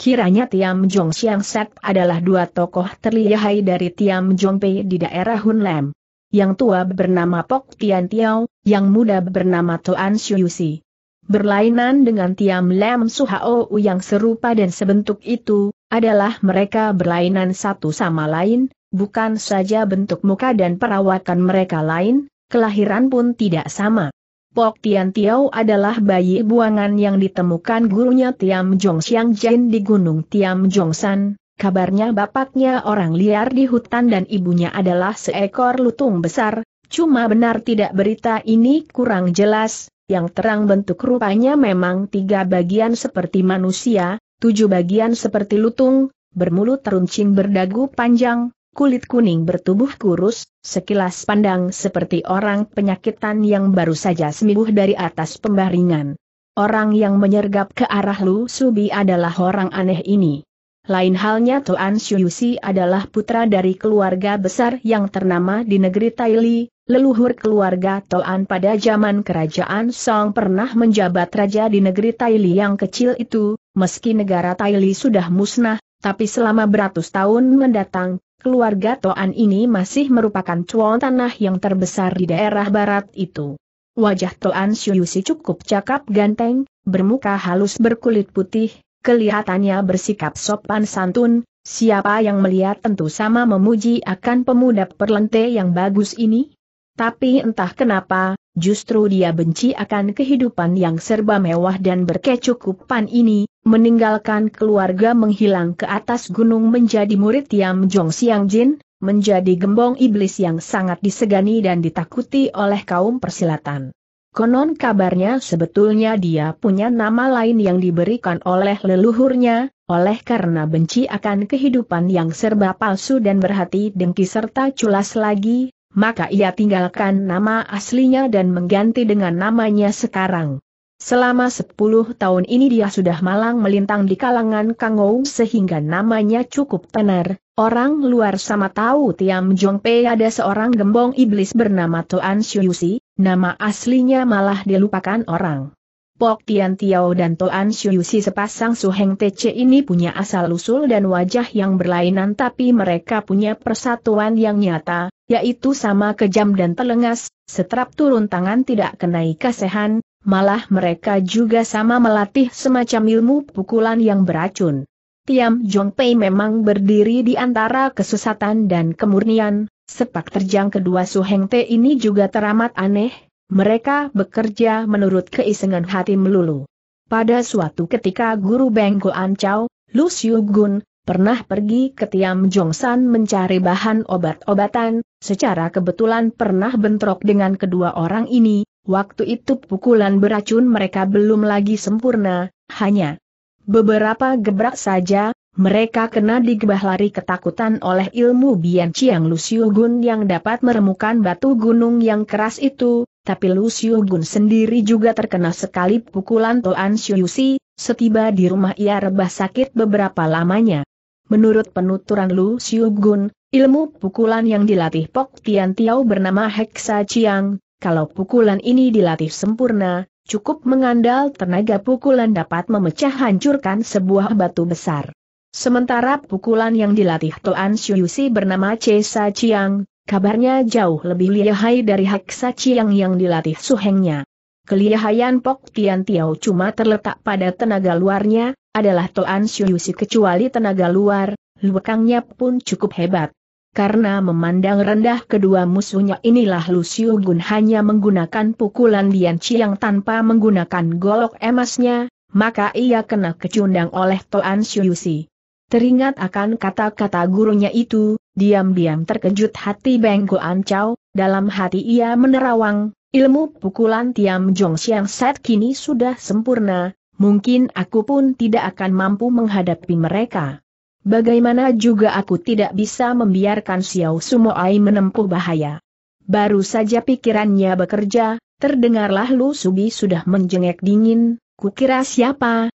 Kiranya Tiam Jong Siang Set adalah dua tokoh terlihai dari Tiam Jong Pei di daerah Hunlem. Yang tua bernama Pok Tian Tiao, yang muda bernama Xiu Si. Berlainan dengan Tiam Lem U yang serupa dan sebentuk itu, adalah mereka berlainan satu sama lain, bukan saja bentuk muka dan perawakan mereka lain, kelahiran pun tidak sama. Pok Tian Tiao adalah bayi buangan yang ditemukan gurunya Tiam Jong Xiang Jin di Gunung Tiam Jong San. Kabarnya bapaknya orang liar di hutan dan ibunya adalah seekor lutung besar, cuma benar tidak berita ini kurang jelas, yang terang bentuk rupanya memang tiga bagian seperti manusia, tujuh bagian seperti lutung, bermulut runcing berdagu panjang, kulit kuning bertubuh kurus, sekilas pandang seperti orang penyakitan yang baru saja sembuh dari atas pembaringan. Orang yang menyergap ke arah Lu Subi adalah orang aneh ini. Lain halnya Xiu Shuyusi adalah putra dari keluarga besar yang ternama di negeri Taili, leluhur keluarga Tuan pada zaman kerajaan Song pernah menjabat raja di negeri Taili yang kecil itu, meski negara Taili sudah musnah, tapi selama beratus tahun mendatang, keluarga Toan ini masih merupakan cuan tanah yang terbesar di daerah barat itu. Wajah Toan Syuyusi cukup cakap ganteng, bermuka halus berkulit putih, kelihatannya bersikap sopan santun, siapa yang melihat tentu sama memuji akan pemuda perlente yang bagus ini. Tapi entah kenapa, justru dia benci akan kehidupan yang serba mewah dan berkecukupan ini, meninggalkan keluarga menghilang ke atas gunung menjadi murid Yam Jong Siang Jin, menjadi gembong iblis yang sangat disegani dan ditakuti oleh kaum persilatan. Konon kabarnya sebetulnya dia punya nama lain yang diberikan oleh leluhurnya, oleh karena benci akan kehidupan yang serba palsu dan berhati dengki serta culas lagi, maka ia tinggalkan nama aslinya dan mengganti dengan namanya sekarang. Selama 10 tahun ini dia sudah malang melintang di kalangan Kangou sehingga namanya cukup tenar. Orang luar sama tahu Tiam Jong Jongpei ada seorang gembong iblis bernama Toan Shuyusi, nama aslinya malah dilupakan orang. Pok Tian Tiao dan Toan Shuyusi sepasang Suheng TC ini punya asal-usul dan wajah yang berlainan tapi mereka punya persatuan yang nyata, yaitu sama kejam dan telengas, setrap turun tangan tidak kenai kasehan, malah mereka juga sama melatih semacam ilmu pukulan yang beracun. Tiam Jongpei memang berdiri di antara kesesatan dan kemurnian, sepak terjang kedua Su Heng ini juga teramat aneh, mereka bekerja menurut keisengan hati melulu. Pada suatu ketika Guru Beng An Chow, Lu Xiu Gun, pernah pergi ke Tiam Jongsan mencari bahan obat-obatan, secara kebetulan pernah bentrok dengan kedua orang ini, Waktu itu pukulan beracun mereka belum lagi sempurna, hanya beberapa gebrak saja, mereka kena digebah lari ketakutan oleh ilmu Bian Chiang Lusiu Gun yang dapat meremukan batu gunung yang keras itu, tapi Lusiu Gun sendiri juga terkena sekali pukulan Toan si, setiba di rumah ia rebah sakit beberapa lamanya. Menurut penuturan Lusiu Gun, ilmu pukulan yang dilatih Pok Tian Tiao bernama Heksa Chiang, kalau pukulan ini dilatih sempurna, cukup mengandal tenaga pukulan dapat memecah hancurkan sebuah batu besar. Sementara pukulan yang dilatih Toan Shuyusi bernama Cesa Chiang, kabarnya jauh lebih lihai dari Haksa Chiang yang dilatih suhengnya. Kelihayan Pok Tian Tiao cuma terletak pada tenaga luarnya, adalah Toan Shuyusi kecuali tenaga luar, luekangnya pun cukup hebat karena memandang rendah kedua musuhnya inilah Lusiu Gun hanya menggunakan pukulan Lian Chiang tanpa menggunakan golok emasnya, maka ia kena kecundang oleh Toan Si. Teringat akan kata-kata gurunya itu, diam-diam terkejut hati Beng Goan Chow, dalam hati ia menerawang, ilmu pukulan Tiam Jong Siang Set kini sudah sempurna, mungkin aku pun tidak akan mampu menghadapi mereka. Bagaimana juga aku tidak bisa membiarkan Xiao Sumoai menempuh bahaya. Baru saja pikirannya bekerja, terdengarlah Lu Subi sudah menjengek dingin, kukira siapa?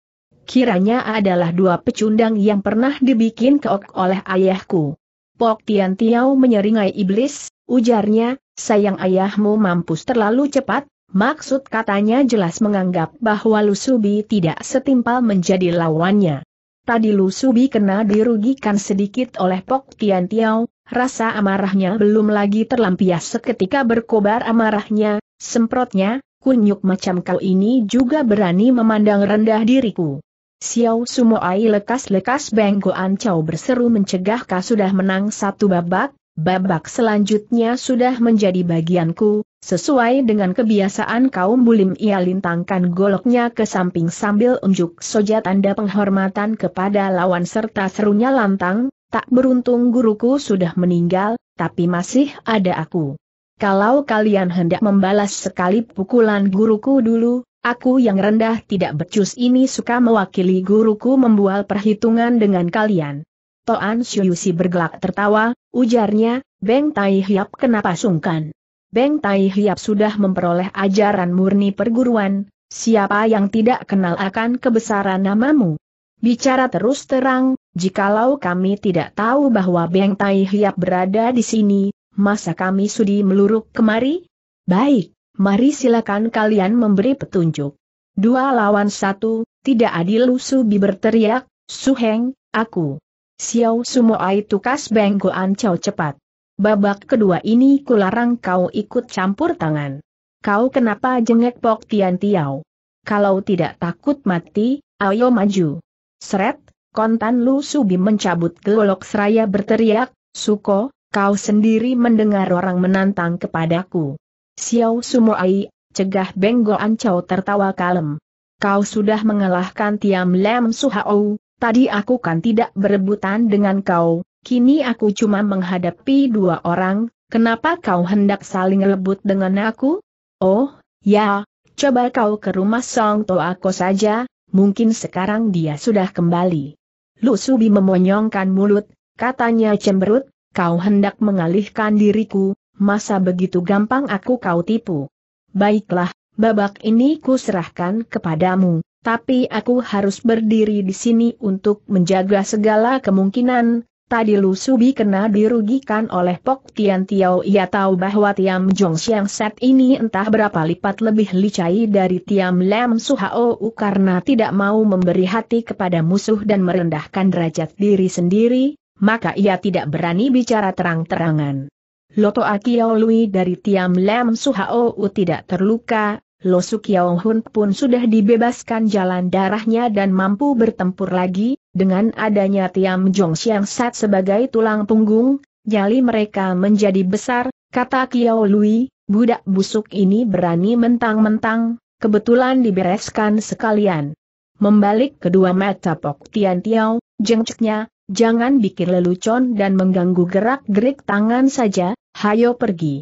Kiranya adalah dua pecundang yang pernah dibikin keok oleh ayahku. Pok Tian Tiao menyeringai iblis, ujarnya, sayang ayahmu mampus terlalu cepat, maksud katanya jelas menganggap bahwa Lu Subi tidak setimpal menjadi lawannya. Tadi Lu Subi kena dirugikan sedikit oleh Pok Tian Tiao, rasa amarahnya belum lagi terlampias seketika berkobar amarahnya, semprotnya, kunyuk macam kau ini juga berani memandang rendah diriku. Xiao Sumoai lekas-lekas Benggoan ancau berseru mencegah kau sudah menang satu babak, Babak selanjutnya sudah menjadi bagianku, sesuai dengan kebiasaan kaum bulim ia lintangkan goloknya ke samping sambil unjuk soja tanda penghormatan kepada lawan serta serunya lantang, tak beruntung guruku sudah meninggal, tapi masih ada aku. Kalau kalian hendak membalas sekali pukulan guruku dulu, aku yang rendah tidak becus ini suka mewakili guruku membual perhitungan dengan kalian. Toan Shuyusi bergelak tertawa, ujarnya, Beng Tai Hiap kenapa sungkan? Beng Tai Hiap sudah memperoleh ajaran murni perguruan, siapa yang tidak kenal akan kebesaran namamu? Bicara terus terang, jikalau kami tidak tahu bahwa Beng Tai Hiap berada di sini, masa kami sudi meluruk kemari? Baik, mari silakan kalian memberi petunjuk. Dua lawan satu, tidak adil bi berteriak, Suheng, aku. Xiao Sumoai tukas Benggoan Ancau cepat. Babak kedua ini kularang kau ikut campur tangan. Kau kenapa jengek Pok Tian Tiao? Kalau tidak takut mati, ayo maju. Seret, kontan Lu Subi mencabut golok seraya berteriak, Suko, kau sendiri mendengar orang menantang kepadaku. Xiao Sumoai, cegah Benggoan Ancau tertawa kalem. Kau sudah mengalahkan Tiam Lem Suhao, Tadi aku kan tidak berebutan dengan kau, kini aku cuma menghadapi dua orang, kenapa kau hendak saling rebut dengan aku? Oh, ya, coba kau ke rumah Song aku saja, mungkin sekarang dia sudah kembali. Lu Subi memonyongkan mulut, katanya cemberut, kau hendak mengalihkan diriku, masa begitu gampang aku kau tipu. Baiklah, babak ini kuserahkan kepadamu, tapi aku harus berdiri di sini untuk menjaga segala kemungkinan. Tadi Lu Subi kena dirugikan oleh Pok Tian Tiao. Ia tahu bahwa Tiam Jong Siang Set ini entah berapa lipat lebih licai dari Tiam Lam Suhao karena tidak mau memberi hati kepada musuh dan merendahkan derajat diri sendiri, maka ia tidak berani bicara terang-terangan. Loto Akiao Lui dari Tiam Lam Suhao tidak terluka, Lo Sukiao Hun pun sudah dibebaskan jalan darahnya dan mampu bertempur lagi, dengan adanya Tiam Jong Xiang Sat sebagai tulang punggung, nyali mereka menjadi besar, kata Kiao Lui, budak busuk ini berani mentang-mentang, kebetulan dibereskan sekalian. Membalik kedua mata Pok Tian Tiao, jengceknya, jangan bikin lelucon dan mengganggu gerak-gerik tangan saja, hayo pergi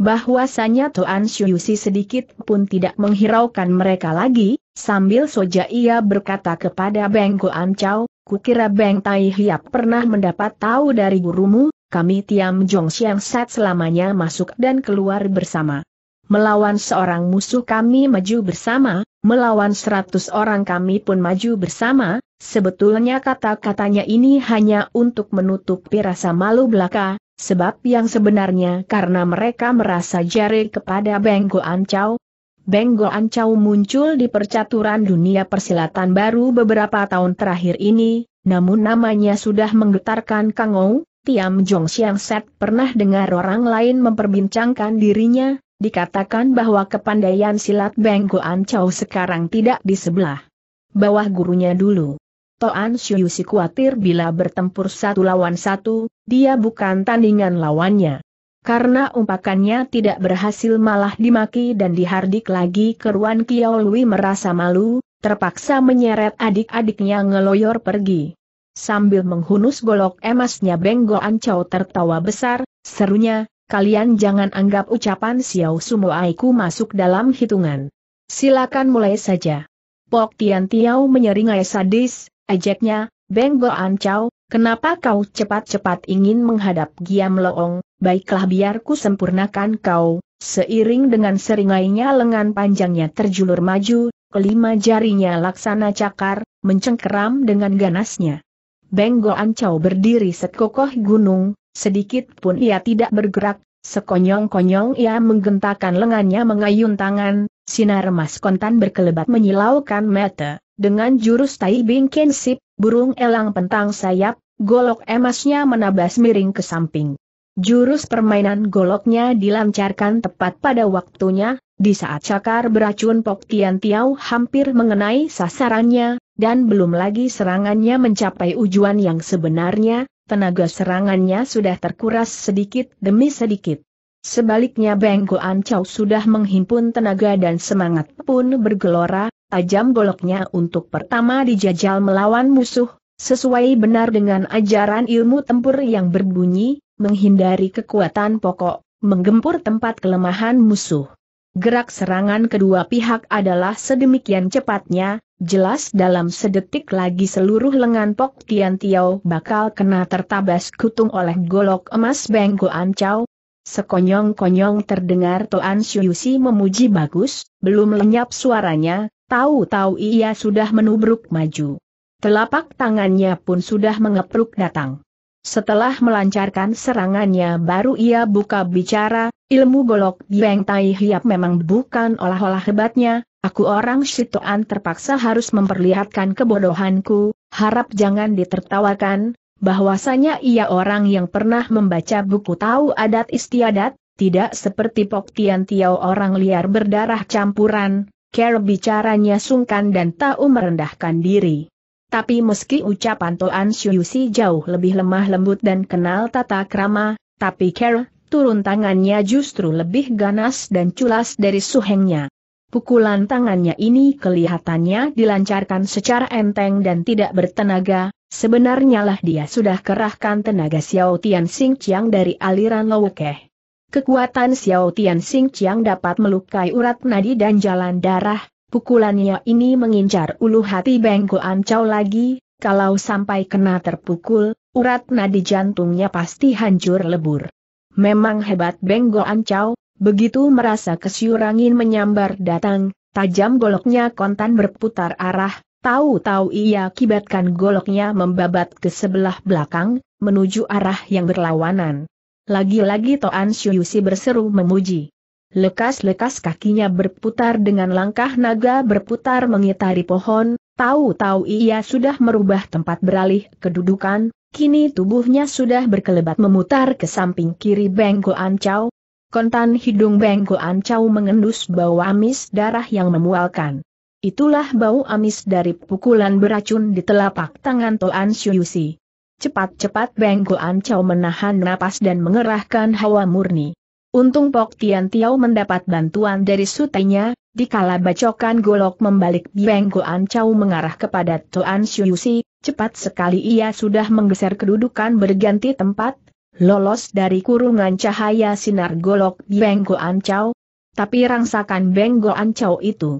bahwasanya Tuan Shuyusi sedikit pun tidak menghiraukan mereka lagi, sambil soja ia berkata kepada Beng An Chao, kukira Beng Tai Hiap pernah mendapat tahu dari gurumu, kami Tiam Jong Siang Sat selamanya masuk dan keluar bersama. Melawan seorang musuh kami maju bersama, melawan seratus orang kami pun maju bersama, sebetulnya kata-katanya ini hanya untuk menutupi rasa malu belaka, Sebab yang sebenarnya karena mereka merasa jari kepada Benggo Ancau. Benggo Ancau muncul di percaturan dunia persilatan baru beberapa tahun terakhir ini, namun namanya sudah menggetarkan Kang Ou, Tiam Jong Siang Set pernah dengar orang lain memperbincangkan dirinya, dikatakan bahwa kepandaian silat Benggo Ancau sekarang tidak di sebelah bawah gurunya dulu. Toan si khawatir bila bertempur satu lawan satu, dia bukan tandingan lawannya. Karena umpakannya tidak berhasil malah dimaki dan dihardik lagi keruan Kiao Lui merasa malu, terpaksa menyeret adik-adiknya ngeloyor pergi. Sambil menghunus golok emasnya Benggo Ancau tertawa besar, serunya, kalian jangan anggap ucapan Xiao Sumo Aiku masuk dalam hitungan. Silakan mulai saja. Pok Tian Tiao menyeringai sadis, Ajaknya, Beng Goan Chow, kenapa kau cepat-cepat ingin menghadap Giam Loong, baiklah biarku sempurnakan kau. Seiring dengan seringainya lengan panjangnya terjulur maju, kelima jarinya laksana cakar, mencengkeram dengan ganasnya. Beng Goan Chow berdiri sekokoh gunung, sedikit pun ia tidak bergerak, sekonyong-konyong ia menggentakan lengannya mengayun tangan, sinar emas kontan berkelebat menyilaukan mata. Dengan jurus Tai Bing Kensip, burung elang pentang sayap, golok emasnya menabas miring ke samping. Jurus permainan goloknya dilancarkan tepat pada waktunya, di saat cakar beracun Pok Tian Tiao hampir mengenai sasarannya, dan belum lagi serangannya mencapai ujuan yang sebenarnya, tenaga serangannya sudah terkuras sedikit demi sedikit. Sebaliknya Beng Goan Chow sudah menghimpun tenaga dan semangat pun bergelora, tajam goloknya untuk pertama dijajal melawan musuh, sesuai benar dengan ajaran ilmu tempur yang berbunyi, menghindari kekuatan pokok, menggempur tempat kelemahan musuh. Gerak serangan kedua pihak adalah sedemikian cepatnya, jelas dalam sedetik lagi seluruh lengan Pok Tian Tiao bakal kena tertabas kutung oleh golok emas Beng An Chau. Sekonyong-konyong terdengar Toan Siusi memuji bagus, belum lenyap suaranya, Tahu-tahu ia sudah menubruk maju. Telapak tangannya pun sudah mengepruk datang. Setelah melancarkan serangannya baru ia buka bicara, ilmu golok Beng Tai Hiap memang bukan olah-olah hebatnya, aku orang Shitoan terpaksa harus memperlihatkan kebodohanku, harap jangan ditertawakan, bahwasanya ia orang yang pernah membaca buku tahu adat istiadat, tidak seperti Pok Tian Tiao orang liar berdarah campuran, Care bicaranya sungkan dan tahu merendahkan diri. Tapi meski ucapan Toan Shuyusi jauh lebih lemah lembut dan kenal tata krama, tapi Care, turun tangannya justru lebih ganas dan culas dari suhengnya. Pukulan tangannya ini kelihatannya dilancarkan secara enteng dan tidak bertenaga, sebenarnya lah dia sudah kerahkan tenaga Xiao Tian Sing Chiang dari aliran Lowkeh. Kekuatan Xiao Tian Xing Chiang dapat melukai urat nadi dan jalan darah, pukulannya ini mengincar ulu hati Beng Goan Chow lagi, kalau sampai kena terpukul, urat nadi jantungnya pasti hancur lebur. Memang hebat Beng Goan Chow, begitu merasa kesyurangin menyambar datang, tajam goloknya kontan berputar arah, tahu-tahu ia kibatkan goloknya membabat ke sebelah belakang, menuju arah yang berlawanan. Lagi-lagi Toan Shuyusi berseru memuji. Lekas-lekas kakinya berputar dengan langkah naga berputar mengitari pohon, tahu-tahu ia sudah merubah tempat beralih kedudukan, kini tubuhnya sudah berkelebat memutar ke samping kiri Bengko Ancau. Kontan hidung Bengko Ancau mengendus bau amis darah yang memualkan. Itulah bau amis dari pukulan beracun di telapak tangan Toan Shuyusi. Cepat-cepat Beng Goan Chow menahan napas dan mengerahkan hawa murni. Untung Pok Tian Tiao mendapat bantuan dari sutenya, dikala bacokan golok membalik Beng Goan Chow mengarah kepada Tuan Xiu Si, cepat sekali ia sudah menggeser kedudukan berganti tempat, lolos dari kurungan cahaya sinar golok Beng Goan Chow. Tapi rangsakan Beng Goan Chow itu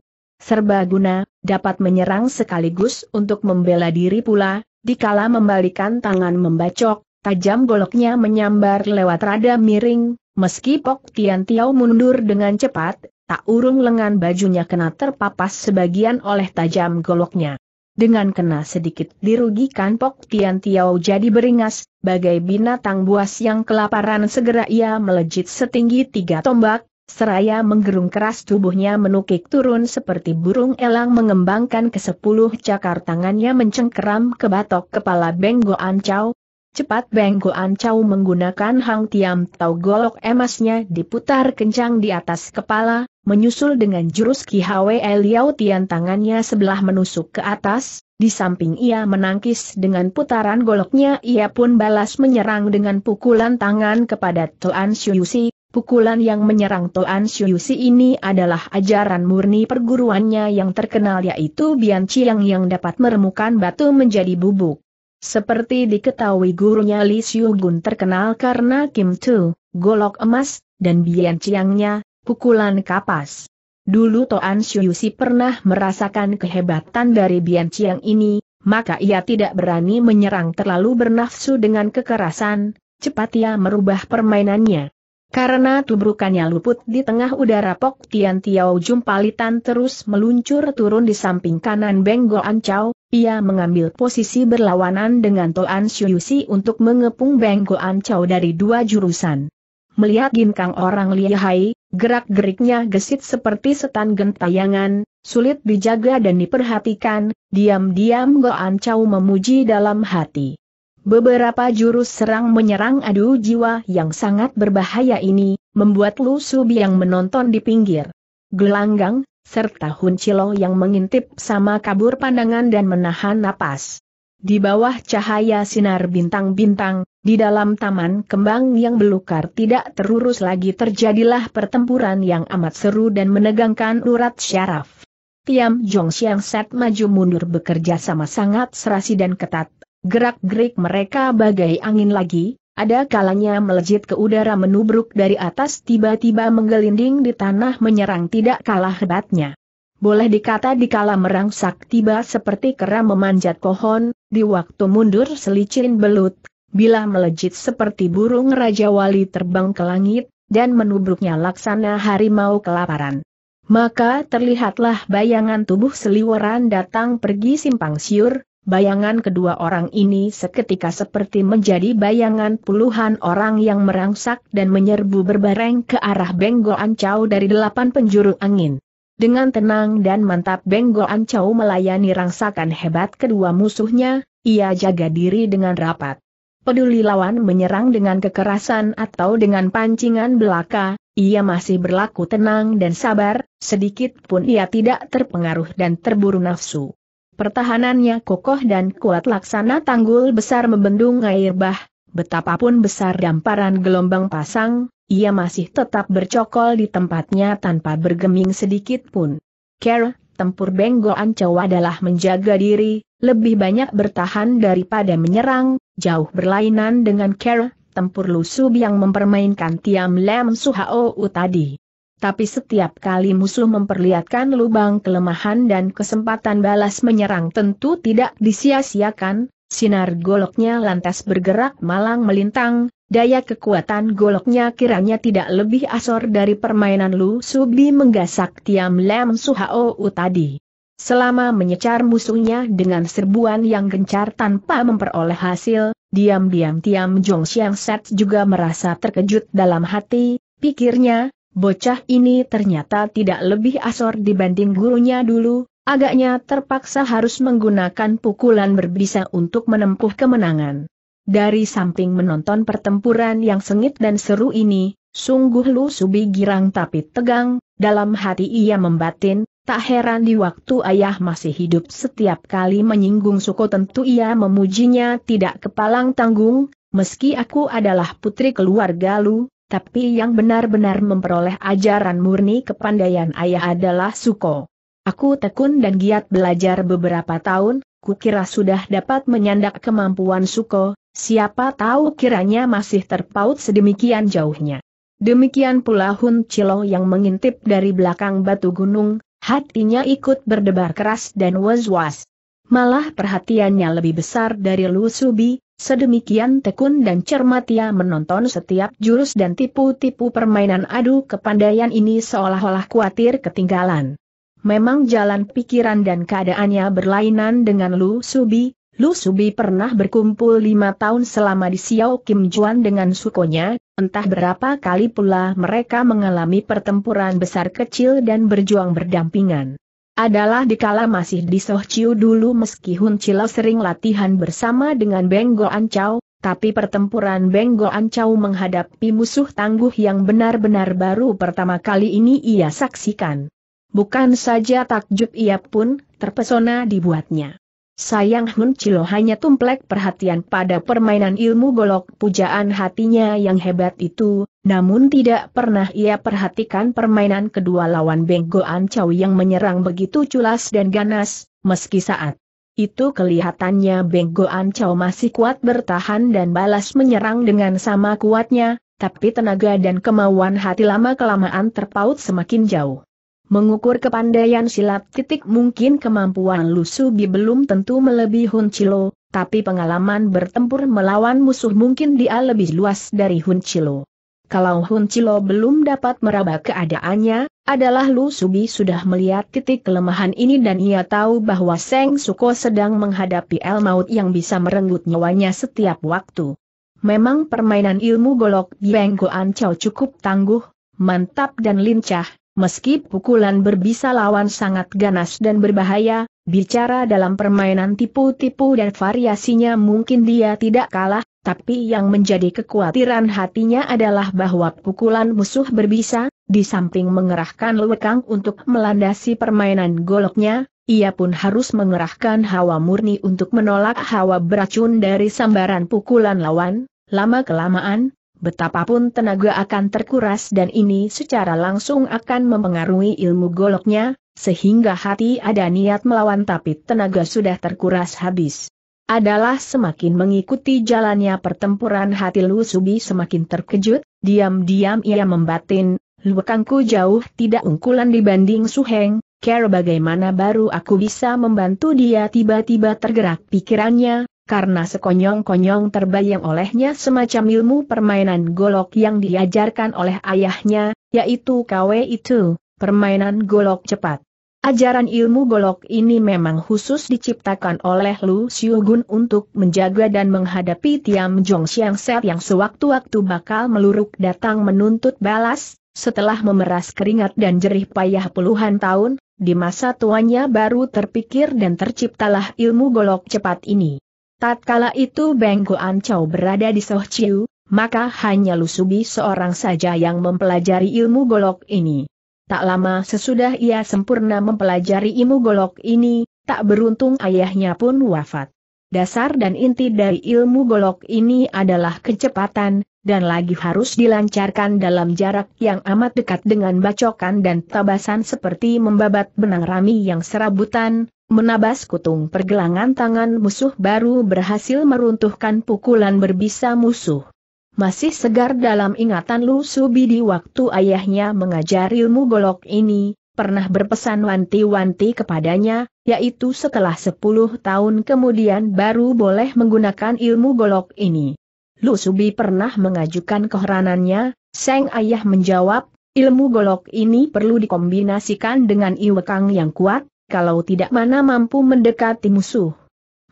guna, dapat menyerang sekaligus untuk membela diri pula, Dikala membalikan tangan membacok, tajam goloknya menyambar lewat rada miring, meski Pok Tian Tiao mundur dengan cepat, tak urung lengan bajunya kena terpapas sebagian oleh tajam goloknya. Dengan kena sedikit dirugikan Pok Tian Tiao jadi beringas, bagai binatang buas yang kelaparan segera ia melejit setinggi tiga tombak, Seraya menggerung keras tubuhnya menukik turun seperti burung elang mengembangkan ke sepuluh cakar tangannya mencengkeram ke batok kepala Beng Ancau. Cepat Beng Ancau menggunakan hang tiam tau golok emasnya diputar kencang di atas kepala, menyusul dengan jurus Ki Hwe Liao Tian tangannya sebelah menusuk ke atas, di samping ia menangkis dengan putaran goloknya ia pun balas menyerang dengan pukulan tangan kepada Tuan Toan Yusi. Pukulan yang menyerang Toan Shuyusi ini adalah ajaran murni perguruannya yang terkenal yaitu Bian Chiang yang dapat meremukan batu menjadi bubuk. Seperti diketahui gurunya Li Xiugun terkenal karena Kim Tu, golok emas, dan Bian Chiangnya, pukulan kapas. Dulu Toan Shuyusi pernah merasakan kehebatan dari Bian Chiang ini, maka ia tidak berani menyerang terlalu bernafsu dengan kekerasan, cepat ia merubah permainannya. Karena tubrukannya luput di tengah udara Pok Tian Tiao Jumpalitan terus meluncur turun di samping kanan Beng Go Ancau, ia mengambil posisi berlawanan dengan Toan Si untuk mengepung Beng Go Ancau dari dua jurusan. Melihat ginkang orang lihai, gerak-geriknya gesit seperti setan gentayangan, sulit dijaga dan diperhatikan, diam-diam Go Ancau memuji dalam hati. Beberapa jurus serang menyerang adu jiwa yang sangat berbahaya ini, membuat Lu Subi yang menonton di pinggir gelanggang, serta Hun Chilo yang mengintip sama kabur pandangan dan menahan napas. Di bawah cahaya sinar bintang-bintang, di dalam taman kembang yang belukar tidak terurus lagi terjadilah pertempuran yang amat seru dan menegangkan urat syaraf. Tiam Jong Siang Set maju mundur bekerja sama sangat serasi dan ketat, Gerak-gerik mereka bagai angin lagi, ada kalanya melejit ke udara menubruk dari atas tiba-tiba menggelinding di tanah menyerang tidak kalah hebatnya. Boleh dikata dikala merangsak tiba seperti kera memanjat pohon, di waktu mundur selicin belut, bila melejit seperti burung Raja Wali terbang ke langit, dan menubruknya laksana harimau kelaparan. Maka terlihatlah bayangan tubuh seliweran datang pergi simpang siur, Bayangan kedua orang ini seketika seperti menjadi bayangan puluhan orang yang merangsak dan menyerbu berbareng ke arah Benggo Ancau dari delapan penjuru angin. Dengan tenang dan mantap Benggo Ancau melayani rangsakan hebat kedua musuhnya, ia jaga diri dengan rapat. Peduli lawan menyerang dengan kekerasan atau dengan pancingan belaka, ia masih berlaku tenang dan sabar, sedikit pun ia tidak terpengaruh dan terburu nafsu. Pertahanannya kokoh dan kuat laksana tanggul besar membendung air bah, betapapun besar damparan gelombang pasang, ia masih tetap bercokol di tempatnya tanpa bergeming sedikit pun. Care, tempur Benggo Ancau adalah menjaga diri, lebih banyak bertahan daripada menyerang, jauh berlainan dengan Care, tempur lusub yang mempermainkan Tiam lem Suhao tadi tapi setiap kali musuh memperlihatkan lubang kelemahan dan kesempatan balas menyerang tentu tidak disia-siakan, sinar goloknya lantas bergerak malang melintang, daya kekuatan goloknya kiranya tidak lebih asor dari permainan Lu Subi menggasak Tiam Lem Suhao tadi. Selama menyecar musuhnya dengan serbuan yang gencar tanpa memperoleh hasil, diam-diam Tiam Jong Siang Set juga merasa terkejut dalam hati, pikirnya, Bocah ini ternyata tidak lebih asor dibanding gurunya dulu, agaknya terpaksa harus menggunakan pukulan berbisa untuk menempuh kemenangan. Dari samping menonton pertempuran yang sengit dan seru ini, sungguh Lu Subi girang tapi tegang, dalam hati ia membatin, tak heran di waktu ayah masih hidup setiap kali menyinggung suku tentu ia memujinya tidak kepalang tanggung, meski aku adalah putri keluarga Lu, tapi yang benar-benar memperoleh ajaran murni kepandaian ayah adalah Suko. Aku tekun dan giat belajar beberapa tahun, kukira sudah dapat menyandak kemampuan Suko, siapa tahu kiranya masih terpaut sedemikian jauhnya. Demikian pula Hun Cilo yang mengintip dari belakang batu gunung, hatinya ikut berdebar keras dan was-was. Malah perhatiannya lebih besar dari Lu Subi, Sedemikian tekun dan cermat ia menonton setiap jurus dan tipu-tipu permainan adu kepandaian ini seolah-olah khawatir ketinggalan. Memang jalan pikiran dan keadaannya berlainan dengan Lu Subi, Lu Subi pernah berkumpul lima tahun selama di Xiao Kim Juan dengan sukonya, entah berapa kali pula mereka mengalami pertempuran besar kecil dan berjuang berdampingan adalah dikala masih di Soh dulu meski Hun Chilo sering latihan bersama dengan Benggo Ancau, tapi pertempuran Benggo Ancau menghadapi musuh tangguh yang benar-benar baru pertama kali ini ia saksikan. Bukan saja takjub ia pun terpesona dibuatnya. Sayang Hun Chilo hanya tumplek perhatian pada permainan ilmu golok pujaan hatinya yang hebat itu, namun tidak pernah ia perhatikan permainan kedua lawan Beng Goan Chow yang menyerang begitu culas dan ganas, meski saat itu kelihatannya Beng Goan Chow masih kuat bertahan dan balas menyerang dengan sama kuatnya, tapi tenaga dan kemauan hati lama-kelamaan terpaut semakin jauh. Mengukur kepandaian silat titik mungkin kemampuan Lusubi belum tentu melebihi Hun Chilo, tapi pengalaman bertempur melawan musuh mungkin dia lebih luas dari Hun Chilo. Kalau Hun Chilo belum dapat meraba keadaannya, adalah Lu Subi sudah melihat titik kelemahan ini dan ia tahu bahwa Seng Suko sedang menghadapi el maut yang bisa merenggut nyawanya setiap waktu. Memang permainan ilmu golok di Goan Chow cukup tangguh, mantap dan lincah, Meski pukulan berbisa lawan sangat ganas dan berbahaya, bicara dalam permainan tipu-tipu dan variasinya mungkin dia tidak kalah, tapi yang menjadi kekhawatiran hatinya adalah bahwa pukulan musuh berbisa, di samping mengerahkan lekang untuk melandasi permainan goloknya, ia pun harus mengerahkan hawa murni untuk menolak hawa beracun dari sambaran pukulan lawan, lama-kelamaan, betapapun tenaga akan terkuras dan ini secara langsung akan mempengaruhi ilmu goloknya, sehingga hati ada niat melawan tapi tenaga sudah terkuras habis. Adalah semakin mengikuti jalannya pertempuran hati Lu Subi semakin terkejut, diam-diam ia membatin, Luekangku jauh tidak ungkulan dibanding Suheng, care bagaimana baru aku bisa membantu dia tiba-tiba tergerak pikirannya, karena sekonyong-konyong terbayang olehnya semacam ilmu permainan golok yang diajarkan oleh ayahnya, yaitu KW itu, permainan golok cepat. Ajaran ilmu golok ini memang khusus diciptakan oleh Lu Xiugun untuk menjaga dan menghadapi Tiam Jong Xiang Set yang sewaktu-waktu bakal meluruk datang menuntut balas, setelah memeras keringat dan jerih payah puluhan tahun, di masa tuanya baru terpikir dan terciptalah ilmu golok cepat ini. Tatkala itu Beng Chow berada di Soh Chiu, maka hanya Lusubi seorang saja yang mempelajari ilmu golok ini. Tak lama sesudah ia sempurna mempelajari ilmu golok ini, tak beruntung ayahnya pun wafat. Dasar dan inti dari ilmu golok ini adalah kecepatan, dan lagi harus dilancarkan dalam jarak yang amat dekat dengan bacokan dan tabasan seperti membabat benang rami yang serabutan, Menabas kutung pergelangan tangan musuh baru berhasil meruntuhkan pukulan berbisa musuh. Masih segar dalam ingatan Lu Subi di waktu ayahnya mengajar ilmu golok ini, pernah berpesan wanti-wanti kepadanya, yaitu setelah 10 tahun kemudian baru boleh menggunakan ilmu golok ini. Lu Subi pernah mengajukan keheranannya, Seng Ayah menjawab, ilmu golok ini perlu dikombinasikan dengan iwekang yang kuat, kalau tidak mana mampu mendekati musuh.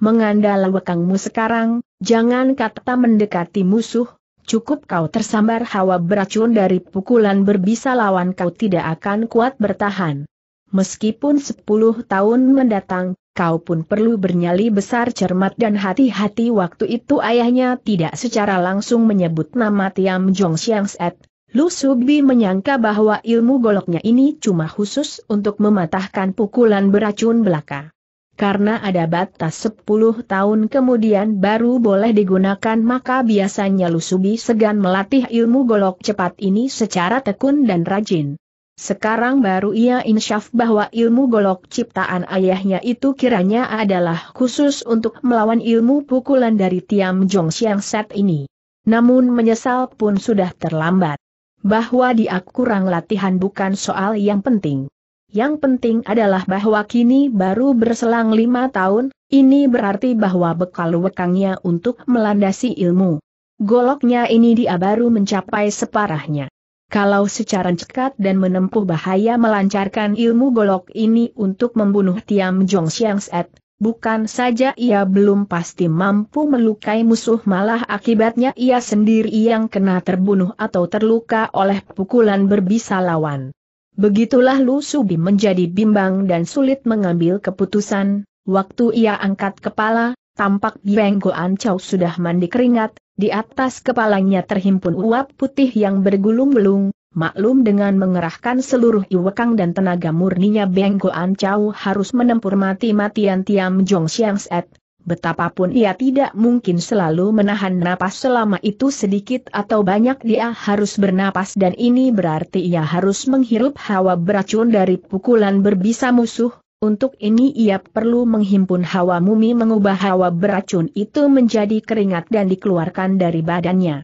Mengandal wekangmu sekarang, jangan kata mendekati musuh, cukup kau tersambar hawa beracun dari pukulan berbisa lawan kau tidak akan kuat bertahan. Meskipun sepuluh tahun mendatang, kau pun perlu bernyali besar cermat dan hati-hati waktu itu ayahnya tidak secara langsung menyebut nama Tiam Jong Siang Set, Lu Subi menyangka bahwa ilmu goloknya ini cuma khusus untuk mematahkan pukulan beracun belaka. Karena ada batas 10 tahun kemudian baru boleh digunakan maka biasanya Lu Subi segan melatih ilmu golok cepat ini secara tekun dan rajin. Sekarang baru ia insyaf bahwa ilmu golok ciptaan ayahnya itu kiranya adalah khusus untuk melawan ilmu pukulan dari Tiam Jong Siang Set ini. Namun menyesal pun sudah terlambat bahwa dia kurang latihan bukan soal yang penting. Yang penting adalah bahwa kini baru berselang lima tahun, ini berarti bahwa bekal wekangnya untuk melandasi ilmu. Goloknya ini dia baru mencapai separahnya. Kalau secara cekat dan menempuh bahaya melancarkan ilmu golok ini untuk membunuh Tiam Jong Siang Set, Bukan saja ia belum pasti mampu melukai musuh malah akibatnya ia sendiri yang kena terbunuh atau terluka oleh pukulan berbisa lawan. Begitulah Lu Subi menjadi bimbang dan sulit mengambil keputusan, waktu ia angkat kepala, tampak Bieng Goan Chow sudah mandi keringat, di atas kepalanya terhimpun uap putih yang bergulung-gulung, Maklum dengan mengerahkan seluruh iwekang dan tenaga murninya Beng Goan Chow harus menempur mati-matian Tiam Jong Siang Set, betapapun ia tidak mungkin selalu menahan napas selama itu sedikit atau banyak dia harus bernapas dan ini berarti ia harus menghirup hawa beracun dari pukulan berbisa musuh, untuk ini ia perlu menghimpun hawa mumi mengubah hawa beracun itu menjadi keringat dan dikeluarkan dari badannya.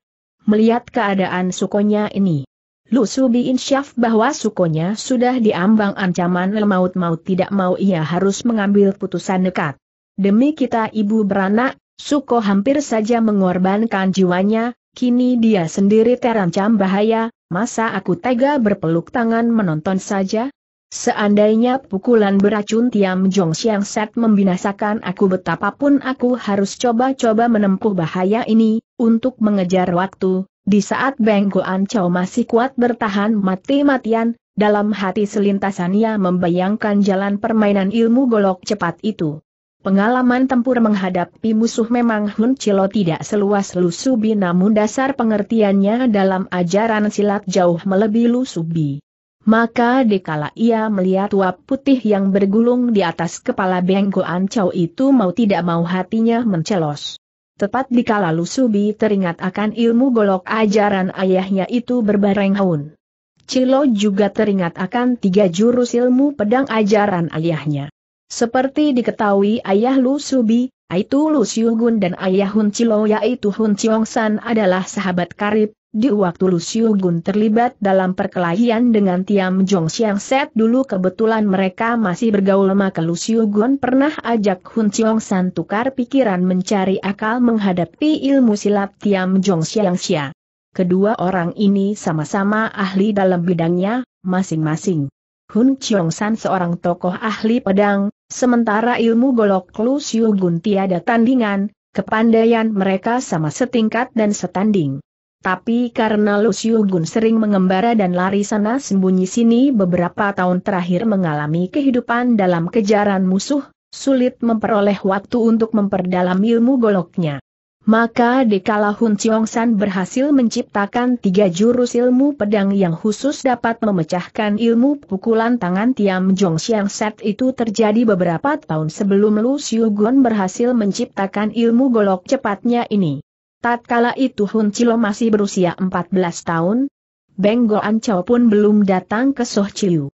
Melihat keadaan sukonya ini, Lu Subi insyaf bahwa sukonya sudah diambang ancaman lemaut maut tidak mau ia harus mengambil putusan dekat Demi kita ibu beranak, Suko hampir saja mengorbankan jiwanya, kini dia sendiri terancam bahaya, masa aku tega berpeluk tangan menonton saja? Seandainya pukulan beracun Tiam Jong Siang Set membinasakan aku betapapun aku harus coba-coba menempuh bahaya ini, untuk mengejar waktu, di saat Beng Goan Chow masih kuat bertahan mati-matian, dalam hati selintasannya membayangkan jalan permainan ilmu golok cepat itu. Pengalaman tempur menghadapi musuh memang Hun Chilo tidak seluas Lu Subi namun dasar pengertiannya dalam ajaran silat jauh melebihi Lu Subi. Maka dikala ia melihat uap putih yang bergulung di atas kepala Beng Goan Chow itu mau tidak mau hatinya mencelos tepat di kala Lusubi teringat akan ilmu golok ajaran ayahnya itu berbareng haun. Cilo juga teringat akan tiga jurus ilmu pedang ajaran ayahnya. Seperti diketahui ayah Lusubi, Aitu Lu Gun dan ayah Hun Chilo yaitu Hun Chiong San adalah sahabat karib, di waktu Lu Gun terlibat dalam perkelahian dengan Tiam Jong Xiang Set dulu kebetulan mereka masih bergaul maka Lu Gun pernah ajak Hun Chiong San tukar pikiran mencari akal menghadapi ilmu silat Tiam Jong Xiang Xia. Kedua orang ini sama-sama ahli dalam bidangnya, masing-masing. Hun Chiong San seorang tokoh ahli pedang, sementara ilmu golok Lu Xiu Gun tiada tandingan, kepandaian mereka sama setingkat dan setanding. Tapi karena Lu Xiu Gun sering mengembara dan lari sana sembunyi sini beberapa tahun terakhir mengalami kehidupan dalam kejaran musuh, sulit memperoleh waktu untuk memperdalam ilmu goloknya. Maka dikala Hun Chiong San berhasil menciptakan tiga jurus ilmu pedang yang khusus dapat memecahkan ilmu pukulan tangan Tiam Jong Xiang Set itu terjadi beberapa tahun sebelum Lu Xiu Gun berhasil menciptakan ilmu golok cepatnya ini. Tatkala itu Hun Chilo masih berusia 14 tahun, Beng Goan Chow pun belum datang ke Soh Chiu.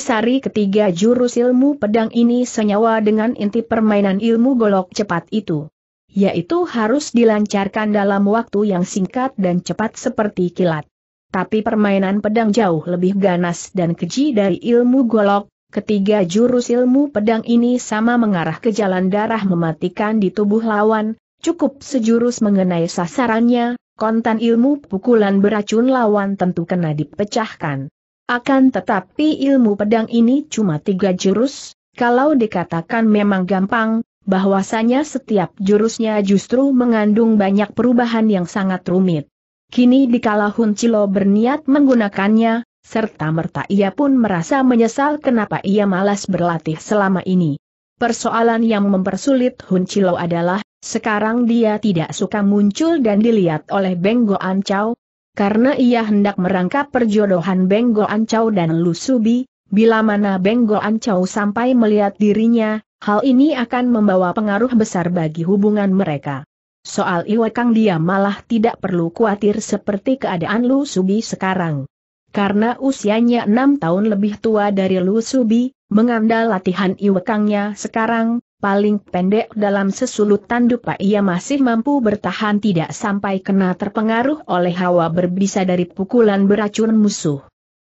sari ketiga jurus ilmu pedang ini senyawa dengan inti permainan ilmu golok cepat itu yaitu harus dilancarkan dalam waktu yang singkat dan cepat seperti kilat. Tapi permainan pedang jauh lebih ganas dan keji dari ilmu golok, Ketiga jurus ilmu pedang ini sama mengarah ke jalan darah mematikan di tubuh lawan, cukup sejurus mengenai sasarannya, kontan ilmu pukulan beracun lawan tentu kena dipecahkan. Akan tetapi ilmu pedang ini cuma tiga jurus, kalau dikatakan memang gampang, bahwasanya setiap jurusnya justru mengandung banyak perubahan yang sangat rumit. Kini dikala Hun Chilo berniat menggunakannya, serta merta ia pun merasa menyesal kenapa ia malas berlatih selama ini. Persoalan yang mempersulit Hun Chilo adalah, sekarang dia tidak suka muncul dan dilihat oleh Beng Ancau, karena ia hendak merangkap perjodohan Beng Ancau Chow dan Lusubi, bila mana Beng Ancau sampai melihat dirinya, Hal ini akan membawa pengaruh besar bagi hubungan mereka. Soal Iwakang dia malah tidak perlu khawatir seperti keadaan Lu Subi sekarang. Karena usianya enam tahun lebih tua dari Lu Subi, mengandal latihan Iwakangnya sekarang, paling pendek dalam sesulut tanduk pak ia masih mampu bertahan tidak sampai kena terpengaruh oleh hawa berbisa dari pukulan beracun musuh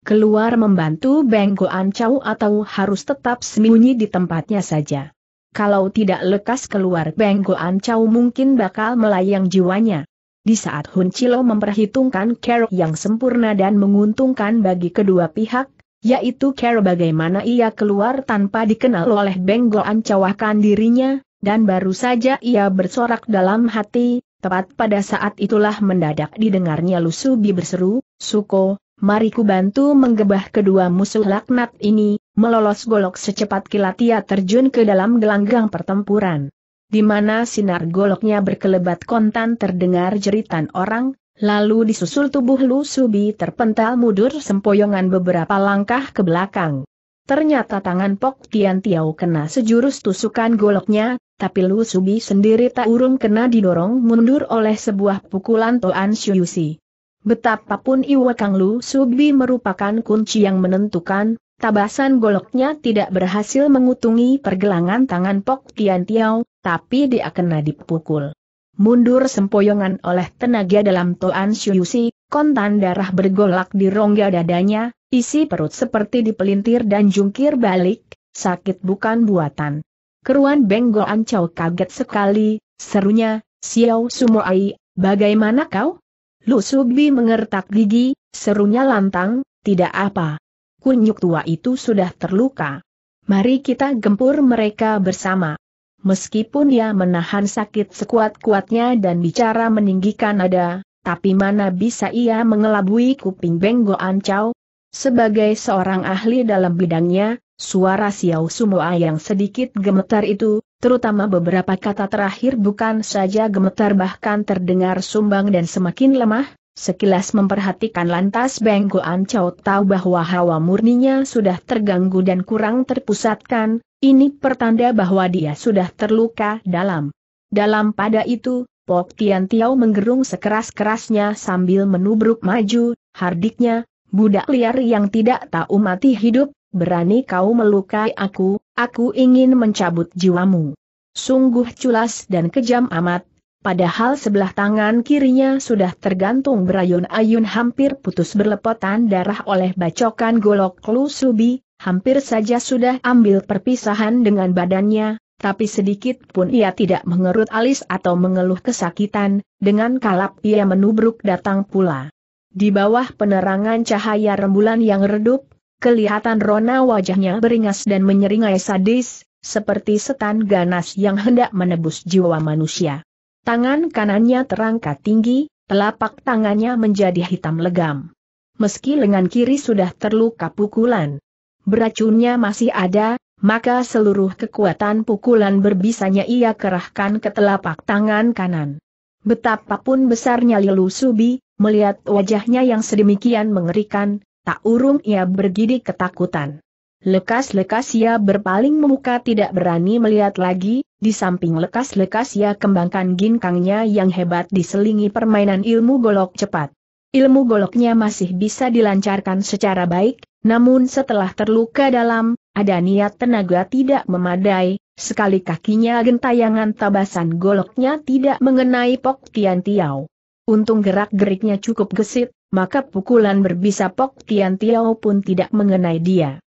keluar membantu Bengko Ancau atau harus tetap sembunyi di tempatnya saja. Kalau tidak lekas keluar Bengko Ancau mungkin bakal melayang jiwanya. Di saat Hun Chilo memperhitungkan care yang sempurna dan menguntungkan bagi kedua pihak, yaitu care bagaimana ia keluar tanpa dikenal oleh Bengko Ancau akan dirinya, dan baru saja ia bersorak dalam hati, Tepat pada saat itulah mendadak didengarnya Lusubi berseru, Suko, mari ku bantu menggebah kedua musuh laknat ini, melolos golok secepat kilat ia terjun ke dalam gelanggang pertempuran. Di mana sinar goloknya berkelebat kontan terdengar jeritan orang, lalu disusul tubuh Lu Subi terpental mundur sempoyongan beberapa langkah ke belakang. Ternyata tangan Pok Tian Tiao kena sejurus tusukan goloknya, tapi Lu Subi sendiri tak urung kena didorong mundur oleh sebuah pukulan Toan Shuyusi. Betapapun iwa Kang Lu Subi merupakan kunci yang menentukan, tabasan goloknya tidak berhasil mengutungi pergelangan tangan Pok Tian Tiao, tapi dia kena dipukul. Mundur sempoyongan oleh tenaga dalam Toan Si, kontan darah bergolak di rongga dadanya, isi perut seperti dipelintir dan jungkir balik, sakit bukan buatan. Keruan Benggo Ancau kaget sekali, serunya, Xiao Sumo Sumoai, bagaimana kau? Lu Subi mengertak gigi, serunya lantang, tidak apa. Kunyuk tua itu sudah terluka. Mari kita gempur mereka bersama. Meskipun ia menahan sakit sekuat-kuatnya dan bicara meninggikan nada, tapi mana bisa ia mengelabui kuping Benggo Ancau? Sebagai seorang ahli dalam bidangnya, suara Xiao Sumoa yang sedikit gemetar itu, terutama beberapa kata terakhir bukan saja gemetar bahkan terdengar sumbang dan semakin lemah, Sekilas memperhatikan lantas Beng Goan Chow tahu bahwa hawa murninya sudah terganggu dan kurang terpusatkan, ini pertanda bahwa dia sudah terluka dalam. Dalam pada itu, Pok Tian Tiao menggerung sekeras-kerasnya sambil menubruk maju, hardiknya, budak liar yang tidak tahu mati hidup, berani kau melukai aku, Aku ingin mencabut jiwamu. Sungguh culas dan kejam amat, padahal sebelah tangan kirinya sudah tergantung berayun-ayun hampir putus berlepotan darah oleh bacokan golok lusubi, hampir saja sudah ambil perpisahan dengan badannya, tapi sedikit pun ia tidak mengerut alis atau mengeluh kesakitan, dengan kalap ia menubruk datang pula. Di bawah penerangan cahaya rembulan yang redup, kelihatan rona wajahnya beringas dan menyeringai sadis, seperti setan ganas yang hendak menebus jiwa manusia. Tangan kanannya terangkat tinggi, telapak tangannya menjadi hitam legam. Meski lengan kiri sudah terluka pukulan, beracunnya masih ada, maka seluruh kekuatan pukulan berbisanya ia kerahkan ke telapak tangan kanan. Betapapun besarnya Lilu Subi, melihat wajahnya yang sedemikian mengerikan, Tak urung ia bergidik ketakutan. Lekas-lekas ia berpaling memuka tidak berani melihat lagi, di samping lekas-lekas ia kembangkan ginkangnya yang hebat diselingi permainan ilmu golok cepat. Ilmu goloknya masih bisa dilancarkan secara baik, namun setelah terluka dalam, ada niat tenaga tidak memadai, sekali kakinya gentayangan tabasan goloknya tidak mengenai Pok Tian Tiao. Untung gerak-geriknya cukup gesit, maka pukulan berbisa Pok Tian Tiao pun tidak mengenai dia.